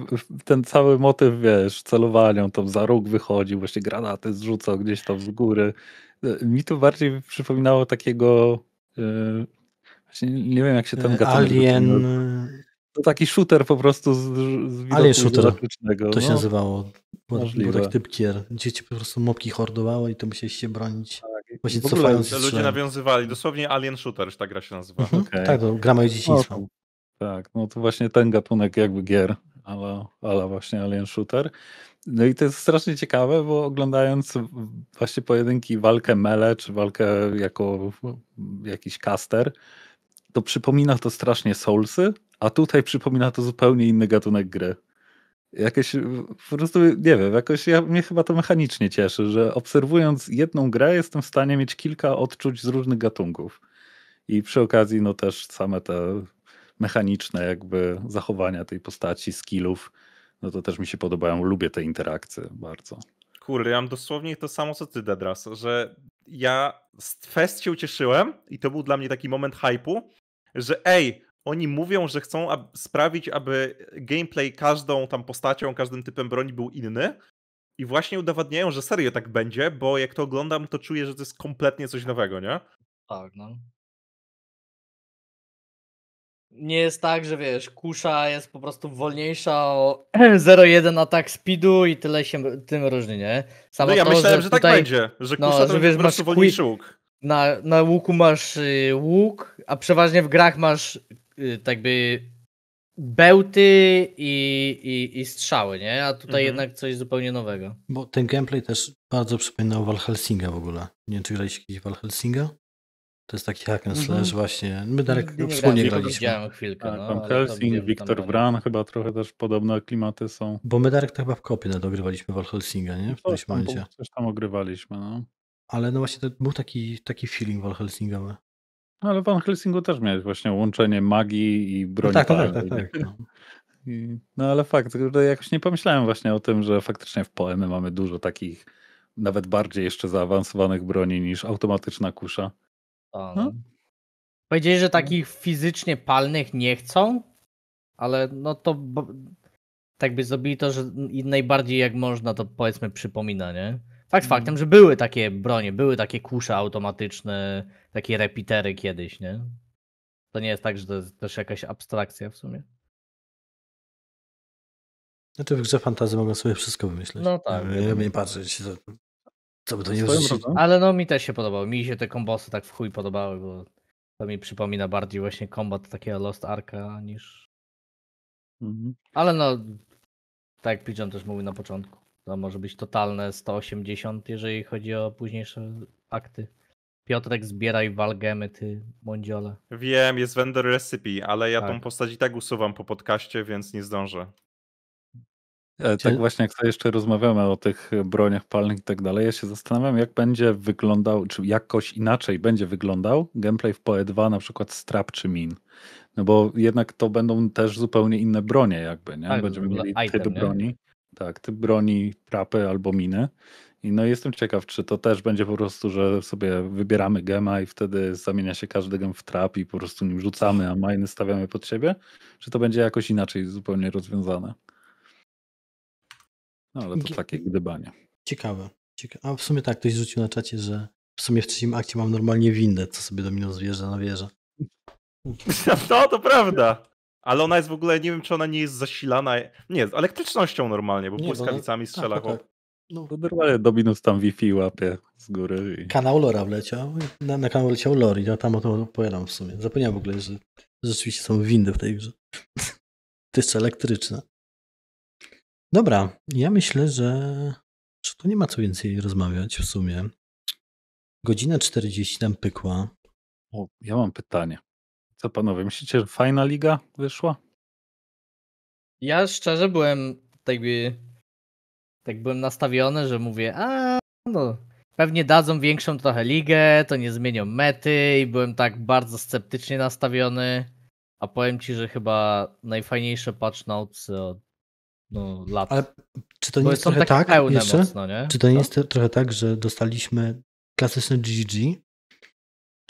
ten cały motyw, wiesz, celowaniem, tam za róg wychodzi, właśnie granaty zrzucał gdzieś tam z góry. E, mi to bardziej przypominało takiego... Yy, nie wiem, jak się ten e, gatunek... Alien to taki shooter po prostu z, z Alien Shooter to się no. nazywało. Możliwe. Był taki typ kier. Dzieci po prostu mopki hordowały i to musieliście się bronić. Tak. Właśnie cofając Ludzie nawiązywali, dosłownie Alien Shooter, już ta gra się nazywa. Mhm. Okay. Tak, to gra moje dzieciństwa. No, tak, no to właśnie ten gatunek jakby gier, ale, ale właśnie Alien Shooter. No i to jest strasznie ciekawe, bo oglądając właśnie pojedynki, walkę mele, czy walkę jako jakiś caster, to przypomina to strasznie Soulsy, a tutaj przypomina to zupełnie inny gatunek gry. Jakieś, po prostu nie wiem, jakoś ja, mnie chyba to mechanicznie cieszy, że obserwując jedną grę jestem w stanie mieć kilka odczuć z różnych gatunków. I przy okazji no też same te mechaniczne jakby zachowania tej postaci, skillów, no to też mi się podobają. Lubię te interakcje bardzo. Kurde, ja mam dosłownie to samo co ty, Dedras, że ja z Fest się ucieszyłem i to był dla mnie taki moment hypu, że ej, oni mówią, że chcą ab sprawić, aby gameplay każdą tam postacią, każdym typem broni był inny. I właśnie udowadniają, że serio tak będzie, bo jak to oglądam, to czuję, że to jest kompletnie coś nowego, nie? Tak, no. Nie jest tak, że wiesz, kusza jest po prostu wolniejsza o 0,1 atak speedu i tyle się tym różni, nie? Samo no ja to, myślałem, że, że tak tutaj... tak będzie, że no, kusza no, to że, wiesz, po prostu wolniejszy łuk. Na, na łuku masz y, łuk, a przeważnie w grach masz Y, tak by bełty i, i, i strzały, nie? A tutaj mhm. jednak coś zupełnie nowego. Bo ten gameplay też bardzo przypominał Val Helsinga w ogóle. Nie wiem, czy graliście kiedyś Val Helsinga? To jest taki hack and mhm. slash mhm. właśnie. My dalej nie, wspólnie gra, graliśmy. chwilkę. Tak, no, tam Helsing, Wiktor Bran chyba trochę też podobne klimaty są. Bo my Darek to chyba w kopie nadogrywaliśmy Val Helsinga, nie? W coś, tak, tym momencie. Coś tam ogrywaliśmy, no. Ale no właśnie to był taki, taki feeling Val Helsingowy. No, ale w Van Helsingu też miałeś właśnie łączenie magii i broni no tak, palnej. Tak, tak, tak, no. I, no ale fakt, że jakoś nie pomyślałem właśnie o tym, że faktycznie w poemy mamy dużo takich nawet bardziej jeszcze zaawansowanych broni niż automatyczna kusza. No. no. Powiedzieli, że takich fizycznie palnych nie chcą, ale no to tak by zrobili to, że najbardziej jak można to powiedzmy przypomina, nie? Fakt mm. faktem, że były takie bronie, były takie kusze automatyczne, takie repitery kiedyś, nie? To nie jest tak, że to jest też jakaś abstrakcja w sumie. Znaczy w grze fantazy mogę sobie wszystko wymyśleć. No tak. Ja, ja nie patrzę, co, co by to nie było. Ale no mi też się podobało. Mi się te kombosy tak w chuj podobały, bo to mi przypomina bardziej właśnie kombat takiego Lost Arka niż... Mhm. Ale no, tak jak Pigeon też mówił na początku, to może być totalne 180, jeżeli chodzi o późniejsze akty. Piotrek, zbieraj walgemy, ty mądziole. Wiem, jest vendor recipe, ale ja tak. tą postać i tak usuwam po podcaście, więc nie zdążę. E, tak właśnie jak sobie jeszcze rozmawiamy o tych e, broniach palnych i tak dalej, ja się zastanawiam, jak będzie wyglądał, czy jakoś inaczej będzie wyglądał gameplay w PoE 2, na przykład strap czy min. No bo jednak to będą też zupełnie inne bronie jakby, nie? Tak, Będziemy mieli typ broni, tak, typ broni, trapy albo miny i no jestem ciekaw, czy to też będzie po prostu, że sobie wybieramy gema i wtedy zamienia się każdy gem w trap i po prostu nim rzucamy, a miny stawiamy pod siebie? Czy to będzie jakoś inaczej zupełnie rozwiązane? No ale to takie gdybanie. Ciekawe. Ciekawe. A w sumie tak, ktoś rzucił na czacie, że w sumie w trzecim akcie mam normalnie windę, co sobie do domino zwierzę na no wieżę. No to prawda. Ale ona jest w ogóle, nie wiem czy ona nie jest zasilana. Nie, elektrycznością normalnie, bo nie, błyskawicami strzela tak, Tak. No, normalnie Dominus tam Wi-Fi łapie z góry. I... Kanał Lora wleciał, na, na kanał leciał Lori, ja no tam o tym opowiadam w sumie. Zapomniałem w ogóle, że rzeczywiście są windy w tej grze. To jest elektryczne. Dobra, ja myślę, że, że tu nie ma co więcej rozmawiać w sumie. Godzina 40 nam pykła. O, ja mam pytanie. Co panowie, myślicie, że fajna liga wyszła? Ja szczerze byłem tak jakby tak byłem nastawiony, że mówię, a no, pewnie dadzą większą trochę ligę, to nie zmienią mety i byłem tak bardzo sceptycznie nastawiony. A powiem ci, że chyba najfajniejsze patch notes od no, lat. Ale czy to nie jest trochę tak jeszcze? Mocno, nie? Czy to nie jest trochę tak, że dostaliśmy klasyczne GGG,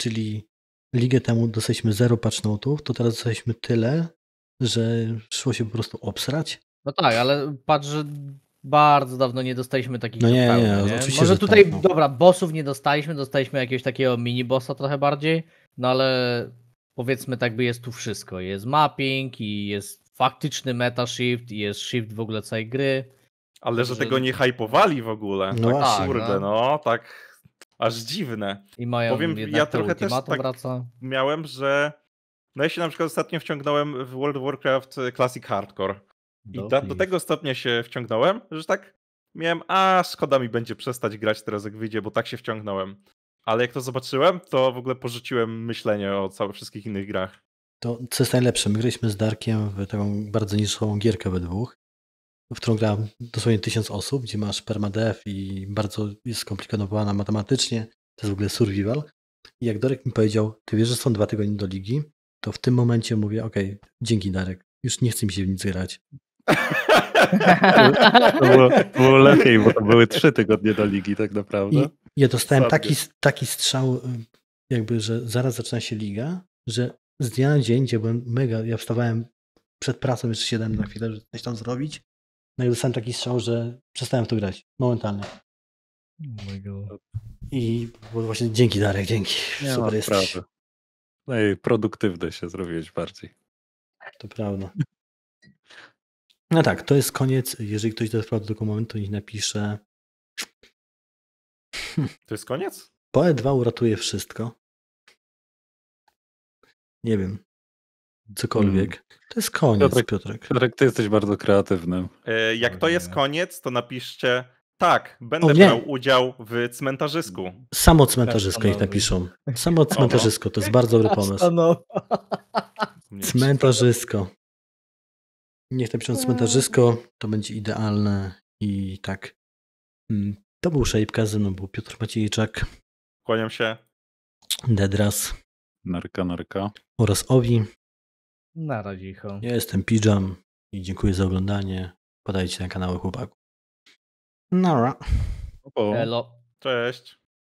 czyli ligę temu dostaliśmy zero patch to teraz dostaliśmy tyle, że szło się po prostu obsrać? No tak, ale patrz, że bardzo dawno nie dostaliśmy takich. No nie, nie, no, nie, oczywiście. Może tutaj, tak, no. dobra, bossów nie dostaliśmy, dostaliśmy jakiegoś takiego mini-bossa trochę bardziej, no ale powiedzmy tak, by jest tu wszystko. Jest mapping i jest faktyczny meta shift i jest shift w ogóle całej gry. Ale Także... że tego nie hypowali w ogóle. No tak, tak kurde, no. no. tak aż dziwne. I mają Powiem, ja trochę też tak wraca. miałem, że no ja się na przykład ostatnio wciągnąłem w World of Warcraft Classic Hardcore. I do tego stopnia się wciągnąłem, że tak miałem, a szkoda mi będzie przestać grać teraz jak wyjdzie, bo tak się wciągnąłem. Ale jak to zobaczyłem, to w ogóle porzuciłem myślenie o całych wszystkich innych grach. To co jest najlepsze, my graliśmy z Darkiem w taką bardzo niszową gierkę we dwóch, w którą gra dosłownie tysiąc osób, gdzie masz DEF i bardzo jest skomplikowana matematycznie, to jest w ogóle survival. I jak Darek mi powiedział, ty wiesz, że są dwa tygodnie do ligi, to w tym momencie mówię, ok, dzięki Darek, już nie chcę mi się w nic grać. To było, to było, lepiej, bo to były trzy tygodnie do ligi tak naprawdę. I ja dostałem taki, taki strzał, y, jakby, że zaraz zaczyna się liga, że z dnia na dzień, gdzie byłem mega, ja wstawałem przed pracą jeszcze 7 na chwilę, żeby coś tam zrobić, no i dostałem taki strzał, że przestałem tu grać, momentalnie. Oh I właśnie dzięki Darek, dzięki. Nie Super jest. No i produktywne się zrobiłeś bardziej. To prawda. No tak, to jest koniec. Jeżeli ktoś dotrwa do tego momentu niech napisze. Hmm. To jest koniec? Poe 2 uratuje wszystko. Nie wiem. Cokolwiek. Hmm. To jest koniec, Piotrek. Piotrek, Piotrek ty jesteś bardzo kreatywny. E, jak to jest koniec, to napiszcie tak, będę o, udział w cmentarzysku. Samo cmentarzysko niech napiszą. Samo cmentarzysko, to jest bardzo dobry pomysł. Cmentarzysko. Niech napiszą mm. cmentarzysko, to będzie idealne i tak. Mm, to był Szejpka, ze mną był Piotr Maciejczak. Kłaniam się. Dedras. Narka, narka. Oraz Owi. Na radzicho. Ja jestem Pijam i dziękuję za oglądanie. Podajcie na kanały chłopaku. Nara. Opo. Hello. Cześć.